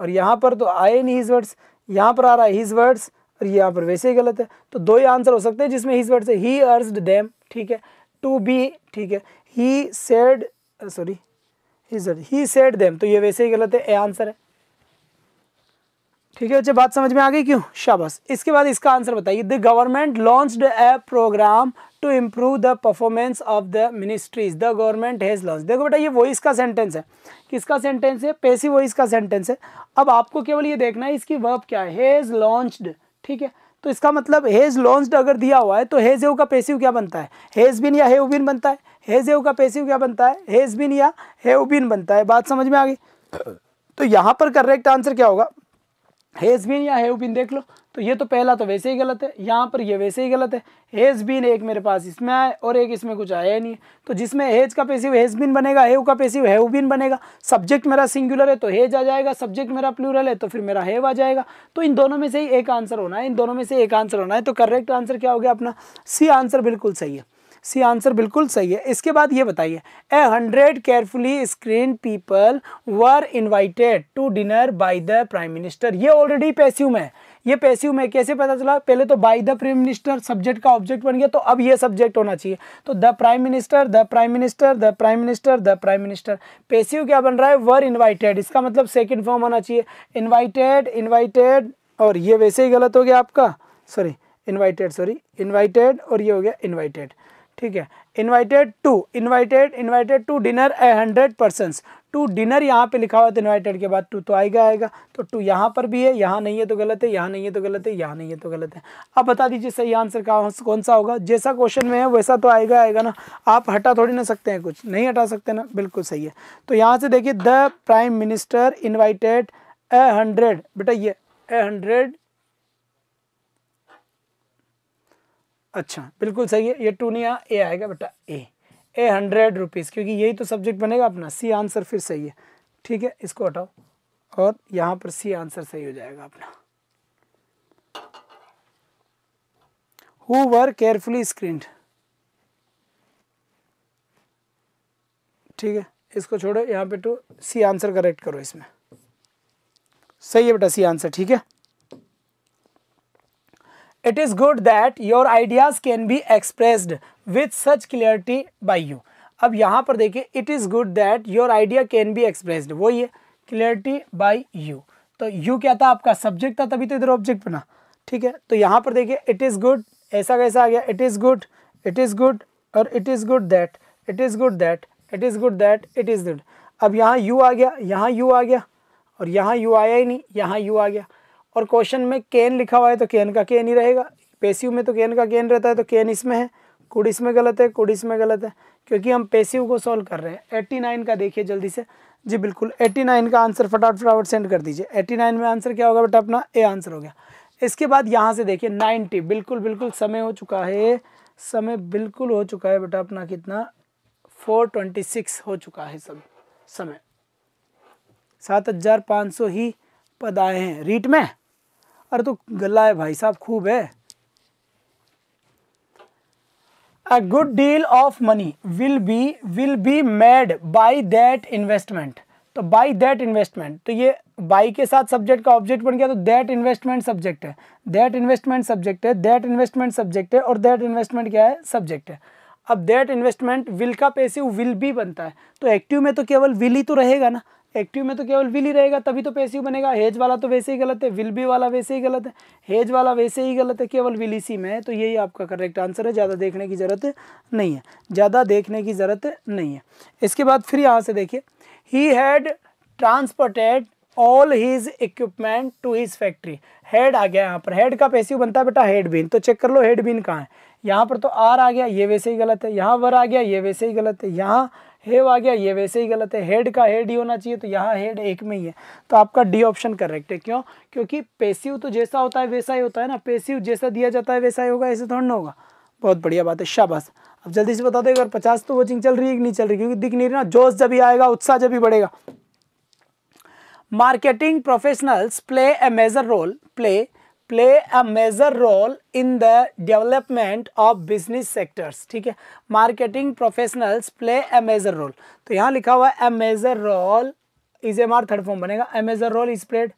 और यहाँ पर तो आए नहीं हिज वर्ड्स यहाँ पर आ रहा है हिज वर्ड्स और यहाँ पर वैसे ही गलत है तो दो ही आंसर हो सकते हैं जिसमें हिज वर्ड्स है ही अर्ज डैम ठीक है टू बी ठीक है he said sorry he said damn तो ये वैसे ही गलत है ए आंसर है ठीक है बच्चे बात समझ में आ गई क्यों शाबाश इसके बाद इसका आंसर बताइए the government launched a programme to improve the performance of the ministries the government has launch देखो बेटा ये वॉइस का सेंटेंस है किसका सेंटेंस है पेसी वॉइस का सेंटेंस है अब आपको केवल ये देखना है इसकी वर्ब क्या है हैज़ लॉन्च्ड ठीक है तो इसका मतलब हेज लॉन्च्ड अगर दिया हुआ है तो हेज एव का पेसिव क्या बनता है हेज बिन या हेव बिन बनता है हेज एव का पैसिव क्या बनता है हेज बिन या हेव बिन बनता है बात समझ में आ गई तो यहाँ पर करेक्ट आंसर क्या होगा हैज़ बीन या हैव बीन देख लो तो ये तो पहला तो वैसे ही गलत है यहाँ पर ये वैसे ही गलत है हैज़ बीन एक मेरे पास इसमें आए और एक इसमें कुछ आया ही नहीं है तो जिसमें हैज़ का पेसिव हैज़ बीन बनेगा हैव का पेसिव हैव बीन बनेगा सब्जेक्ट मेरा सिंगुलर है तो हैज आ जाएगा सब्जेक्ट मेरा प्लूरल है तो फिर मेरा हैव आ जाएगा तो इन दोनों में से ही एक आंसर होना है इन दोनों में से एक आंसर होना है तो करेक्ट आंसर क्या हो गया अपना सी आंसर बिल्कुल सही है सी आंसर बिल्कुल सही है इसके बाद ये बताइए a hundred carefully screened people were invited to dinner by the prime minister ये ऑलरेडी पैस्यूम में ये पैस्यूम में कैसे पता चला पहले तो by the prime minister subject का ऑब्जेक्ट बन गया तो अब ये सब्जेक्ट होना चाहिए तो the prime minister the prime minister the prime minister the prime minister passive क्या बन रहा है वर इन्वाइटेड इसका मतलब सेकेंड फॉर्म होना चाहिए इन्वाइटेड इन्वाइटेड और ये वैसे ही गलत हो गया आपका सॉरी इन्वाइटेड सॉरी इन्वाइटेड और ये हो गया इन्वाइटेड ठीक है invited to invited invited to dinner a hundred persons to dinner यहाँ पे लिखा हुआ था इनवाइटेड के बाद टू तो आएगा आएगा तो टू यहाँ पर भी है यहाँ नहीं है तो गलत है यहाँ नहीं है तो गलत है यहाँ नहीं है तो गलत है अब बता दीजिए सही आंसर का कौन सा होगा जैसा क्वेश्चन में है वैसा तो आएगा आएगा ना आप हटा थोड़ी ना सकते हैं कुछ नहीं हटा सकते ना बिल्कुल सही है तो यहाँ से देखिए the prime minister invited a hundred बेटा ये ए हंड्रेड अच्छा बिल्कुल सही है ये टू नहीं ए आएगा बेटा ए ए हंड्रेड रुपीज़ क्योंकि यही तो सब्जेक्ट बनेगा अपना सी आंसर फिर सही है ठीक है इसको हटाओ और यहाँ पर सी आंसर सही हो जाएगा अपना हु वर केयरफुली स्क्रीन ठीक है इसको छोड़ो यहाँ पे टू तो सी आंसर करेक्ट करो इसमें सही है बेटा सी आंसर ठीक है it is good that your ideas can be expressed with such clarity by you अब यहाँ पर देखिए it is good that your idea can be expressed वो ये क्लियरिटी बाई यू तो यू क्या था आपका सब्जेक्ट था तभी तो इधर ऑब्जेक्ट बना ठीक है तो यहाँ पर देखिए इट इज़ गुड ऐसा कैसा आ गया it is good it is good और it is good that it is good that it is good that it is good अब यहाँ यू आ गया यहाँ यू आ गया और यहाँ यू आया ही नहीं यहाँ यू आ गया और क्वेश्चन में केन लिखा हुआ है तो केन का केन ही रहेगा पेसिव में तो केन का केन रहता है तो केन इसमें है कुड इसमें गलत है कुड इसमें गलत है क्योंकि हम पेसिव को सॉल्व कर रहे हैं एट्टी नाइन का देखिए जल्दी से जी बिल्कुल एट्टी नाइन का आंसर फटाफट फटाफट सेंड कर दीजिए एट्टी नाइन में आंसर क्या होगा बेटा अपना ए आंसर हो गया इसके बाद यहाँ से देखिए नाइन्टी बिल्कुल बिल्कुल समय हो चुका है समय बिल्कुल हो चुका है बेटा अपना कितना फोर ट्वेंटी सिक्स हो चुका है सब समय सात हजार पाँच सौ ही पद आए हैं रीट में अरे तो गला है भाई साहब खूब है a good deal of money will be will be made by that investment तो बाई दैट इन्वेस्टमेंट तो ये बाई के साथ सब्जेक्ट का ऑब्जेक्ट बन गया तो दैट इन्वेस्टमेंट सब्जेक्ट है दैट इन्वेस्टमेंट सब्जेक्ट है दैट इन्वेस्टमेंट सब्जेक्ट है और दैट इन्वेस्टमेंट क्या है सब्जेक्ट है अब दैट इन्वेस्टमेंट विल का पैसिव विल भी बनता है तो एक्टिव में तो केवल विल ही तो रहेगा ना एक्टिव में तो केवल विल ही रहेगा तभी तो पैसिव बनेगा हेज वाला तो वैसे ही गलत है विल बी वाला वैसे ही गलत है हेज वाला वैसे ही गलत है केवल विल इसी में है तो यही आपका करेक्ट आंसर है ज़्यादा देखने की ज़रूरत नहीं है ज़्यादा देखने की ज़रूरत नहीं है इसके बाद फिर यहाँ से देखिए he had transported all his equipment to his factory had आ गया यहाँ पर हेड का पैसिव बनता है बेटा हेड तो चेक कर लो हेड कहाँ है यहाँ पर तो आर आ गया ये वैसे ही गलत है यहाँ वर आ गया ये वैसे ही गलत है यहाँ हेव आ गया ये वैसे ही गलत है हेड का हेड ही होना चाहिए तो यहाँ हेड एक में ही है तो आपका डी ऑप्शन करेक्ट है क्यों क्योंकि पेसिव तो जैसा होता है वैसा ही होता है ना पेसिव जैसा दिया जाता है वैसा ही होगा ऐसे थोड़ा ना होगा बहुत बढ़िया बात है शाबाश अब जल्दी से बता दो अगर पचास तो वोचिंग चल रही है कि नहीं चल रही क्योंकि दिख नहीं रही ना जोश जब भी आएगा उत्साह जब भी बढ़ेगा marketing professionals play a major role play play a major role in the development of business sectors ठीक है marketing professionals play a major role तो यहाँ लिखा हुआ है a major role is am are third form बनेगा a major role is played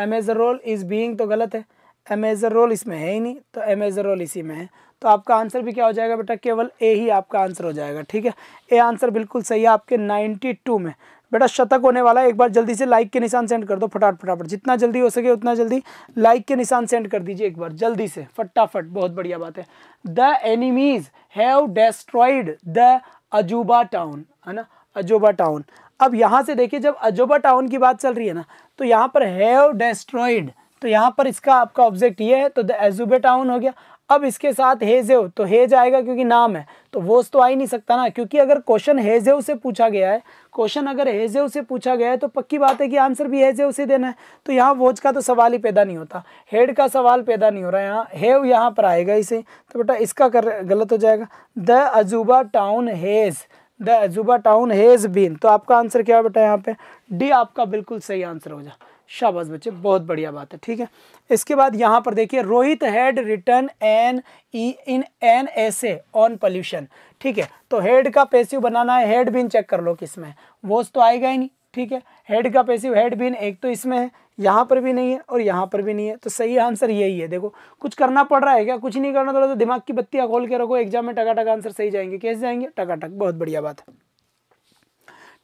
a major role is being तो गलत है अ मेजर रोल इसमें है ही नहीं तो अ मेजर रोल इसी में है तो आपका आंसर भी क्या हो जाएगा बेटा केवल ए ही आपका आंसर हो जाएगा ठीक है ए आंसर बिल्कुल सही है आपके टू में बेटा शतक होने वाला है एक बार जल्दी से लाइक के निशान सेंड कर दो फटाफट फटाफट जितना जल्दी हो सके उतना जल्दी लाइक के निशान सेंड कर दीजिए एक बार जल्दी से फटाफट बहुत बढ़िया बात है the enemies have destroyed the Ajuba town है ना अजूबा टाउन अब यहाँ से देखिए जब अजूबा टाउन की बात चल रही है ना तो यहाँ पर हैव डेस्ट्रॉइड तो यहाँ पर इसका आपका ऑब्जेक्ट ये है तो द एजूबे टाउन हो गया अब इसके साथ हेजेव तो हेज आएगा क्योंकि नाम है तो वोस तो आ ही नहीं सकता ना क्योंकि अगर क्वेश्चन हेजेव से पूछा गया है क्वेश्चन अगर हेजेव से पूछा गया है तो पक्की बात है कि आंसर भी हेजेव से देना है तो यहाँ वोज का तो सवाल ही पैदा नहीं होता हेड का सवाल पैदा नहीं हो रहा है यहाँ हेव यहाँ पर आएगा इसे तो बेटा इसका कर गलत हो जाएगा the Ajuba town has the Ajuba town has been तो आपका आंसर क्या है बेटा यहाँ पे डी आपका बिल्कुल सही आंसर हो जाए शाबाश बच्चे बहुत बढ़िया बात है ठीक है इसके बाद यहाँ पर देखिए Rohit had written an E in N S on pollution ठीक है तो हेड का पेसिव बनाना है हेड बिन चेक कर लो किस में वोस तो आएगा ही नहीं ठीक है हेड का पेसिव हेड बिन एक तो इसमें है यहाँ पर भी नहीं है और यहाँ पर भी नहीं है तो सही आंसर यही है देखो कुछ करना पड़ रहा है क्या कुछ नहीं करना थोड़ा तो दिमाग की बत्तियाँ खोल के रखो एग्जाम में टका टका आंसर सही जाएंगे कैसे जाएंगे टका टक बहुत बढ़िया बात है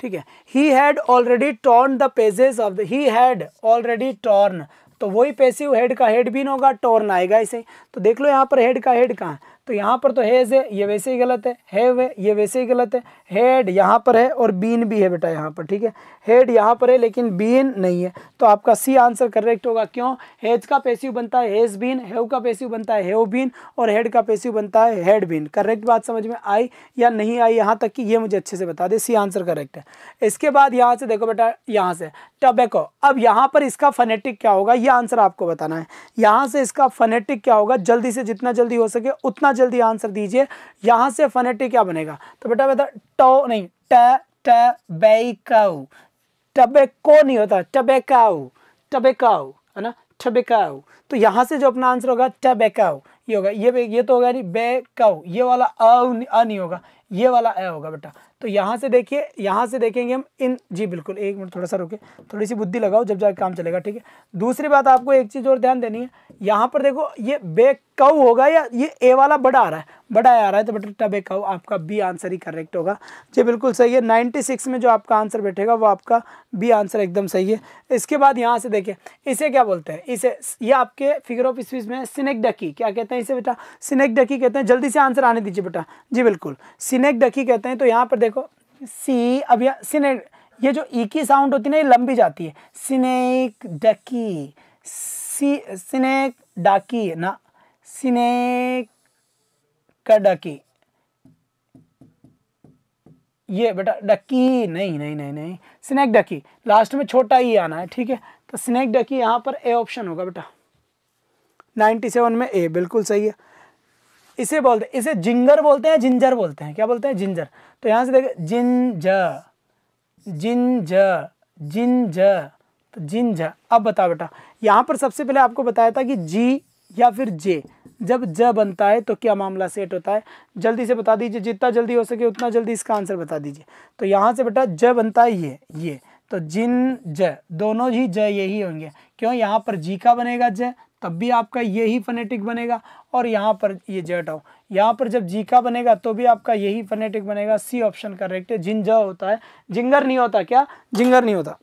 ठीक है he had already torn the pages of the he had already torn तो वही पैसिव हेड का हेड भी होगा टॉर्न आएगा इसे तो देख लो यहाँ पर हेड का हेड कहाँ तो यहाँ पर तो हैज है ये वैसे ही गलत है हैव है ये वैसे ही गलत है हेड यहाँ पर है और बीन भी है बेटा यहाँ पर ठीक है हेड यहाँ पर है लेकिन बीन नहीं है तो आपका सी आंसर करेक्ट होगा क्यों हेज का पेसिव बनता है हेज बीन हेव का पेसिव बनता है हेव बीन और हेड का पेसिव बनता है हेड बीन करेक्ट बात समझ में आई या नहीं आई यहाँ तक कि ये मुझे अच्छे से बता दे सी आंसर करेक्ट है इसके बाद यहाँ से देखो बेटा यहाँ से टबेको अब यहाँ पर इसका फनेटिक क्या होगा ये आंसर आपको बताना है यहाँ से इसका फनेटिक क्या होगा जल्दी से जितना जल्दी हो सके उतना जल्दी आंसर दीजिए यहाँ से फनेटिक क्या बनेगा तो बेटा बेटा टो नहीं ट ट टबेको नहीं होता टबेकाउ टबेकाउ है ना टबेकाउ तो यहाँ से जो अपना आंसर होगा टबेकाउ ये होगा ये ये तो होगा नहीं बेकाउ ये वाला अ नहीं होगा ये वाला ए होगा बेटा तो यहाँ से देखिए यहाँ से देखेंगे हम इन जी बिल्कुल एक मिनट थोड़ा सा रुके थोड़ी सी बुद्धि लगाओ जब जाके काम चलेगा ठीक है दूसरी बात आपको एक चीज़ और ध्यान देनी है यहाँ पर देखो ये बेकऊ होगा या ये ए वाला बड़ा आ रहा है बड़ा आ रहा है तो बेटा बेकऊ आपका बी आंसर ही करेक्ट होगा जी बिल्कुल सही है नाइन्टी में जो आपका आंसर बैठेगा वो आपका बी आंसर एकदम सही है इसके बाद यहाँ से देखिए इसे क्या बोलते हैं इसे ये आपके फिगर ऑफ स्पीच में सिनेक डकी क्या कहते हैं इसे बेटा सिनेक डकी कहते हैं जल्दी से आंसर आने दीजिए बेटा जी बिल्कुल सिनेक डकी कहते हैं तो यहाँ पर देखो सी अब यहाँ सिनेक ये जो ई e की साउंड होती है ना ये लंबी जाती है सिनेक डकी सी सिनेक डाकी है ना सिनेक का डकी ये बेटा डकी नहीं नहीं नहीं नहीं स्नैक डकी लास्ट में छोटा ही e आना है ठीक है तो स्नैक डकी यहाँ पर ए ऑप्शन होगा बेटा 97 में ए बिल्कुल सही है इसे बोलते इसे जिंगर बोलते हैं जिंजर बोलते हैं क्या बोलते हैं जिंजर तो यहाँ से देखें जिन जिन जिन तो ज अब बताओ बेटा यहाँ पर सबसे पहले आपको बताया था कि जी या फिर जे जब ज बनता है तो क्या मामला सेट होता है जल्दी से बता दीजिए जितना जल्दी हो सके उतना जल्दी इसका आंसर बता दीजिए तो यहाँ से बेटा ज बनता है ये ये तो जिन ज दोनों ही ज यही होंगे क्यों यहाँ पर जी का बनेगा ज तब भी आपका यही फनेटिक बनेगा और यहाँ पर ये जेट आओ यहाँ पर जब जी का बनेगा तो भी आपका यही फनेटिक बनेगा सी ऑप्शन करेक्ट है जिन होता है जिंगर नहीं होता क्या जिंगर नहीं होता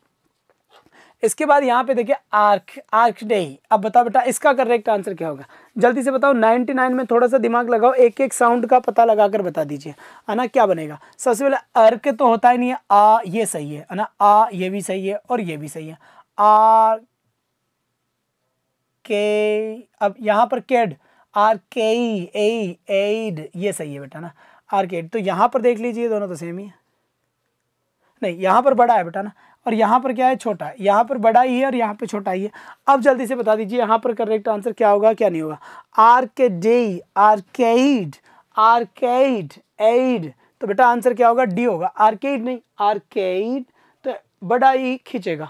इसके बाद यहाँ पे देखिए आर्क आर्क डे अब बताओ बेटा इसका करेक्ट आंसर क्या होगा जल्दी से बताओ 99 में थोड़ा सा दिमाग लगाओ एक एक साउंड का पता लगा कर बता दीजिए है ना क्या बनेगा सबसे पहले अर्क तो होता ही नहीं है आ ये सही है ना आ ये भी सही है और ये भी सही है आर्क के अब यहाँ पर केड आर के ई एड ये सही है बेटा ना आर्केड e तो यहाँ पर देख लीजिए दोनों तो सेम ही है नहीं यहाँ पर बड़ा है बेटा ना और यहाँ पर क्या है छोटा है यहाँ पर बड़ा ही है और यहाँ पर छोटा ही है अब जल्दी से बता दीजिए यहाँ पर करेक्ट आंसर क्या होगा क्या नहीं होगा आर के डी के ईड एड तो बेटा आंसर क्या होगा डी होगा आर ईड e नहीं आर ईड e तो बड़ा ही खींचेगा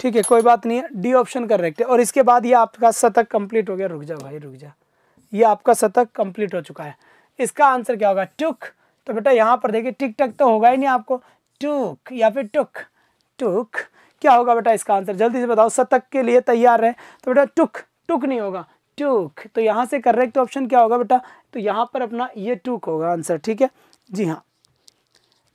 ठीक है कोई बात नहीं है डी ऑप्शन करेक्ट है और इसके बाद ये आपका शतक कंप्लीट हो गया रुक जा भाई रुक जा ये आपका शतक कंप्लीट हो चुका है इसका आंसर क्या होगा टुक तो बेटा यहाँ पर देखिए टिक टक तो होगा ही नहीं आपको टुक या फिर टुक टुक क्या होगा बेटा इसका आंसर जल्दी से बताओ शतक के लिए तैयार है तो बेटा टुक टुक नहीं होगा टूक तो यहाँ से करेक्ट ऑप्शन क्या होगा बेटा तो यहाँ पर अपना ये टूक होगा आंसर ठीक है जी हाँ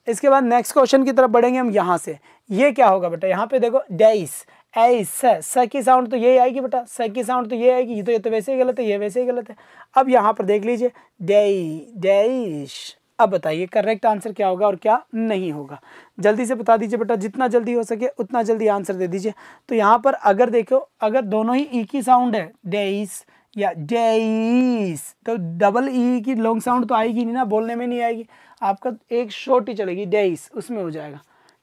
इसके बाद नेक्स्ट क्वेश्चन की तरफ बढ़ेंगे हम यहाँ से ये क्या होगा बेटा यहाँ पे देखो डेइस एस स की साउंड तो ये आएगी बेटा स की साउंड तो ये आएगी ये तो ये तो वैसे ही गलत है ये वैसे ही गलत है अब यहाँ पर देख लीजिए डेई डेइश अब बताइए करेक्ट आंसर क्या होगा और क्या नहीं होगा जल्दी से बता दीजिए बेटा जितना जल्दी हो सके उतना जल्दी आंसर दे दीजिए तो यहाँ पर अगर देखो अगर दोनों ही ई e की साउंड है डेइस या डेइस तो डबल ई e की लॉन्ग साउंड तो आएगी नहीं ना बोलने में नहीं आएगी आपका एक ही चलेगी डेइस उसमें हो जाएगा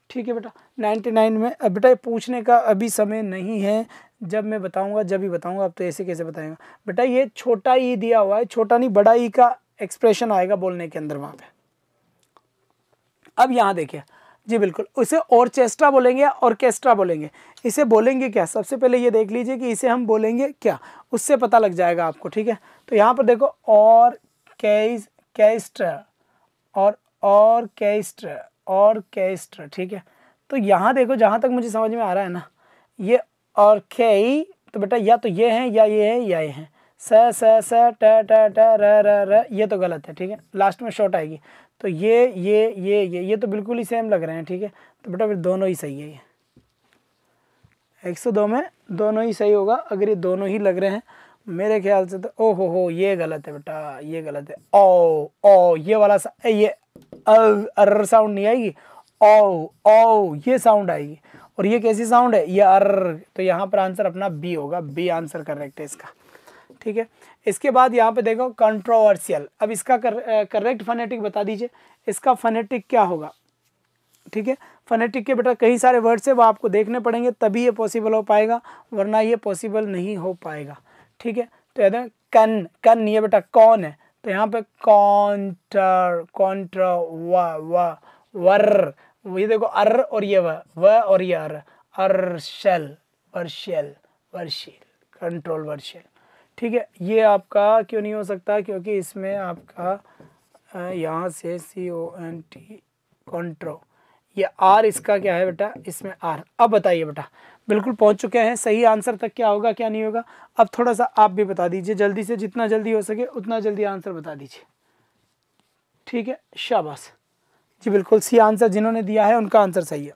ठीक है बेटा 99 में अब बेटा पूछने का अभी समय नहीं है जब मैं बताऊंगा जब ही बताऊंगा आप तो ऐसे कैसे बताएंगा बेटा ये छोटा ई दिया हुआ है छोटा नहीं बड़ा ई का एक्सप्रेशन आएगा बोलने के अंदर वहाँ पे अब यहाँ देखिए जी बिल्कुल उसे ऑर्केस्ट्रा बोलेंगे ऑर्केस्ट्रा बोलेंगे इसे बोलेंगे क्या सबसे पहले ये देख लीजिए कि इसे हम बोलेंगे क्या उससे पता लग जाएगा आपको ठीक है तो यहाँ पर देखो और कैज कैस्ट्रा और ऑर्केस्ट्र ऑर्केस्ट्र ठीक है तो यहाँ देखो जहाँ तक मुझे समझ में आ रहा है ना ये ऑर्के तो बेटा या तो ये है या ये है या ये है स स स ट ट ट र र र ये तो गलत है ठीक है लास्ट में शॉर्ट आएगी तो ये ये ये ये ये तो बिल्कुल ही सेम लग रहे हैं ठीक है तो बेटा फिर दोनों ही सही है ये एक सौ दो में दोनों ही सही होगा अगर ये दोनों ही लग रहे हैं मेरे ख्याल से तो ओ हो ये गलत है बेटा ये गलत है ओ ओ ये वाला ये अर साउंड नहीं आएगी ओ ओ ये साउंड आएगी और ये कैसी साउंड है ये अर तो यहाँ पर आंसर अपना बी होगा बी आंसर करेक्ट है इसका ठीक है इसके बाद यहाँ पे देखो कंट्रोवर्सियल अब इसका कर, करेक्ट फनेटिक बता दीजिए इसका फनेटिक क्या होगा ठीक है फनेटिक के बेटा कई सारे वर्ड्स है वो आपको देखने पड़ेंगे तभी ये पॉसिबल हो पाएगा वरना ये पॉसिबल नहीं हो पाएगा ठीक है तो कहते हैं कन कन ये बेटा कौन है तो यहाँ पे कॉन्टर कॉन्टर व वर ये देखो अर और ये व व और ये अर अर्शल वर्शियल वर्शियल कंट्रोल वर्शियल ठीक है ये आपका क्यों नहीं हो सकता क्योंकि इसमें आपका यहाँ से सी ओ एन टी कॉन्ट्रो ये आर इसका क्या है बेटा इसमें आर अब बताइए बेटा बिल्कुल पहुंच चुके हैं सही आंसर तक क्या होगा क्या नहीं होगा अब थोड़ा सा आप भी बता दीजिए जल्दी से जितना जल्दी हो सके उतना जल्दी आंसर बता दीजिए ठीक है शाबाश जी बिल्कुल सी आंसर जिन्होंने दिया है उनका आंसर सही है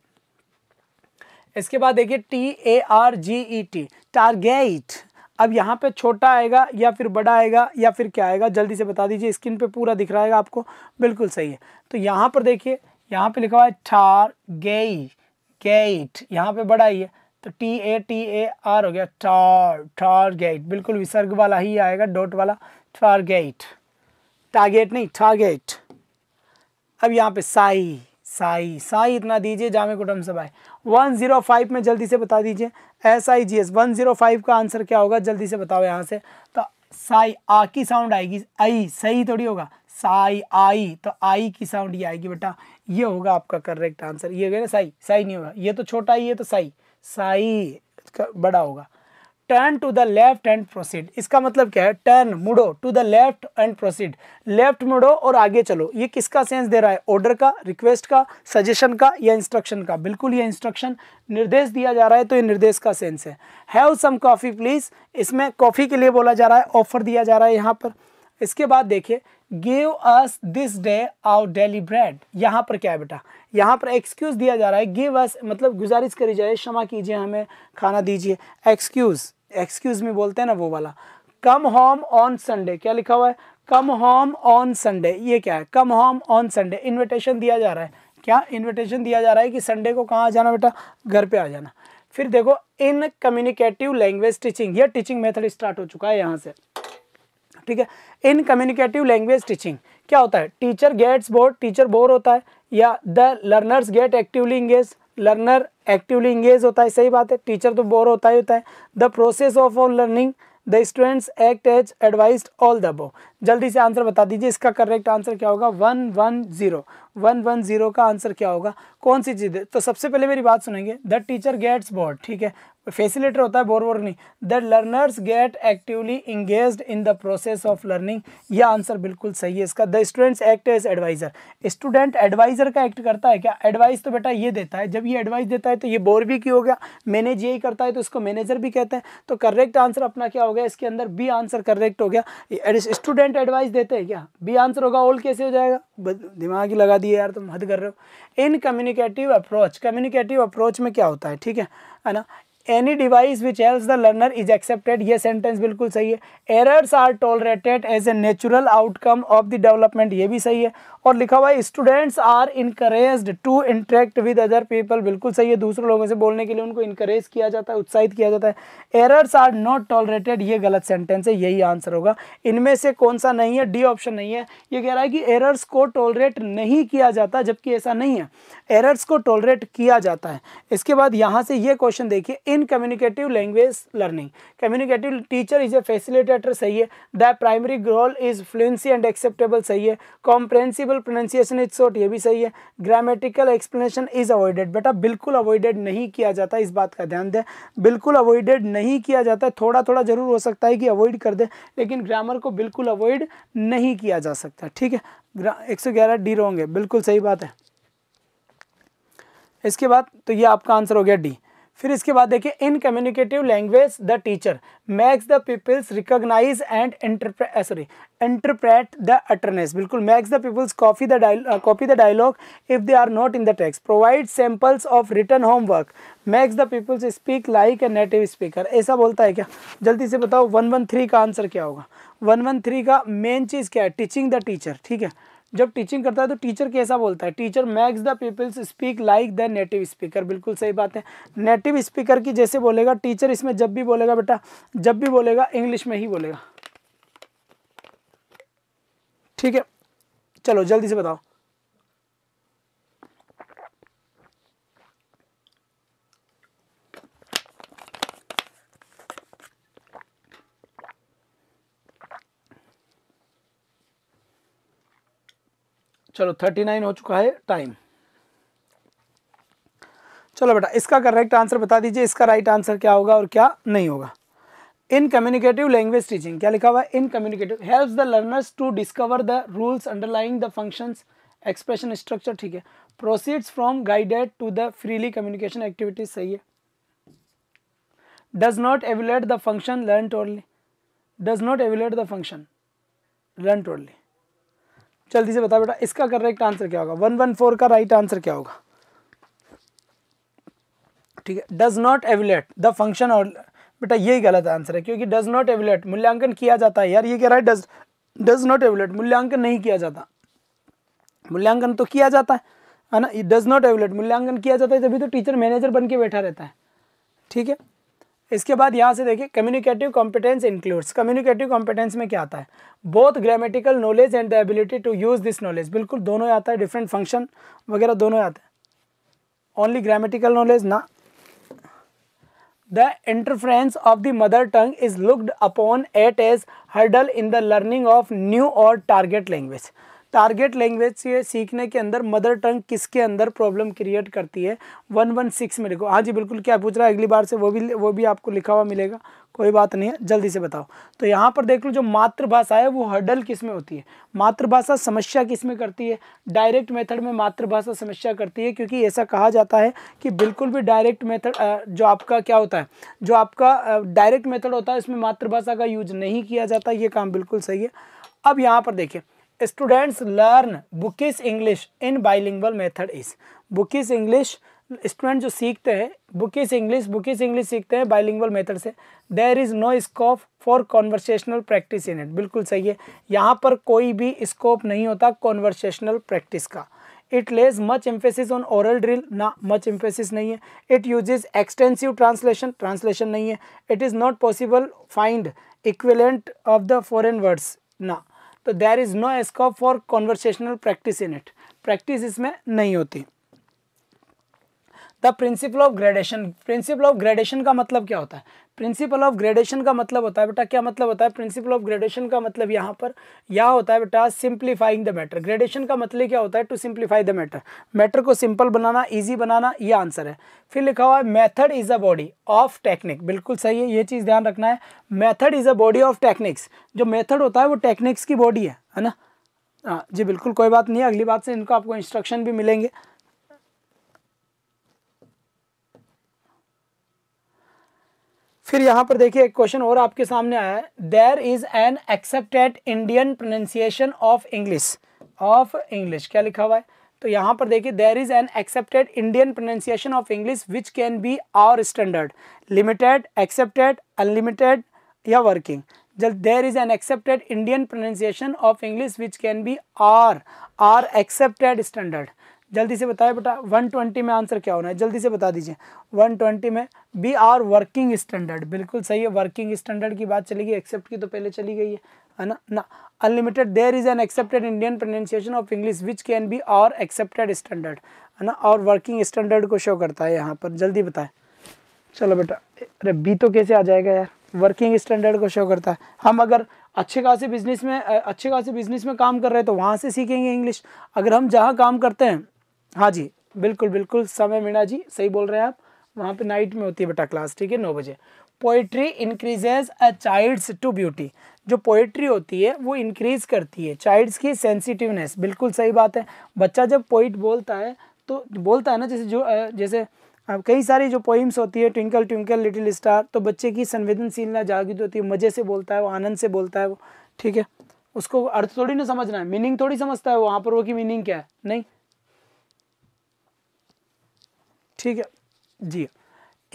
इसके बाद देखिए T A R G E T target अब यहाँ पे छोटा आएगा या फिर बड़ा आएगा या फिर क्या आएगा जल्दी से बता दीजिए स्क्रीन पे पूरा दिख रहा है आपको बिल्कुल सही है तो यहाँ पर देखिए यहाँ पे लिखा हुआ है टार गेट गेट यहाँ पे बड़ा ही है तो T A T A R हो गया टार टारगेट बिल्कुल विसर्ग वाला ही आएगा डॉट वाला टारगेट टारगेट नहीं टारगेट अब यहाँ पे साई साई साई इतना दीजिए जामे कुटम सब आए वन जीरो फाइव में जल्दी से बता दीजिए S I G S one zero five का आंसर क्या होगा जल्दी से बताओ यहाँ से तो साई आ की साउंड आएगी आई सही थोड़ी होगा साई आई तो आई की साउंड ये आएगी बेटा ये होगा आपका करेक्ट आंसर ये गया ना साई साई नहीं होगा ये तो छोटा ही है तो साई साई बड़ा होगा turn to the left and proceed इसका मतलब क्या है टर्न मुड़ो to the left and proceed left मुड़ो और आगे चलो ये किसका सेंस दे रहा है ऑर्डर का रिक्वेस्ट का सजेशन का या इंस्ट्रक्शन का बिल्कुल ये इंस्ट्रक्शन निर्देश दिया जा रहा है तो ये निर्देश का सेंस है हैव सम कॉफ़ी प्लीज़ इसमें कॉफ़ी के लिए बोला जा रहा है ऑफर दिया जा रहा है यहाँ पर इसके बाद देखिए give us this day our daily bread यहाँ पर क्या है बेटा यहाँ पर एक्सक्यूज़ दिया जा रहा है गिव अस मतलब गुजारिश करी जाए क्षमा कीजिए हमें खाना दीजिए एक्सक्यूज़ एक्सक्यूज़ में बोलते हैं ना वो वाला कम होम ऑन संडे क्या लिखा हुआ है कम होम ऑन संडे ये क्या है come home on Sunday invitation दिया जा रहा है क्या इन्विटेशन दिया जा रहा है कि संडे को कहाँ आ जाना बेटा घर पे आ जाना फिर देखो इन कम्युनिकेटिव लैंग्वेज टीचिंग ये टीचिंग मेथड स्टार्ट हो चुका है यहाँ से ठीक है इन कम्युनिकेटिव लैंग्वेज टीचिंग क्या होता है teacher gets bore teacher bore होता है या the learners get actively engage learner actively engage होता है सही बात है टीचर तो बोर होता ही होता है the process of all learning the students act as advise all the बो जल्दी से आंसर बता दीजिए इसका करेक्ट आंसर क्या होगा one one zero one one zero का आंसर क्या होगा कौन सी चीज़ है तो सबसे पहले मेरी बात सुनेंगे द टीचर गेट्स बोर्ड ठीक है फैसिलिटर होता है बोर वोर नहीं the learners get actively engage in the process of learning यह आंसर बिल्कुल सही है इसका the students act as adviser student adviser का एक्ट करता है क्या एडवाइस तो बेटा ये देता है जब ये एडवाइस देता है तो ये बोर भी क्यों हो गया मैनेज यही करता है तो इसको मैनेजर भी कहते हैं तो करेक्ट आंसर अपना क्या हो गया इसके अंदर बी आंसर करेक्ट हो गया स्टूडेंट एडवाइस देते हैं क्या बी आंसर होगा ओल्ड कैसे हो जाएगा दिमाग ही लगा दिए यार तुम हद कर रहे हो in communicative approach communicative approach में क्या होता है ठीक है है ना any device which help the learner is accepted ये सेंटेंस बिल्कुल सही है errors are tolerated as a natural outcome of the development ये भी सही है और लिखा हुआ है students are encourage to interact with other people बिल्कुल सही है दूसरे लोगों से बोलने के लिए उनको इंकरेज किया जाता है उत्साहित किया जाता है एरर्स आर नॉट टॉलरेटेड ये गलत सेंटेंस है यही आंसर होगा इनमें से कौन सा नहीं है डी ऑप्शन नहीं है ये कह रहा है कि एरर्स को टॉलरेट नहीं किया जाता जबकि ऐसा नहीं है एरर्स को टॉलरेट किया जाता है इसके बाद यहाँ से ये क्वेश्चन देखिए in communicative language learning communicative teacher is a facilitator सही है the primary goal is fluency and acceptable सही है comprehensible responsible pronunciation is short ये भी सही है ग्रामेटिकल एक्सप्लेनेशन इज अवॉइडेड बेटा बिल्कुल अवॉइडेड नहीं किया जाता इस बात का ध्यान दें बिल्कुल अवॉइडेड नहीं किया जाता है थोड़ा थोड़ा जरूर हो सकता है कि अवॉइड कर दे लेकिन ग्रामर को बिल्कुल अवॉइड नहीं किया जा सकता ठीक है एक सौ ग्यारह डी रॉन्ग है बिल्कुल सही बात है इसके बाद तो ये आपका आंसर हो गया डी फिर इसके बाद देखिए in communicative language the teacher makes the pupils recognise and sorry interpret the utterances बिल्कुल makes the pupils copy the copy the dialogue if they are not in the text provide samples of written homework makes the pupils speak like a native speaker ऐसा बोलता है क्या जल्दी से बताओ one one three का answer क्या होगा वन वन थ्री का मेन चीज़ क्या है टीचिंग द टीचर ठीक है जब टीचिंग करता है तो टीचर कैसा बोलता है teacher makes the pupils speak like the native speaker बिल्कुल सही बात है नेटिव स्पीकर की जैसे बोलेगा टीचर इसमें जब भी बोलेगा बेटा जब भी बोलेगा इंग्लिश में ही बोलेगा ठीक है चलो जल्दी से बताओ चलो थर्टी नाइन हो चुका है टाइम चलो बेटा इसका करेक्ट आंसर बता दीजिए इसका राइट आंसर क्या होगा और क्या नहीं होगा इन कम्युनिकेटिव लैंग्वेज टीचिंग क्या लिखा हुआ है in communicative help the learners to discover the rules underlining the functions expression structure ठीक है proceeds from guided to the freely communication activities सही है does not evaluate the function learn thoroughly does not evaluate the function learn thoroughly जल्दी से बता बेटा इसका correct answer क्या होगा वन वन फोर का राइट आंसर क्या होगा ठीक है does not evaluate the function और बेटा यही गलत आंसर है क्योंकि डज नॉट एवलेट मूल्यांकन किया जाता है यार ये कह रहा है डज डज नॉट एवलेट मूल्यांकन नहीं किया जाता मूल्यांकन तो किया जाता है है ना डज नॉट एवलेट मूल्यांकन किया जाता है तभी तो टीचर मैनेजर बन के बैठा रहता है ठीक है इसके बाद यहाँ से देखिए communicative competence includes communicative competence में क्या आता है both grammatical knowledge and the ability to use this knowledge बिल्कुल दोनों आता है डिफरेंट फंक्शन वगैरह दोनों आते हैं ओनली ग्रामेटिकल नॉलेज ना the interference of the mother tongue is looked upon at as hurdle in the learning of new और टारगेट लैंग्वेज टारगेट लैंग्वेज से सीखने के अंदर मदर टंग किसके अंदर प्रॉब्लम क्रिएट करती है वन वन सिक्स में लिखो हाँ जी बिल्कुल क्या पूछ रहा है अगली बार से वो भी वो भी आपको लिखा हुआ मिलेगा कोई बात नहीं है जल्दी से बताओ तो यहाँ पर देख लो जो मातृभाषा है वो हडल किस में होती है मातृभाषा समस्या किस में करती है डायरेक्ट मेथड में मातृभाषा समस्या करती है क्योंकि ऐसा कहा जाता है कि बिल्कुल भी डायरेक्ट मेथड जो आपका क्या होता है जो आपका डायरेक्ट मेथड होता है इसमें मातृभाषा का यूज नहीं किया जाता ये काम बिल्कुल सही है अब यहाँ पर देखिए students learn bookish English in bilingual method is bookish English student जो सीखते हैं बुकिस इंग्लिश बुकिस इंग्लिश सीखते हैं बाइलिंगल मेथड से there is no scope for conversational practice in it बिल्कुल सही है यहाँ पर कोई भी स्कोप नहीं होता कॉन्वर्सेशनल प्रैक्टिस का it lays much emphasis on oral drill ना मच एम्फेसिस नहीं है it uses extensive translation translation नहीं है it is not possible find equivalent of the foreign words ना तो there is no scope for conversational practice in it practice इसमें नहीं होती the principle of gradation principle of gradation का मतलब क्या होता है प्रिंसिपल ऑफ ग्रेडेशन का मतलब होता है बेटा क्या मतलब होता है प्रिंसिपल ऑफ ग्रेडेशन का मतलब यहाँ पर यह होता है बेटा सिंप्लीफाइंग द मैटर ग्रेडेशन का मतलब क्या होता है to simplify the matter matter को सिंपल बनाना ईजी बनाना ये आंसर है फिर लिखा हुआ है method is a body of technique बिल्कुल सही है ये चीज़ ध्यान रखना है method is a body of techniques जो मैथड होता है वो टेक्निक्स की बॉडी है है ना हाँ, जी बिल्कुल कोई बात नहीं अगली बात से इनको आपको इंस्ट्रक्शन भी मिलेंगे फिर यहाँ पर देखिए एक क्वेश्चन और आपके सामने आया है there is an accepted Indian pronunciation of English of English क्या लिखा हुआ है तो यहाँ पर देखिए there is an accepted Indian pronunciation of English which can be our standard limited accepted unlimited या वर्किंग जल there is an accepted Indian pronunciation of English which can be our our accepted standard जल्दी से बताए बेटा 120 में answer क्या होना है जल्दी से बता दीजिए 120 में बी आर वर्किंग स्टैंडर्ड बिल्कुल सही है वर्किंग स्टैंडर्ड की बात चली गई एक्सेप्ट की तो पहले चली गई है है ना ना unlimited there is an accepted Indian pronunciation of English which can be our accepted standard है ना और वर्किंग स्टैंडर्ड को शो करता है यहाँ पर जल्दी बताए चलो बेटा अरे बी तो कैसे आ जाएगा यार वर्किंग स्टैंडर्ड को शो करता है हम अगर अच्छे खासे बिजनेस में अच्छे खासे बिजनेस में काम कर रहे हैं तो वहाँ से सीखेंगे इंग्लिश अगर हम जहाँ काम करते हैं हाँ जी बिल्कुल बिल्कुल समय मीणा जी सही बोल रहे हैं आप वहाँ पे नाइट में होती है बेटा क्लास ठीक है नौ बजे poetry increases a child's to beauty जो पोइट्री होती है वो इंक्रीज करती है चाइल्ड्स की सेंसिटिवनेस बिल्कुल सही बात है बच्चा जब पोइट बोलता है तो बोलता है ना जैसे जो जैसे कई सारी जो पोइम्स होती है ट्विंकल ट्विंकल लिटिल स्टार तो बच्चे की संवेदनशीलता जागृत होती है मज़े से बोलता है वो आनंद से बोलता है वो ठीक है उसको अर्थ थोड़ी ना समझना है मीनिंग थोड़ी समझता है वहाँ पर वो की मीनिंग क्या है नहीं ठीक है जी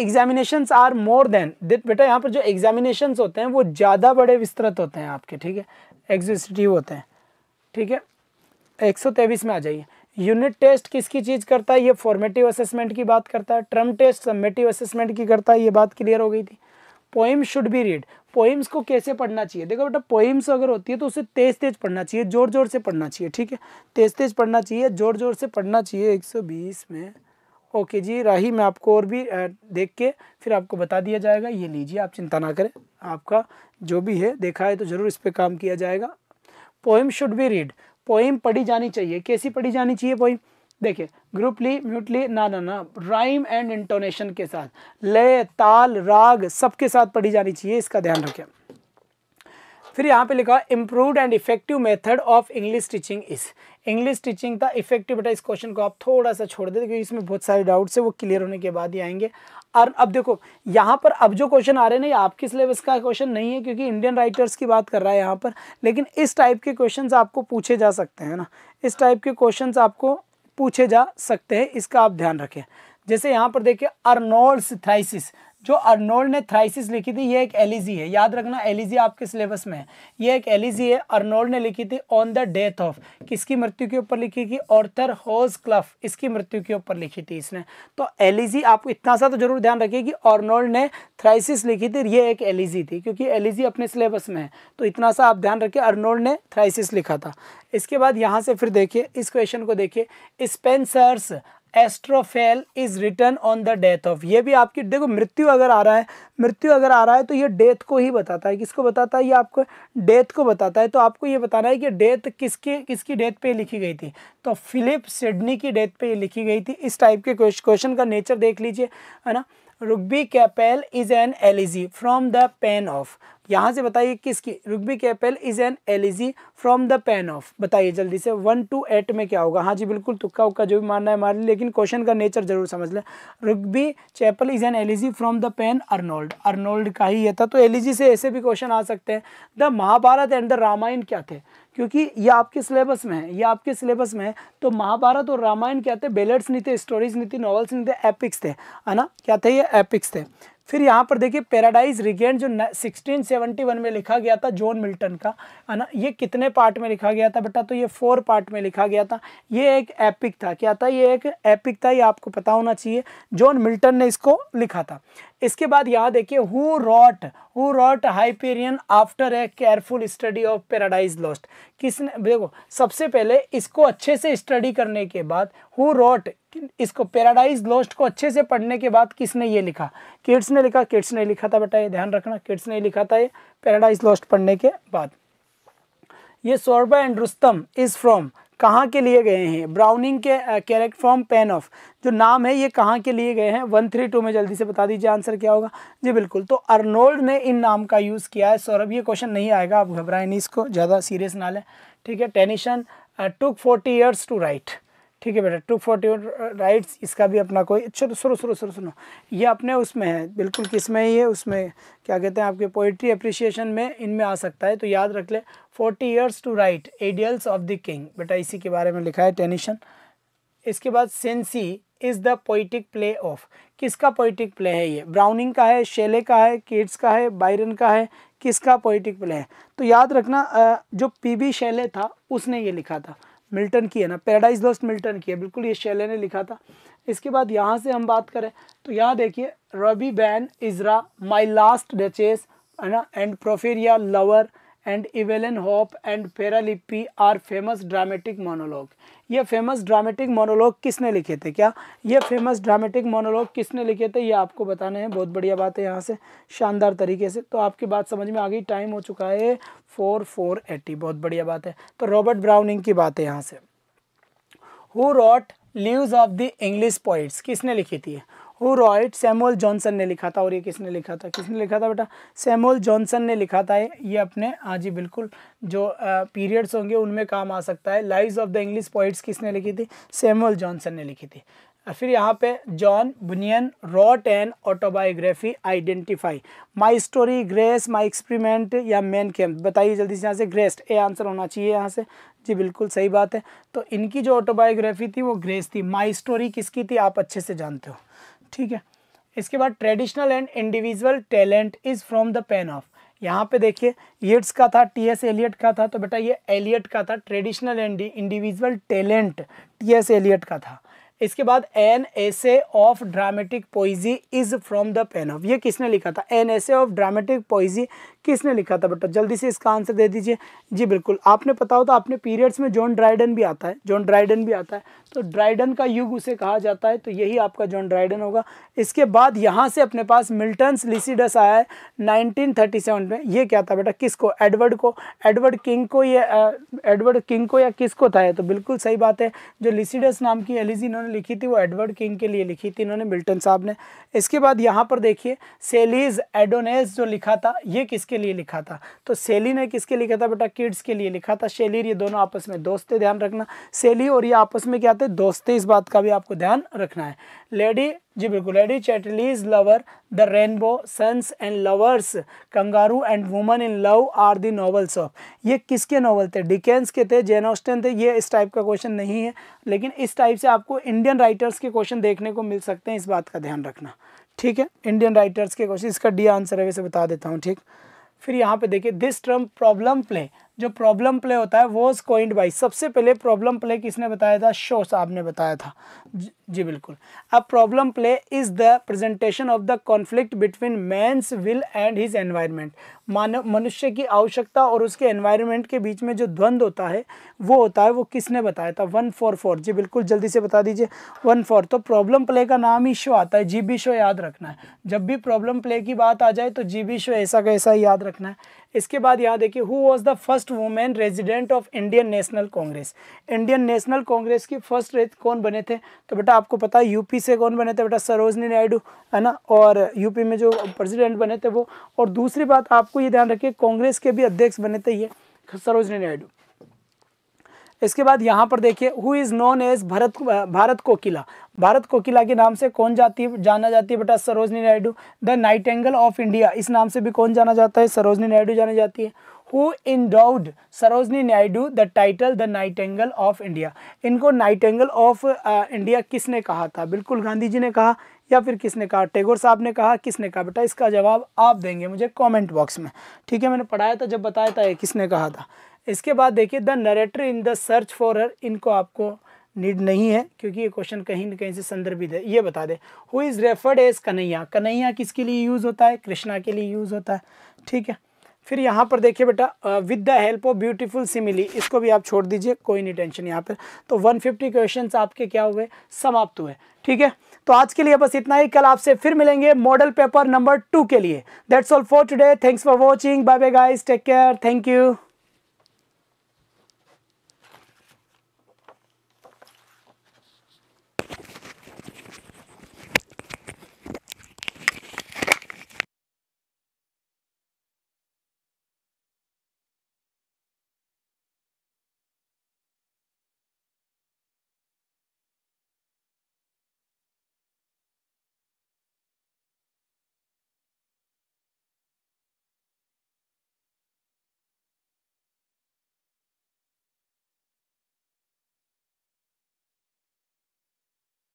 एग्जामिनेशन आर मोर देन बेटा यहाँ पर जो एग्जामिनेशन होते हैं वो ज़्यादा बड़े विस्तृत होते हैं आपके ठीक है एग्जिस्टिव होते हैं ठीक है एक सौ तेईस में आ जाइए यूनिट टेस्ट किसकी चीज़ करता है ये फॉर्मेटिव असेसमेंट की बात करता है ट्रम टेस्ट सबमेटिव असेसमेंट की करता है ये बात क्लियर हो गई थी poem should be read poems को कैसे पढ़ना चाहिए देखो बेटा पोइम्स अगर होती है तो उसे तेज तेज पढ़ना चाहिए जोर जोर से पढ़ना चाहिए ठीक है तेज तेज पढ़ना चाहिए जोर जोर से पढ़ना चाहिए एक सौ बीस में ओके जी राही मैं आपको और भी देख के फिर आपको बता दिया जाएगा ये लीजिए आप चिंता ना करें आपका जो भी है देखा है तो ज़रूर इस पर काम किया जाएगा poem should be read poem पढ़ी जानी चाहिए कैसी पढ़ी जानी चाहिए पोइम देखिए ग्रुपली म्यूटली ना ना ना राइम एंड इंटोनेशन के साथ लय ताल राग सबके साथ पढ़ी जानी चाहिए इसका ध्यान रखें फिर यहाँ पे लिखा improve and effective method of English teaching इस इंग्लिश टीचिंग था इफेक्टिव बेटा इस क्वेश्चन को आप थोड़ा सा छोड़ देते क्योंकि इसमें बहुत सारे डाउट्स है वो क्लियर होने के बाद ही आएंगे और अब देखो यहाँ पर अब जो क्वेश्चन आ रहे हैं ना ये आपके सिलेबस का क्वेश्चन नहीं है क्योंकि इंडियन राइटर्स की बात कर रहा है यहाँ पर लेकिन इस टाइप के क्वेश्चन आपको पूछे जा सकते हैं ना इस टाइप के क्वेश्चन आपको पूछे जा सकते हैं इसका आप ध्यान रखें जैसे यहाँ पर देखिए अर्नोल्ड्स थ्राइसिस जो अर्नोल्ड ने थ्राइसिस लिखी थी ये एक एलिजी है याद रखना एलिजी आपके सिलेबस में है ये एक एलिजी है अर्नोल्ड ने लिखी थी ऑन द डेथ ऑफ किसकी मृत्यु के ऊपर लिखी थी ऑर्थर होज क्लफ इसकी मृत्यु के ऊपर लिखी थी इसने तो एलिजी आपको इतना सा तो जरूर ध्यान रखिए कि अर्नोल्ड ने थ्राइसिस लिखी थी ये एक एलिजी थी क्योंकि एलिजी अपने सिलेबस में है तो इतना सा आप ध्यान रखिए अर्नोल्ड ने थ्राइसिस लिखा था इसके बाद यहाँ से फिर देखिए इस क्वेश्चन को देखिए Spenser's Astrophel is written on the death of ये भी आपकी देखो मृत्यु अगर आ रहा है मृत्यु अगर आ रहा है तो ये डेथ को ही बताता है किसको बताता है ये आपको डेथ को बताता है तो आपको ये बताना है कि डेथ किसके किसकी डेथ पे लिखी गई थी तो फिलिप सिडनी की डेथ पे ये लिखी गई थी इस टाइप के क्वेश्चन का नेचर देख लीजिए है ना Rugby Chapel is an elegy from the pen of यहाँ से बताइए किसकी Rugby Chapel is an elegy from the pen of बताइए जल्दी से वन टू एट में क्या होगा हाँ जी बिल्कुल तुक्का उक्का जो भी मानना है मान लेकिन क्वेश्चन का नेचर जरूर समझ लें Rugby Chapel is an elegy from the pen Arnold Arnold का ही यह था तो एलिजी से ऐसे भी क्वेश्चन आ सकते हैं the Mahabharata and the Ramayana क्या थे क्योंकि ये आपके सिलेबस में है ये आपके सिलेबस में है तो महाभारत और रामायण क्या थे बेलेट्स नहीं थे स्टोरीज नहीं थी नॉवल्स नहीं थे एपिक्स थे है ना क्या थे ये एपिक्स थे फिर यहाँ पर देखिए पैराडाइज रिगेंट जो 1671 में लिखा गया था जॉन मिल्टन का है ना ये कितने पार्ट में लिखा गया था बेटा तो ये फोर पार्ट में लिखा गया था ये एक एपिक था क्या था ये एक एपिक था ये आपको पता होना चाहिए जॉन मिल्टन ने इसको लिखा था इसके बाद यहाँ देखिए who wrote who wrote Hyperion after a careful study of Paradise Lost किसने देखो सबसे पहले इसको अच्छे से स्टडी करने के बाद हु रॉट इसको पैराडाइज लोस्ट को अच्छे से पढ़ने के बाद किसने ये लिखा किड्स ने लिखा किड्स ने लिखा था बेटा ये ध्यान रखना किड्स ने लिखा था ये पैराडाइज लोस्ट पढ़ने के बाद ये सोरबा एंड रुस्तम इज़ फ्रॉम कहाँ के लिए गए हैं ब्राउनिंग के कैरेक्ट फ्रॉम पेन ऑफ जो नाम है ये कहाँ के लिए गए हैं वन थ्री टू में जल्दी से बता दीजिए आंसर क्या होगा जी बिल्कुल तो अर्नोल्ड ने इन नाम का यूज़ किया है सौरभ ये क्वेश्चन नहीं आएगा आप घबराए नहीं इसको ज़्यादा सीरियस ना लें ठीक है Tennyson took forty years to write ठीक है बेटा टू फोर्टी राइट्स इसका भी अपना कोई अच्छा तो सुनो सुनो सुनो सुनो ये अपने उसमें है बिल्कुल किस में ही है उसमें क्या कहते हैं आपके पोइट्री अप्रिसिएशन में इनमें आ सकता है तो याद रख ले forty years to write Idylls of the King बेटा इसी के बारे में लिखा है टेनिशन इसके बाद Cenci is the poetic play of किसका पोइटिक प्ले है ये ब्राउनिंग का है शेले का है किड्स का है बायरन का है किसका पोइटिक प्ले है तो याद रखना uh, जो पी बी शेले था उसने ये लिखा था मिल्टन की है ना पैराडाइज लॉस्ट मिल्टन की है बिल्कुल ये शैले ने लिखा था इसके बाद यहाँ से हम बात करें तो यहाँ देखिए Rabbi Ben Ezra My Last Duchess है ना and Porphyria Lover and Evelyn Hope and Fra Lippi are famous dramatic monologue ये फेमस ड्रामेटिक मोनोलॉग किसने लिखे थे क्या ये फेमस ड्रामेटिक मोनोलॉग किसने लिखे थे ये आपको बताने हैं बहुत बढ़िया बात है यहाँ से शानदार तरीके से तो आपकी बात समझ में आ गई टाइम हो चुका है फोर फोर एटी बहुत बढ़िया बात है तो रॉबर्ट ब्राउनिंग की बात है यहाँ से who wrote lives of the English poets किसने लिखी थी रॉयट रॉइट सैमुअल जॉनसन ने लिखा था और ये किसने लिखा था किसने लिखा था बेटा सैमुअल जॉनसन ने लिखा था ये अपने हाँ जी बिल्कुल जो पीरियड्स होंगे उनमें काम आ सकता है lives of the English poets किसने लिखी थी सैमुअल जॉनसन ने लिखी थी फिर यहाँ पे John Bunyan wrote an autobiography identify my story grace my experiment या मैन कैम्प बताइए जल्दी से यहाँ से ग्रेस्ट ए आंसर होना चाहिए यहाँ से जी बिल्कुल सही बात है तो इनकी जो ऑटोबायोग्राफी थी वो ग्रेस थी माय स्टोरी किसकी थी आप अच्छे से जानते हो ठीक है इसके बाद traditional and individual talent is from the pen of यहाँ पे देखिए येट्स का था टी एस एलियट का था तो बेटा ये एलियट का था traditional and individual talent T S Eliot का था इसके बाद an essay of dramatic poesy is from the pen of ये किसने लिखा था an essay of dramatic poesy किसने लिखा था बेटा जल्दी से इसका आंसर दे दीजिए जी बिल्कुल आपने पता हो तो आपने पीरियड्स में जॉन ड्राइडन भी आता है जॉन ड्राइडन भी आता है तो ड्राइडन का युग उसे कहा जाता है तो यही आपका जॉन ड्राइडन होगा इसके बाद यहाँ से अपने पास मिल्टन्स लिसिडस आया है नाइनटीन में ये क्या था बेटा किसको एडवर्ड को एडवर्ड किंग को या एडवर्ड किंग को या किसको था है तो बिल्कुल सही बात है जो लिसिडस नाम की एलिजी इन्होंने लिखी थी वो एडवर्ड किंग के लिए लिखी थी इन्होंने मिल्टन साहब ने इसके बाद यहाँ पर देखिए सेलीज एडोनेस जो लिखा था ये किसके लिए लिखा था तो सेली ने किसके लिए लिखा था बेटा किड्स के लिए लिखा था शेलिर ये दोनों आपस में दोस्त थे ध्यान रखना सेली और ये आपस में क्या थे दोस्त थे इस बात का भी आपको ध्यान रखना है लेडी जी बिल्कुल Lady Chatterley's Lover the Rainbow Sons and Lovers Kangaroo and women in love are the novels of ये किसके नॉवल थे डिकेंस के थे जेन ऑस्टन थे ये इस टाइप का क्वेश्चन नहीं है लेकिन इस टाइप से आपको इंडियन राइटर्स के क्वेश्चन देखने को मिल सकते हैं इस बात का ध्यान रखना ठीक है इंडियन राइटर्स के क्वेश्चन इसका डी आंसर है वैसे बता देता हूँ ठीक फिर यहाँ पे देखिए दिस ट्रम प्रॉब्लम प्ले जो प्रॉब्लम प्ले होता है वो कोइंड बाई सबसे पहले प्रॉब्लम प्ले किसने बताया था शो साहब ने बताया था जी, बिल्कुल अब problem play is the presentation of the conflict between man's will and his environment मानव मनुष्य की आवश्यकता और उसके एनवायरनमेंट के बीच में जो द्वंद्व होता है वो होता है वो किसने बताया था वन फोर फोर जी बिल्कुल जल्दी से बता दीजिए वन फोर तो प्रॉब्लम प्ले का नाम ही शो आता है जी बी शो याद रखना है जब भी प्रॉब्लम प्ले की बात आ जाए तो जी बी शो ऐसा ही याद रखना है इसके बाद यहाँ देखिए who was the first women president of Indian National Congress Indian National Congress की फर्स्ट रेत कौन बने थे तो बेटा आपको पता है यूपी से कौन बने थे बेटा सरोजनी नायडू है ना और यूपी में जो प्रेसिडेंट बने थे वो और दूसरी बात आपको ये ध्यान रखिए कांग्रेस के भी अध्यक्ष बने थे ये सरोजनी नायडू इसके बाद यहाँ पर देखिए who is known as Bharat Bharat Kokila Bharat Kokila के नाम से कौन जाती है जाना जाती है बेटा Sarojini Naidu the nightingale of India इस नाम से भी कौन जाना जाता है सरोजनी नायडू जानी जाती है who endowed Sarojini Naidu the title the nightingale of India इनको नाइट एंगल ऑफ इंडिया किसने कहा था बिल्कुल गांधी जी ने कहा या फिर किसने कहा टेगोर साहब ने कहा किसने कहा बेटा इसका जवाब आप देंगे मुझे कमेंट बॉक्स में ठीक है मैंने पढ़ाया था जब बताया था किसने कहा था इसके बाद देखिए the narrator in the search for her इनको आपको नीड नहीं है क्योंकि ये क्वेश्चन कहीं ना कहीं से संदर्भित है ये बता दे who is referred as Kanhaiya Kanhaiya किसके लिए यूज़ होता है कृष्णा के लिए यूज़ होता है ठीक है फिर यहाँ पर देखिए बेटा with the help of beautiful simile इसको भी आप छोड़ दीजिए कोई नहीं टेंशन यहाँ पर तो 150 क्वेश्चन आपके क्या हुए समाप्त हुए ठीक है तो आज के लिए बस इतना ही कल आपसे फिर मिलेंगे मॉडल पेपर नंबर टू के लिए that's all for today thanks for watching bye bye guys take care thank you